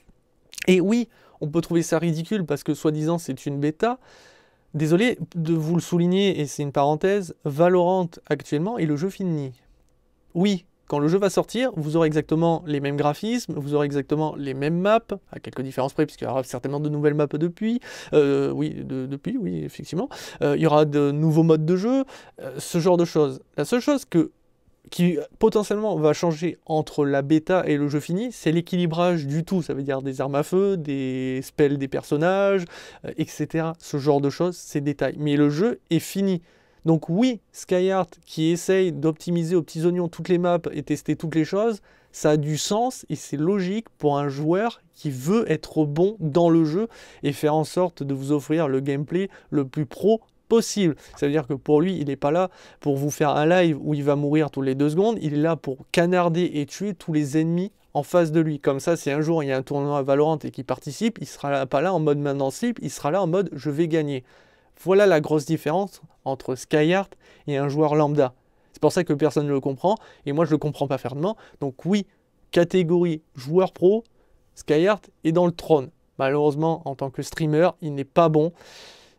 Et oui, on peut trouver ça ridicule parce que soi-disant c'est une bêta. Désolé de vous le souligner, et c'est une parenthèse, Valorant actuellement est le jeu fini. Oui, quand le jeu va sortir, vous aurez exactement les mêmes graphismes, vous aurez exactement les mêmes maps, à quelques différences près, puisqu'il y aura certainement de nouvelles maps depuis, euh, oui, depuis, oui, effectivement. Euh, il y aura de nouveaux modes de jeu, euh, ce genre de choses. La seule chose que, qui potentiellement va changer entre la bêta et le jeu fini, c'est l'équilibrage du tout. Ça veut dire des armes à feu, des spells des personnages, etc. Ce genre de choses, ces détails. Mais le jeu est fini. Donc oui, Skyheart qui essaye d'optimiser aux petits oignons toutes les maps et tester toutes les choses, ça a du sens et c'est logique pour un joueur qui veut être bon dans le jeu et faire en sorte de vous offrir le gameplay le plus pro possible. Ça veut dire que pour lui, il n'est pas là pour vous faire un live où il va mourir tous les deux secondes, il est là pour canarder et tuer tous les ennemis en face de lui. Comme ça, si un jour il y a un tournoi à Valorant et qu'il participe, il sera pas là en mode maintenant slip, il sera là en mode je vais gagner. Voilà la grosse différence entre Skyheart et un joueur lambda. C'est pour ça que personne ne le comprend, et moi je ne le comprends pas fermement. Donc oui, catégorie joueur pro, Skyheart est dans le trône. Malheureusement, en tant que streamer, il n'est pas bon.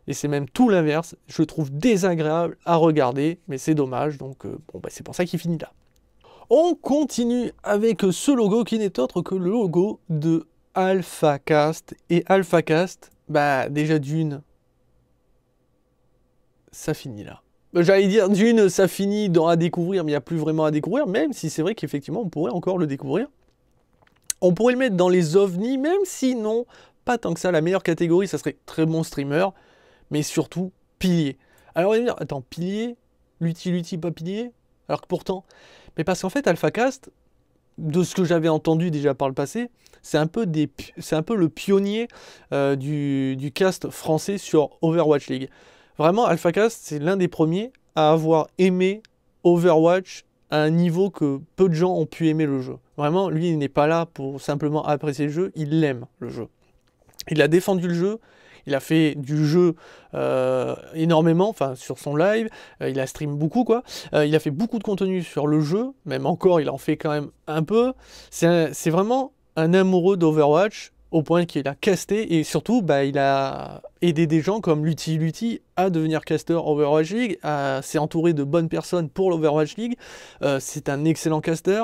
Et c'est même tout l'inverse. Je le trouve désagréable à regarder, mais c'est dommage. Donc euh, bon, bah, c'est pour ça qu'il finit là. On continue avec ce logo qui n'est autre que le logo de AlphaCast. Et AlphaCast, bah déjà d'une, ça finit là. J'allais dire d'une, ça finit dans à découvrir, mais il n'y a plus vraiment à découvrir, même si c'est vrai qu'effectivement, on pourrait encore le découvrir. On pourrait le mettre dans les ovnis, même si non, pas tant que ça. La meilleure catégorie, ça serait très bon streamer, mais surtout pilier. Alors, on va dire, attends, pilier L'utile, pas pilier Alors que pourtant. Mais parce qu'en fait, AlphaCast, de ce que j'avais entendu déjà par le passé, c'est un peu, un peu le pionnier euh, du, du cast français sur Overwatch League. Vraiment, AlphaCast, c'est l'un des premiers à avoir aimé Overwatch à un niveau que peu de gens ont pu aimer le jeu. Vraiment, lui, il n'est pas là pour simplement apprécier le jeu, il l'aime, le jeu. Il a défendu le jeu, il a fait du jeu euh, énormément, enfin sur son live, euh, il a stream beaucoup quoi, euh, il a fait beaucoup de contenu sur le jeu, même encore il en fait quand même un peu, c'est vraiment un amoureux d'Overwatch au point qu'il a casté et surtout bah, il a aidé des gens comme Lutti Lutti à devenir caster Overwatch League, s'est entouré de bonnes personnes pour l'Overwatch League, euh, c'est un excellent caster,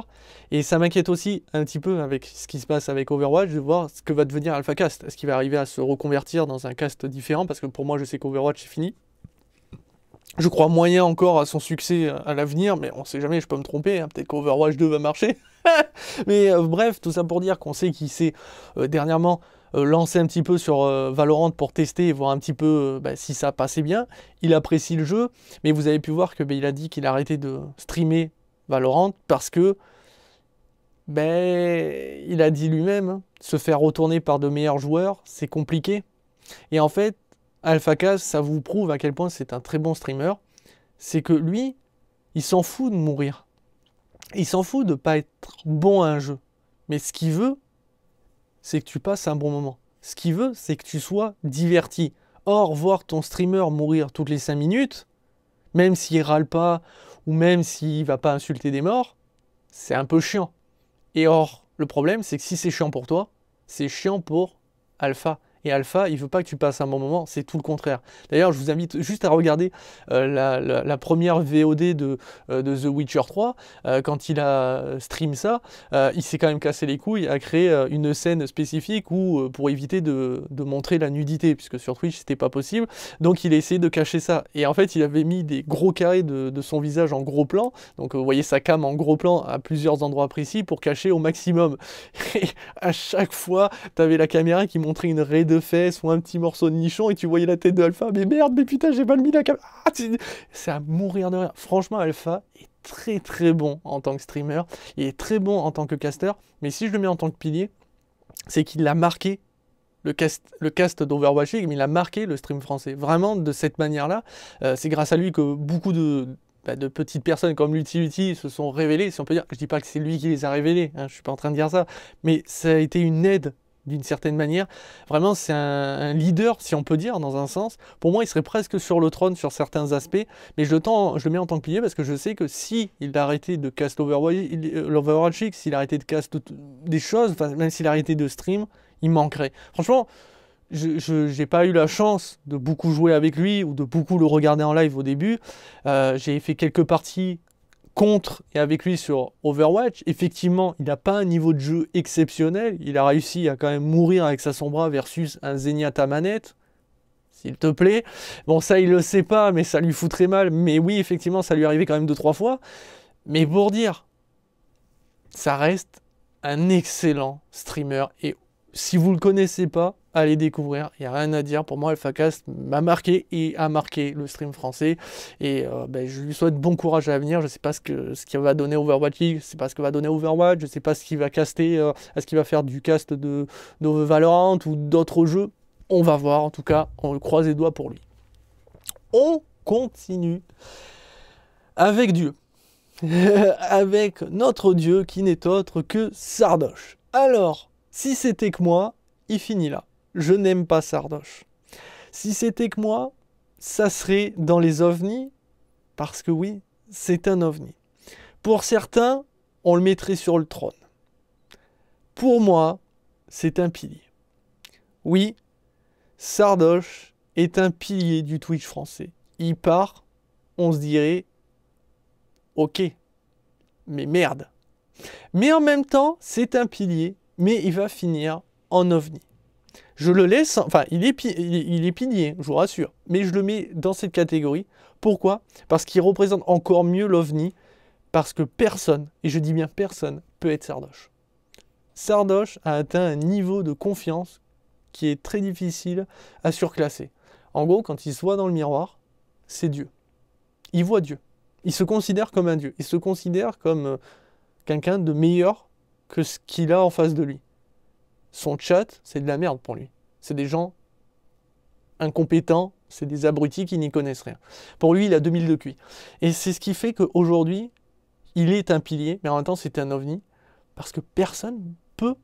et ça m'inquiète aussi un petit peu avec ce qui se passe avec Overwatch de voir ce que va devenir AlphaCast, est-ce qu'il va arriver à se reconvertir dans un cast différent parce que pour moi je sais qu'Overwatch est fini, je crois moyen encore à son succès à l'avenir, mais on sait jamais, je peux me tromper, hein. peut-être qu'Overwatch 2 va marcher. mais euh, bref, tout ça pour dire qu'on sait qu'il s'est euh, dernièrement euh, lancé un petit peu sur Valorant pour tester et voir un petit peu bah, si ça passait bien. Il apprécie le jeu, mais vous avez pu voir que bah, il a dit qu'il a arrêté de streamer Valorant parce que ben, il a dit lui-même, hein, se faire retourner par de meilleurs joueurs, c'est compliqué. Et en fait, AlphaCast, ça vous prouve à quel point c'est un très bon streamer, c'est que lui, il s'en fout de mourir. Il s'en fout de ne pas être bon à un jeu. Mais ce qu'il veut, c'est que tu passes un bon moment. Ce qu'il veut, c'est que tu sois diverti. Or, voir ton streamer mourir toutes les 5 minutes, même s'il râle pas, ou même s'il va pas insulter des morts, c'est un peu chiant. Et or, le problème, c'est que si c'est chiant pour toi, c'est chiant pour Alpha. Et Alpha, il veut pas que tu passes un bon moment, c'est tout le contraire. D'ailleurs, je vous invite juste à regarder euh, la, première VOD euh, de, The Witcher 3, euh, quand il a stream ça, il s'est quand même cassé les couilles à créer une scène spécifique où, pour éviter de, montrer la nudité, puisque sur Twitch c'était pas possible, donc il a essayé de cacher ça. Et en fait, il avait mis des gros carrés de, son visage en gros plan, donc vous voyez sa cam en gros plan à plusieurs endroits précis pour cacher au maximum. Et à chaque fois, tu avais la caméra qui montrait une raideur fesses ou un petit morceau de nichon et tu voyais la tête de Alpha. Mais merde, mais putain, j'ai mal mis la caméra. Ah, c'est à mourir de rire. Franchement, Alpha est très très bon en tant que streamer. Il est très bon en tant que caster. Mais si je le mets en tant que pilier, c'est qu'il a marqué le cast, le cast d'Overwatch mais il a marqué le stream français. Vraiment, de cette manière-là, euh, c'est grâce à lui que beaucoup de, bah, petites personnes comme Luti se sont révélées. Si on peut dire, je dis pas que c'est lui qui les a révélées, hein, je suis pas en train de dire ça, mais ça a été une aide d'une certaine manière. Vraiment, c'est un, leader, si on peut dire, dans un sens. Pour moi, il serait presque sur le trône sur certains aspects, mais je le, tends, je mets en tant que pilier parce que je sais que si il arrêtait de cast l'Overwatch euh, s'il arrêtait de cast des choses, même s'il arrêtait de stream, il manquerait. Franchement, je n'ai pas eu la chance de beaucoup jouer avec lui ou de beaucoup le regarder en live au début. Euh, j'ai fait quelques parties contre et avec lui sur Overwatch. Effectivement, il n'a pas un niveau de jeu exceptionnel. Il a réussi à quand même mourir avec sa Sombra versus un Zenyatta manette. S'il te plaît. Bon, ça, il le sait pas, mais ça lui fout très mal. Mais oui, effectivement, ça lui arrivait quand même deux, trois fois. Mais pour dire, ça reste un excellent streamer. Et si vous le connaissez pas, les découvrir. Il n'y a rien à dire. Pour moi, Alpha Cast m'a marqué et a marqué le stream français. Et euh, ben, je lui souhaite bon courage à l'avenir. Je ne sais pas ce que ce qu'il va donner Overwatch League, je ne sais pas ce que va donner Overwatch, je ne sais pas ce qu'il va caster. Euh, est-ce qu'il va faire du cast de, de Valorant ou d'autres jeux On va voir. En tout cas, on le croise les doigts pour lui. On continue avec Dieu. avec notre Dieu qui n'est autre que Sardoche. Alors, si c'était que moi, il finit là je n'aime pas Sardoche. Si c'était que moi, ça serait dans les ovnis, parce que oui, c'est un ovni. Pour certains, on le mettrait sur le trône. Pour moi, c'est un pilier. Oui, Sardoche est un pilier du Twitch français. Il part, on se dirait, ok, mais merde. Mais en même temps, c'est un pilier, mais il va finir en ovni. Je le laisse, enfin, il est, il je vous rassure, mais je le mets dans cette catégorie. Pourquoi Parce qu'il représente encore mieux l'OVNI, parce que personne, et je dis bien personne, peut être Sardoche. Sardoche a atteint un niveau de confiance qui est très difficile à surclasser. En gros, quand il se voit dans le miroir, c'est Dieu. Il voit Dieu. Il se considère comme un Dieu. Il se considère comme euh, quelqu'un de meilleur que ce qu'il a en face de lui son chat, c'est de la merde pour lui. C'est des gens incompétents, c'est des abrutis qui n'y connaissent rien. Pour lui, il a 2000 de QI. Et c'est ce qui fait qu'aujourd'hui, il est un pilier, mais en même temps, c'est un ovni, parce que personne peut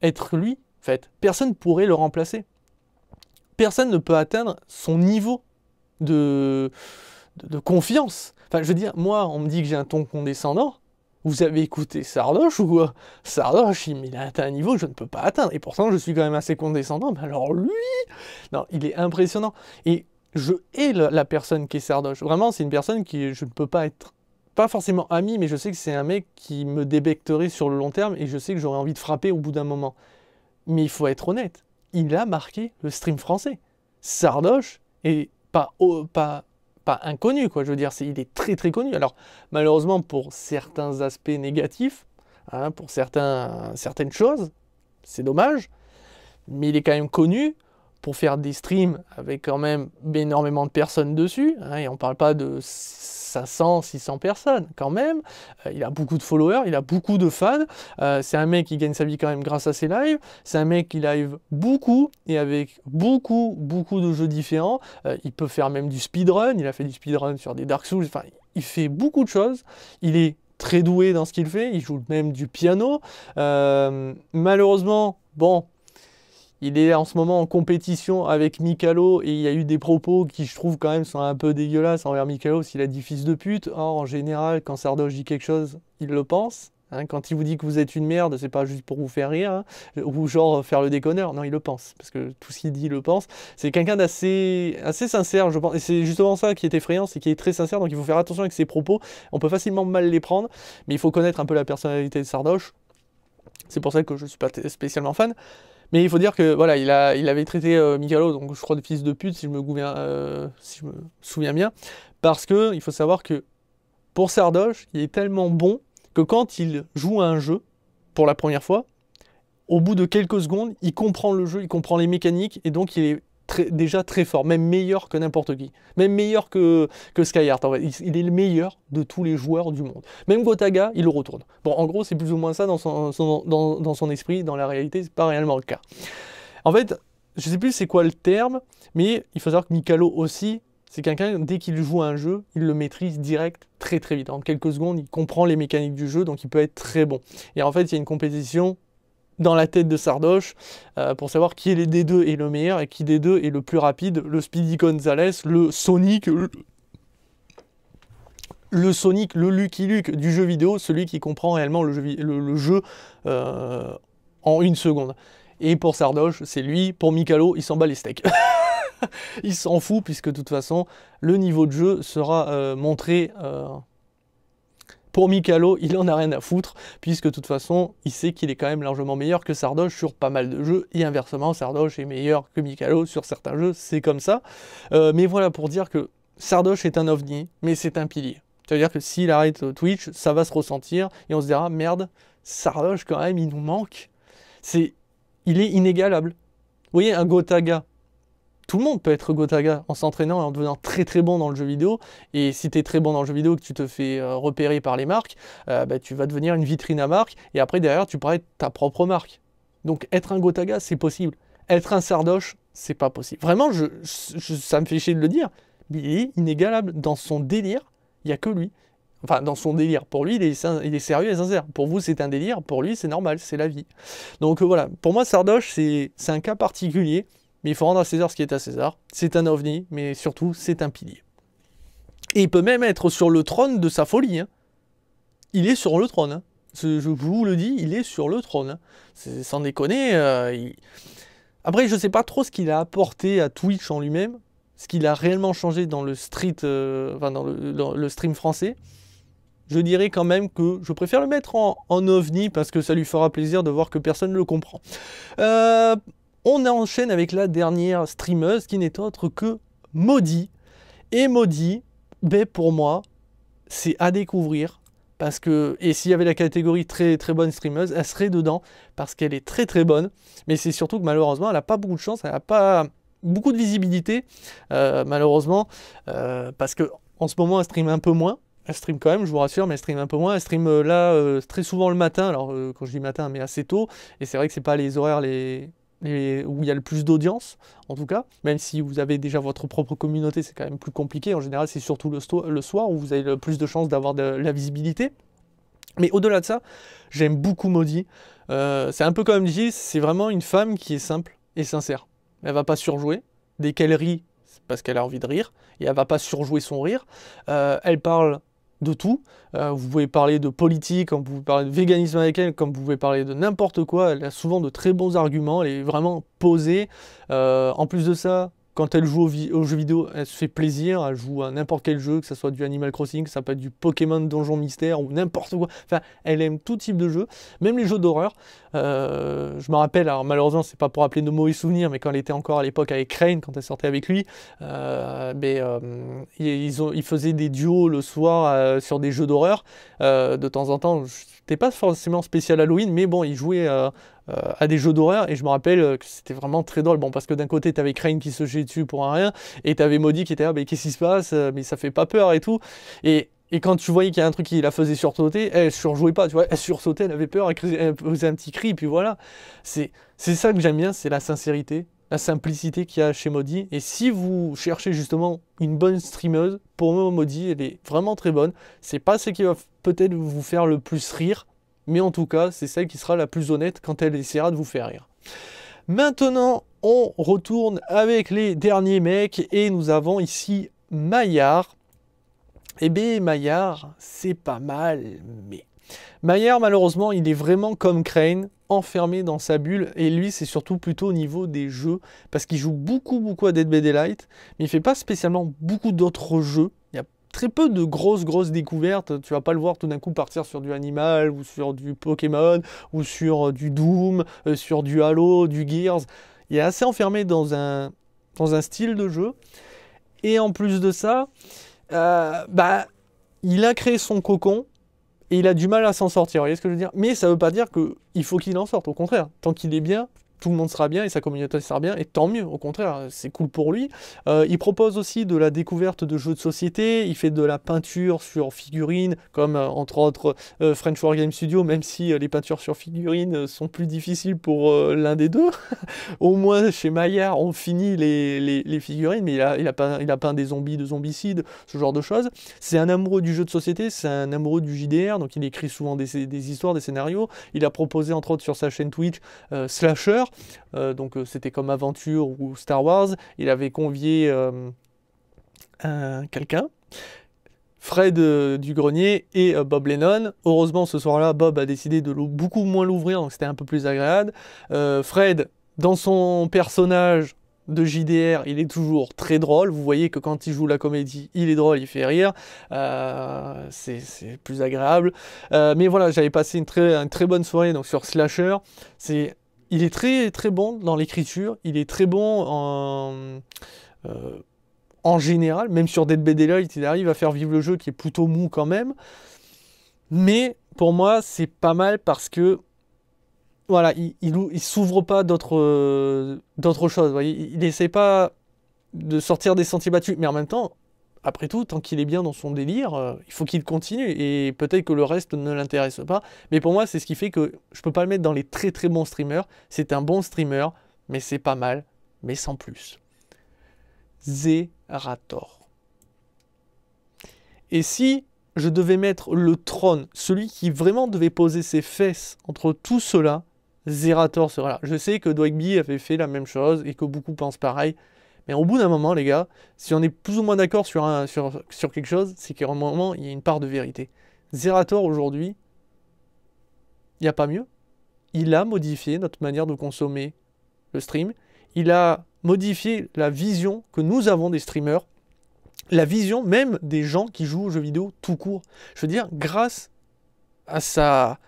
être lui, en fait. Personne pourrait le remplacer. Personne ne peut atteindre son niveau de, de, de confiance. Enfin, je veux dire, moi, on me dit que j'ai un ton condescendant, vous avez écouté Sardoche ou quoi Sardoche, il, a atteint un niveau que je ne peux pas atteindre. Et pourtant, je suis quand même assez condescendant. Mais alors lui, non, il est impressionnant. Et je hais la personne qui est Sardoche. Vraiment, c'est une personne qui je ne peux pas être pas forcément ami, mais je sais que c'est un mec qui me débecterait sur le long terme et je sais que j'aurais envie de frapper au bout d'un moment. Mais il faut être honnête, il a marqué le stream français. Sardoche, est pas, pas pas inconnu, quoi. Je veux dire, il est très très connu. Alors malheureusement pour certains aspects négatifs, hein, pour certains, certaines choses, c'est dommage, mais il est quand même connu pour faire des streams avec quand même énormément de personnes dessus, hein, et on ne parle pas de 500, 600 personnes quand même, euh, il a beaucoup de followers, il a beaucoup de fans, euh, c'est un mec qui gagne sa vie quand même grâce à ses lives, c'est un mec qui live beaucoup et avec beaucoup, beaucoup de jeux différents, euh, il peut faire même du speedrun, il a fait du speedrun sur des Dark Souls, enfin il fait beaucoup de choses, il est très doué dans ce qu'il fait, il joue même du piano, malheureusement, bon, il est en ce moment en compétition avec Mikalo et il y a eu des propos qui, je trouve, quand même, sont un peu dégueulasses envers Mikalo s'il a dit fils de pute. Or, en général, quand Sardoche dit quelque chose, il le pense. Hein. quand il vous dit que vous êtes une merde, c'est pas juste pour vous faire rire hein, ou genre faire le déconneur. Non, il le pense parce que tout ce qu'il dit, il le pense. C'est quelqu'un d'assez sincère, je pense. Et c'est justement ça qui est effrayant, c'est qu'il est très sincère. Donc il faut faire attention avec ses propos. On peut facilement mal les prendre, mais il faut connaître un peu la personnalité de Sardoche. C'est pour ça que je suis pas spécialement fan. Mais il faut dire que voilà, il, avait traité euh, Mikalo, donc je crois de fils de pute, euh, si je me, souviens bien, parce que il faut savoir que pour Sardoche, il est tellement bon que quand il joue à un jeu pour la première fois, au bout de quelques secondes, il comprend le jeu, il comprend les mécaniques, et donc il est très, déjà très fort, même meilleur que n'importe qui, même meilleur que, que Skyhart. En fait. Il, est le meilleur de tous les joueurs du monde. Même Gotaga, il le retourne. Bon, en gros, c'est plus ou moins ça dans son, dans, dans, son esprit, dans la réalité, c'est pas réellement le cas. En fait, je sais plus c'est quoi le terme, mais il faut savoir que Mikalo aussi, c'est quelqu'un, dès qu'il joue à un jeu, il le maîtrise direct très très vite. En quelques secondes, il comprend les mécaniques du jeu, donc il peut être très bon. Et en fait, il y a une compétition dans la tête de Sardoche euh, pour savoir qui est des deux est le meilleur et qui des deux est le plus rapide, le Speedy Gonzales, le Sonic, le, Sonic, le Lucky Luke du jeu vidéo, celui qui comprend réellement le jeu, euh, en une seconde. Et pour Sardoche, c'est lui. Pour Mikalo, il s'en bat les steaks. il s'en fout puisque de toute façon, le niveau de jeu sera euh, montré pour Mikalo, il en a rien à foutre, puisque de toute façon, il sait qu'il est quand même largement meilleur que Sardoche sur pas mal de jeux, et inversement, Sardoche est meilleur que Mikalo sur certains jeux, c'est comme ça. Euh, mais voilà pour dire que Sardoche est un ovni, mais c'est un pilier. C'est-à-dire que s'il arrête euh, Twitch, ça va se ressentir, et on se dira, merde, Sardoche quand même, il nous manque. C'est... Il est inégalable. Vous voyez, un Gotaga, tout le monde peut être Gotaga en s'entraînant et en devenant très très bon dans le jeu vidéo. Et si tu es très bon dans le jeu vidéo, que tu te fais euh, repérer par les marques, euh, bah, tu vas devenir une vitrine à marque. Et après, derrière, tu pourras être ta propre marque. Donc être un Gotaga, c'est possible. Être un Sardoche, c'est pas possible. Vraiment, ça me fait chier de le dire. Mais il est inégalable. Dans son délire, il n'y a que lui. Enfin, dans son délire. Pour lui, il est, il est sérieux et sincère. Pour vous, c'est un délire. Pour lui, c'est normal. C'est la vie. Donc euh, voilà. Pour moi, Sardoche, c'est un cas particulier mais il faut rendre à César ce qui est à César. C'est un ovni, mais surtout, c'est un pilier. Et il peut même être sur le trône de sa folie. Hein. Il est sur le trône. Hein. Je vous le dis, il est sur le trône. Hein. Sans déconner. Euh, après, je ne sais pas trop ce qu'il a apporté à Twitch en lui-même, ce qu'il a réellement changé dans le street, euh, enfin dans le, stream français. Je dirais quand même que je préfère le mettre en, en ovni parce que ça lui fera plaisir de voir que personne ne le comprend. Euh, on enchaîne avec la dernière streameuse qui n'est autre que maudit. Et maudit, ben pour moi, c'est à découvrir. Parce que, et s'il y avait la catégorie très très bonne streameuse, elle serait dedans parce qu'elle est très très bonne. Mais c'est surtout que malheureusement, elle n'a pas beaucoup de chance, elle n'a pas beaucoup de visibilité, euh, malheureusement. Euh, parce que en ce moment, elle stream un peu moins. Elle stream quand même, je vous rassure, mais elle stream un peu moins. Elle stream euh, là très souvent le matin, alors quand je dis matin, mais assez tôt. Et c'est vrai que n'est pas les horaires les, où il y a le plus d'audience, en tout cas, même si vous avez déjà votre propre communauté, c'est quand même plus compliqué. En général, c'est surtout le, soir où vous avez le plus de chances d'avoir de la visibilité. Mais au-delà de ça, j'aime beaucoup Maudit. Euh, c'est un peu comme dit, c'est vraiment une femme qui est simple et sincère. Elle va pas surjouer. Dès qu'elle rit, c'est parce qu'elle a envie de rire, et elle va pas surjouer son rire. Euh, elle parle de tout. Euh, vous pouvez parler de politique, vous pouvez parler de véganisme avec elle, comme vous pouvez parler de n'importe quoi. Elle a souvent de très bons arguments, elle est vraiment posée. Euh, en plus de ça, quand elle joue aux, jeux vidéo, elle se fait plaisir, elle joue à n'importe quel jeu, que ce soit du Animal Crossing, que ça peut du Pokémon Donjon Mystère ou n'importe quoi. Enfin, elle aime tout type de jeu, même les jeux d'horreur. Euh, je me rappelle, alors malheureusement, c'est pas pour rappeler nos mauvais souvenirs, mais quand elle était encore à l'époque avec Crane, quand elle sortait avec lui, euh, euh, ils, ils, faisaient des duos le soir sur des jeux d'horreur. de temps en temps, c'était pas forcément spécial Halloween, mais bon, ils jouaient euh, à des jeux d'horreur et je me rappelle euh, que c'était vraiment très drôle. Bon, parce que d'un côté, t'avais Crane qui se jetait dessus pour un rien et t'avais Maudit qui était là, ah, mais qu'est-ce qui se passe euh, Mais ça fait pas peur et tout. Et, et quand tu voyais qu'il y a un truc qui la faisait sursauter, elle surjouait pas, tu vois, elle sursautait, elle avait peur, elle faisait un petit cri, puis voilà. C'est ça que j'aime bien, c'est la sincérité, la simplicité qu'il y a chez Maudit. Et si vous cherchez justement une bonne streameuse, pour moi, Maudit, elle est vraiment très bonne. C'est pas ce qui va peut-être vous faire le plus rire, mais en tout cas, c'est celle qui sera la plus honnête quand elle essaiera de vous faire rire. Maintenant, on retourne avec les derniers mecs et nous avons ici Maillard. Eh bien, Maillard, c'est pas mal, mais. Maillard, malheureusement, il est vraiment comme Crane, enfermé dans sa bulle, et lui, c'est surtout plutôt au niveau des jeux, parce qu'il joue beaucoup, beaucoup à Dead by Daylight, mais il fait pas spécialement beaucoup d'autres jeux. Il n'y a très peu de grosses, grosses découvertes. Tu vas pas le voir tout d'un coup partir sur du Animal ou sur du Pokémon ou sur euh, du Doom, euh, sur du Halo, du Gears. Il est assez enfermé dans un, dans un style de jeu. Et en plus de ça, euh, bah, il a créé son cocon et il a du mal à s'en sortir. Vous voyez ce que je veux dire Mais ça veut pas dire qu'il faut qu'il en sorte. Au contraire, tant qu'il est bien, tout le monde sera bien et sa communauté sera bien, et tant mieux, au contraire, c'est cool pour lui. Euh, il propose aussi de la découverte de jeux de société, il fait de la peinture sur figurines, comme euh, entre autres euh, French War Game Studio, même si les peintures sur figurines sont plus difficiles pour l'un des deux. au moins, chez Maillard, on finit les, figurines, mais il a, il a, peint, des zombies, de zombicides, ce genre de choses. C'est un amoureux du jeu de société, c'est un amoureux du JDR, donc il écrit souvent des, histoires, des scénarios. Il a proposé, entre autres, sur sa chaîne Twitch, Slasher, euh, donc euh, c'était comme Aventure ou Star Wars. Il avait convié euh, quelqu'un. Fred du grenier et Bob Lennon. Heureusement, ce soir-là, Bob a décidé de beaucoup moins l'ouvrir, donc c'était un peu plus agréable. Fred, dans son personnage de JDR, il est toujours très drôle. Vous voyez que quand il joue la comédie, il est drôle, il fait rire. c'est plus agréable. mais voilà, j'avais passé une très, très bonne soirée donc, sur Slasher. C'est il est très très bon dans l'écriture, il est très bon en, euh, en général, même sur Dead by il arrive à faire vivre le jeu qui est plutôt mou quand même. Mais pour moi, c'est pas mal parce que voilà, il, il, s'ouvre pas d'autres choses. Il n'essaie pas de sortir des sentiers battus, mais en même temps, après tout, tant qu'il est bien dans son délire, euh, il faut qu'il continue. Et peut-être que le reste ne l'intéresse pas. Mais pour moi, c'est ce qui fait que je ne peux pas le mettre dans les très très bons streamers. C'est un bon streamer, mais c'est pas mal, mais sans plus. Zerator. Et si je devais mettre le trône, celui qui vraiment devait poser ses fesses entre tout cela, Zerator sera là. Je sais que B avait fait la même chose et que beaucoup pensent pareil. Mais au bout d'un moment, les gars, si on est plus ou moins d'accord sur, sur, quelque chose, c'est qu'à un moment, il y a une part de vérité. Zerator, aujourd'hui, il n'y a pas mieux. Il a modifié notre manière de consommer le stream. Il a modifié la vision que nous avons des streamers. La vision même des gens qui jouent aux jeux vidéo tout court. Je veux dire, grâce à sa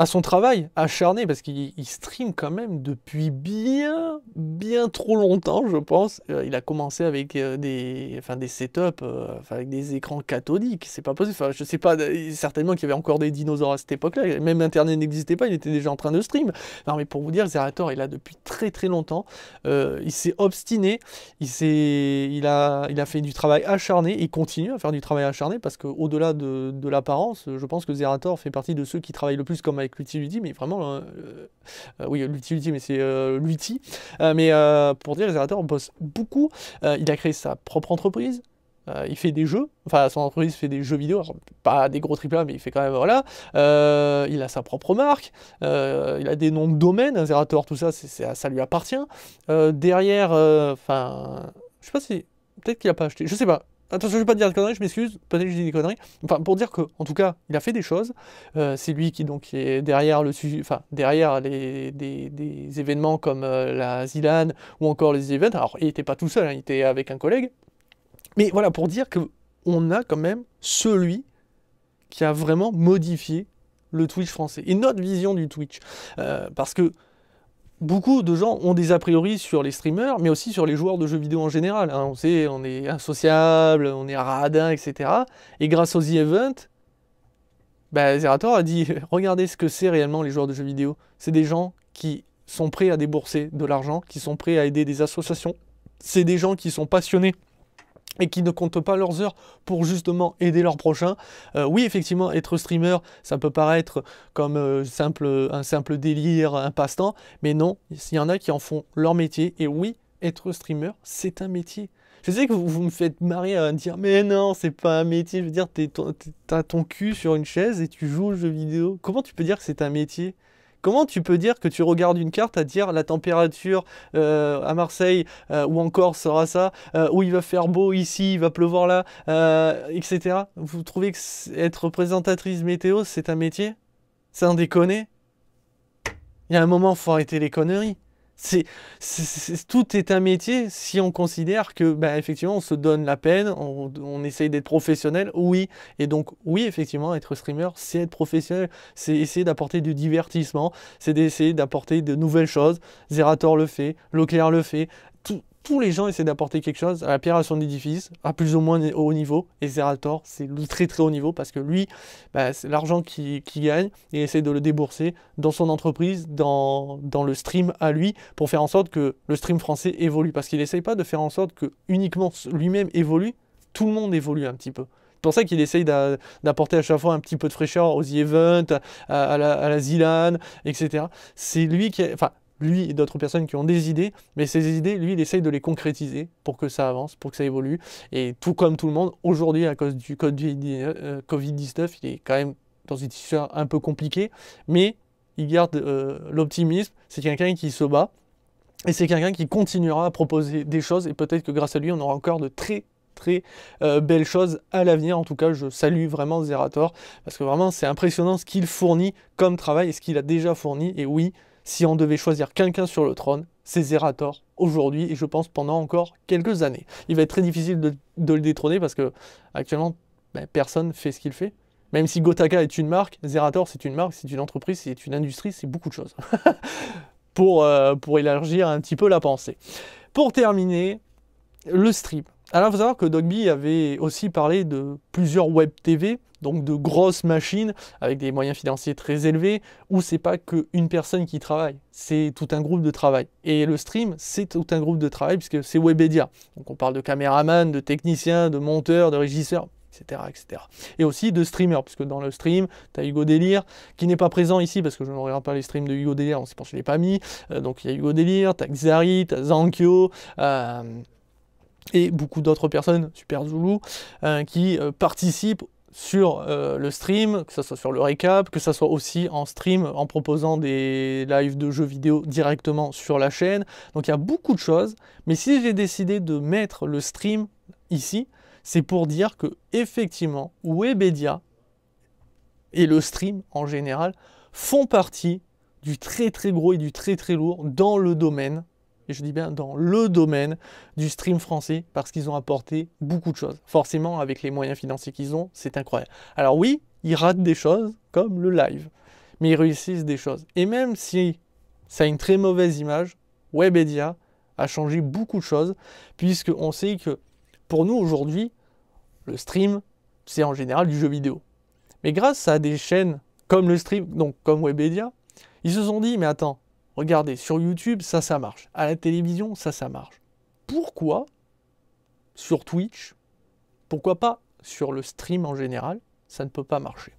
à son travail acharné, parce qu'il stream quand même depuis bien, bien trop longtemps, je pense. Euh, il a commencé avec euh, des, enfin, des setups, euh, enfin, avec des écrans cathodiques, c'est pas possible. je sais pas, certainement qu'il y avait encore des dinosaures à cette époque-là, même Internet n'existait pas, il était déjà en train de stream. Non, mais pour vous dire, Zerator il a depuis très très longtemps. il s'est obstiné, il, s'est il, a, il a fait du travail acharné, et continue à faire du travail acharné, parce que au delà de, de l'apparence, je pense que Zerator fait partie de ceux qui travaillent le plus comme avec mais vraiment, hein, euh, euh, oui, l'Utility, mais c'est euh, l'Utility, mais pour dire, Zerator bosse beaucoup. il a créé sa propre entreprise. il fait des jeux, enfin son entreprise fait des jeux vidéo, pas des gros triplats, mais il fait quand même, voilà. il a sa propre marque, il a des noms de domaines, Zerator, tout ça, ça, ça lui appartient. derrière, enfin, je sais pas si, peut-être qu'il a pas acheté, je sais pas, Attention, je ne vais pas dire de conneries, je m'excuse, peut-être que je dis des conneries. Enfin, pour dire que, en tout cas, il a fait des choses. Euh, c'est lui qui donc est derrière le sujet, enfin derrière les des, événements comme euh, la Zilan ou encore les events. Alors, il n'était pas tout seul, hein, il était avec un collègue. Mais voilà, pour dire que on a quand même celui qui a vraiment modifié le Twitch français et notre vision du Twitch, euh, parce que beaucoup de gens ont des a priori sur les streamers, mais aussi sur les joueurs de jeux vidéo en général. Hein. On sait, on est insociable, on est radin, etc. Et grâce aux The Event, bah, Zerator a dit regardez ce que c'est réellement les joueurs de jeux vidéo. C'est des gens qui sont prêts à débourser de l'argent, qui sont prêts à aider des associations. C'est des gens qui sont passionnés et qui ne comptent pas leurs heures pour justement aider leurs prochains. Euh, oui, effectivement, être streamer, ça peut paraître comme euh, simple, un simple délire, un passe-temps, mais non, il y en a qui en font leur métier. Et oui, être streamer, c'est un métier. Je sais que vous, me faites marrer à dire mais non, c'est pas un métier. Je veux dire, t'as ton, ton cul sur une chaise et tu joues aux jeux vidéo. Comment tu peux dire que c'est un métier Comment tu peux dire que tu regardes une carte à dire la température euh, à Marseille euh, ou en Corse sera ça, euh, où il va faire beau ici, il va pleuvoir là, etc. Vous trouvez que être présentatrice météo, c'est un métier C'est un déconner Il y a un moment, faut arrêter les conneries. C'est, tout est un métier si on considère que, bah, effectivement, on se donne la peine, on, essaye d'être professionnel, oui. Et donc, oui, effectivement, être streamer, c'est être professionnel, c'est essayer d'apporter du divertissement, c'est d'essayer d'apporter de nouvelles choses. Zerator le fait, Leclerc le fait, tous les gens essaient d'apporter quelque chose à la pierre à son édifice, à plus ou moins haut niveau. Et Zerator, c'est le très très haut niveau parce que lui, bah, c'est l'argent qu'il qui gagne et essaie de le débourser dans son entreprise, dans, dans le stream à lui, pour faire en sorte que le stream français évolue. Parce qu'il n'essaye pas de faire en sorte que uniquement lui-même évolue, tout le monde évolue un petit peu. C'est pour ça qu'il essaye d'apporter à chaque fois un petit peu de fraîcheur aux The Event, à, la, à Zilan, etc. C'est lui qui. enfin, lui et d'autres personnes qui ont des idées, mais ces idées, lui, il essaye de les concrétiser pour que ça avance, pour que ça évolue. Et tout comme tout le monde, aujourd'hui, à cause du Covid-19, euh, il est quand même dans une situation un peu compliquée, mais il garde euh, l'optimisme. C'est quelqu'un qui se bat et c'est quelqu'un qui continuera à proposer des choses. Et peut-être que grâce à lui, on aura encore de très très euh, belles choses à l'avenir. En tout cas, je salue vraiment Zerator parce que vraiment, c'est impressionnant ce qu'il fournit comme travail et ce qu'il a déjà fourni. Et oui, si on devait choisir quelqu'un sur le trône, c'est Zerator aujourd'hui et je pense pendant encore quelques années. Il va être très difficile de, le détrôner parce que actuellement ben, personne fait ce qu'il fait. Même si Gotaka est une marque, Zerator c'est une marque, c'est une entreprise, c'est une industrie, c'est beaucoup de choses. pour, euh, pour élargir un petit peu la pensée. Pour terminer, le stream. Alors il faut savoir que Dogby avait aussi parlé de plusieurs web TV donc de grosses machines avec des moyens financiers très élevés, où c'est pas qu'une personne qui travaille, c'est tout un groupe de travail. Et le stream, c'est tout un groupe de travail puisque c'est Webedia. Donc on parle de caméraman, de technicien, de monteur, de régisseur, etc., etc. Et aussi de streamer, puisque dans le stream, tu as Hugo Délire, qui n'est pas présent ici, parce que je ne regarde pas les streams de Hugo Délire, on s'y pense, je ne pas mis. Euh, donc il y a Hugo Délire, tu as Xari, tu as Zankyo, euh, et beaucoup d'autres personnes, Super Zulu, euh, qui participent sur euh, le stream, que ce soit sur le récap, que ce soit aussi en stream en proposant des lives de jeux vidéo directement sur la chaîne. Donc il y a beaucoup de choses. Mais si j'ai décidé de mettre le stream ici, c'est pour dire que effectivement, Webedia et le stream en général font partie du très très gros et du très très lourd dans le domaine et je dis bien dans le domaine du stream français, parce qu'ils ont apporté beaucoup de choses. Forcément, avec les moyens financiers qu'ils ont, c'est incroyable. Alors oui, ils ratent des choses, comme le live, mais ils réussissent des choses. Et même si ça a une très mauvaise image, Webedia a changé beaucoup de choses, puisqu'on sait que pour nous aujourd'hui, le stream, c'est en général du jeu vidéo. Mais grâce à des chaînes comme le stream, donc comme Webedia, ils se sont dit, mais attends, Regardez, sur YouTube, ça, ça marche. À la télévision, ça, ça marche. Pourquoi sur Twitch, pourquoi pas sur le stream en général, ça ne peut pas marcher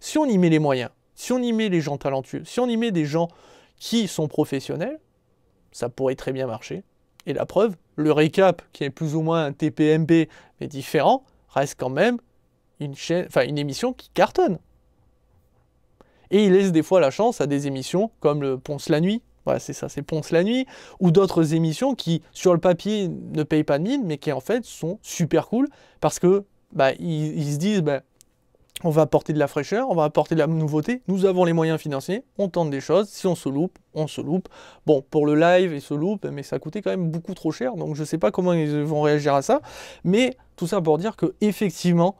Si on y met les moyens, si on y met les gens talentueux, si on y met des gens qui sont professionnels, ça pourrait très bien marcher. Et la preuve, le récap, qui est plus ou moins un TPMP, mais différent, reste quand même une, une émission qui cartonne. Et il laissent des fois la chance à des émissions comme le Ponce la Nuit, voilà, c'est ça, c'est Ponce la Nuit, ou d'autres émissions qui, sur le papier, ne payent pas de mine, mais qui en fait sont super cool parce que bah, ils, se disent bah, on va apporter de la fraîcheur, on va apporter de la nouveauté, nous avons les moyens financiers, on tente des choses, si on se loupe, on se loupe. Bon, pour le live, ils se loupent, mais ça coûtait quand même beaucoup trop cher, donc je ne sais pas comment ils vont réagir à ça, mais tout ça pour dire que effectivement,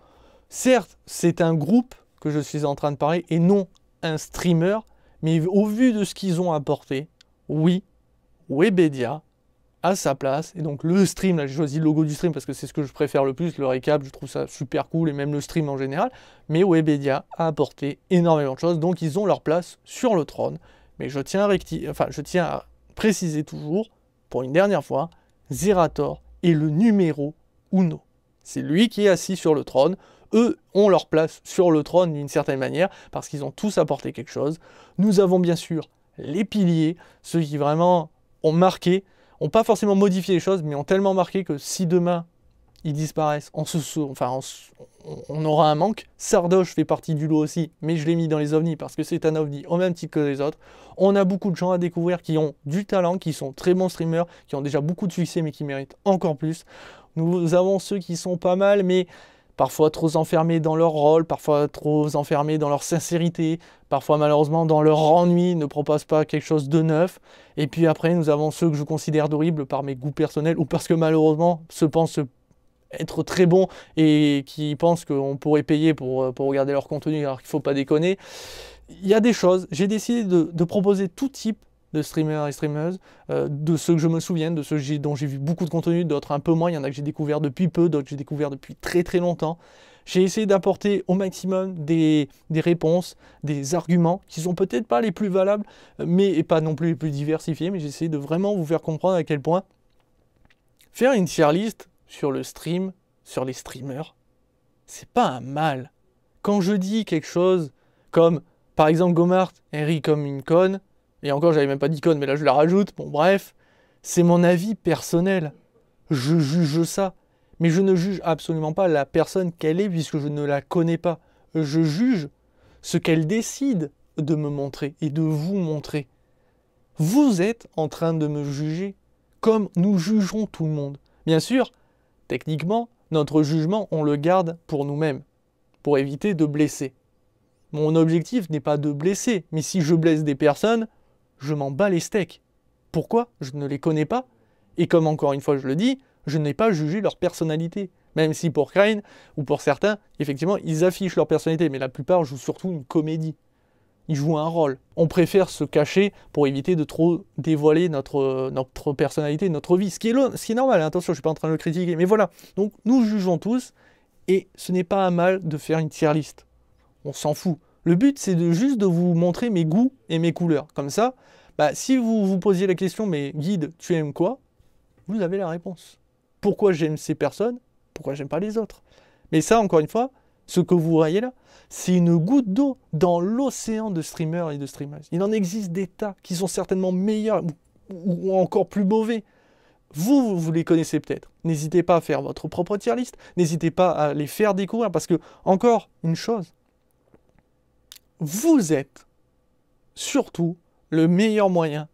certes, c'est un groupe que je suis en train de parler, et non un streamer, mais au vu de ce qu'ils ont apporté, oui, Webedia à sa place. Et donc le stream, là j'ai choisi le logo du stream parce que c'est ce que je préfère le plus, le récap, je trouve ça super cool et même le stream en général. Mais Webedia a apporté énormément de choses, donc ils ont leur place sur le trône. Mais je tiens à, enfin, je tiens à préciser toujours, pour une dernière fois, Zerator est le numéro uno. C'est lui qui est assis sur le trône eux ont leur place sur le trône d'une certaine manière, parce qu'ils ont tous apporté quelque chose. Nous avons bien sûr les piliers, ceux qui vraiment ont marqué, ont pas forcément modifié les choses, mais ont tellement marqué que si demain ils disparaissent, on, on aura un manque. Sardoche fait partie du lot aussi, mais je l'ai mis dans les ovnis parce que c'est un ovni au même titre que les autres. On a beaucoup de gens à découvrir qui ont du talent, qui sont très bons streamers, qui ont déjà beaucoup de succès mais qui méritent encore plus. Nous avons ceux qui sont pas mal, mais parfois trop enfermés dans leur rôle, parfois trop enfermés dans leur sincérité, parfois malheureusement dans leur ennui, ne proposent pas quelque chose de neuf. Et puis après, nous avons ceux que je considère d'horribles par mes goûts personnels ou parce que malheureusement se pensent être très bons et qui pensent qu'on pourrait payer pour, pour regarder leur contenu alors qu'il ne faut pas déconner. Il y a des choses, j'ai décidé de proposer tout type de streamers et streameuses, euh, de ceux que je me souviens, de ceux dont j'ai vu beaucoup de contenu, d'autres un peu moins, il y en a que j'ai découvert depuis peu, d'autres que j'ai découvert depuis très très longtemps. J'ai essayé d'apporter au maximum des, des, réponses, des arguments qui sont peut-être pas les plus valables, mais pas non plus les plus diversifiés, mais j'ai essayé de vraiment vous faire comprendre à quel point faire une tier list sur le stream, sur les streamers, c'est pas un mal. Quand je dis quelque chose comme par exemple Gomart, Henry comme une conne, et encore, j'avais même pas d'icône, mais là je la rajoute. Bon, bref, c'est mon avis personnel. Je juge ça. Mais je ne juge absolument pas la personne qu'elle est puisque je ne la connais pas. Je juge ce qu'elle décide de me montrer et de vous montrer. Vous êtes en train de me juger comme nous jugerons tout le monde. Bien sûr, techniquement, notre jugement, on le garde pour nous-mêmes, pour éviter de blesser. Mon objectif n'est pas de blesser, mais si je blesse des personnes, je m'en bats les steaks. Pourquoi Je ne les connais pas. Et comme encore une fois je le dis, je n'ai pas jugé leur personnalité. Même si pour Crane ou pour certains, effectivement, ils affichent leur personnalité, mais la plupart jouent surtout une comédie. Ils jouent un rôle. On préfère se cacher pour éviter de trop dévoiler notre, euh, notre personnalité, notre vie. Ce qui, est normal, hein. attention, je ne suis pas en train de le critiquer, mais voilà. Donc nous jugeons tous, et ce n'est pas un mal de faire une tier list. On s'en fout. Le but, c'est juste de vous montrer mes goûts et mes couleurs. Comme ça, bah, si vous vous posiez la question, mais guide, tu aimes quoi Vous avez la réponse. Pourquoi j'aime ces personnes Pourquoi j'aime pas les autres Mais ça, encore une fois, ce que vous voyez là, c'est une goutte d'eau dans l'océan de streamers et de streamers. Il en existe des tas qui sont certainement meilleurs ou, encore plus mauvais. Vous, vous les connaissez peut-être. N'hésitez pas à faire votre propre tier list. N'hésitez pas à les faire découvrir parce que, encore une chose, vous êtes surtout le meilleur moyen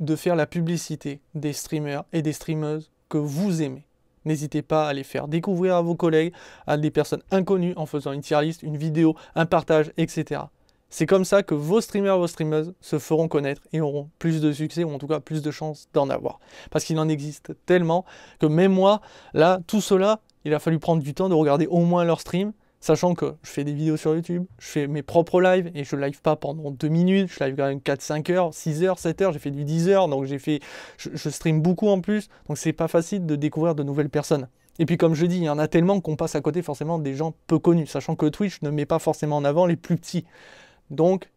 de faire la publicité des streamers et des streameuses que vous aimez. N'hésitez pas à les faire découvrir à vos collègues, à des personnes inconnues en faisant une tier list, une vidéo, un partage, etc. C'est comme ça que vos streamers, vos streameuses se feront connaître et auront plus de succès ou en tout cas plus de chances d'en avoir. Parce qu'il en existe tellement que même moi, là, tout cela, il a fallu prendre du temps de regarder au moins leur stream Sachant que je fais des vidéos sur YouTube, je fais mes propres lives et je live pas pendant 2 minutes, je live quand même 4, 5 heures, 6 heures, 7 heures, j'ai fait du 10 heures, donc j'ai fait, je, je, stream beaucoup en plus, donc c'est pas facile de découvrir de nouvelles personnes. Et puis comme je dis, il y en a tellement qu'on passe à côté forcément des gens peu connus, sachant que Twitch ne met pas forcément en avant les plus petits. Donc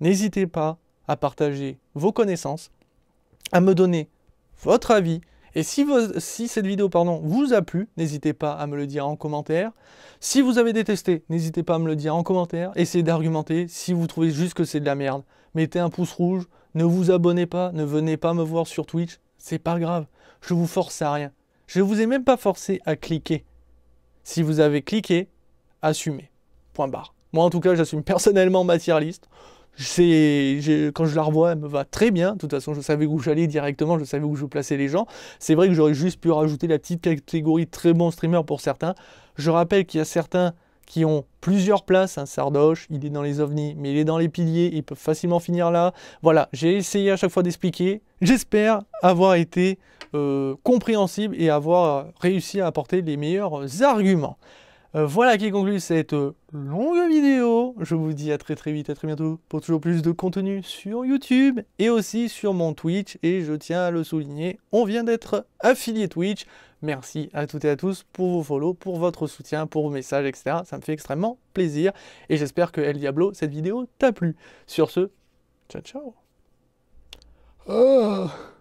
n'hésitez pas à partager vos connaissances, à me donner votre avis et si, vous, si cette vidéo pardon, vous a plu, n'hésitez pas à me le dire en commentaire. Si vous avez détesté, n'hésitez pas à me le dire en commentaire. Essayez d'argumenter. Si vous trouvez juste que c'est de la merde, mettez un pouce rouge. Ne vous abonnez pas. Ne venez pas me voir sur Twitch. C'est pas grave. Je vous force à rien. Je vous ai même pas forcé à cliquer. Si vous avez cliqué, assumez. Point barre. Moi en tout cas, j'assume personnellement ma tier quand je la revois, elle me va très bien. De toute façon, je savais où j'allais directement, je savais où je plaçais les gens. C'est vrai que j'aurais juste pu rajouter la petite catégorie très bon streamer pour certains. Je rappelle qu'il y a certains qui ont plusieurs places. un hein. Sardoche, il est dans les ovnis, mais il est dans les piliers, il peut facilement finir là. Voilà, j'ai essayé à chaque fois d'expliquer. J'espère avoir été euh, compréhensible et avoir réussi à apporter les meilleurs arguments. Euh, voilà qui conclut cette euh, longue vidéo. Je vous dis à très très vite, à très bientôt pour toujours plus de contenu sur YouTube et aussi sur mon Twitch. Et je tiens à le souligner, on vient d'être affilié Twitch. Merci à toutes et à tous pour vos follow, pour votre soutien, pour vos messages, etc. Ça me fait extrêmement plaisir. Et j'espère que El Diablo, cette vidéo t'a plu. Sur ce, ciao ciao. Ah.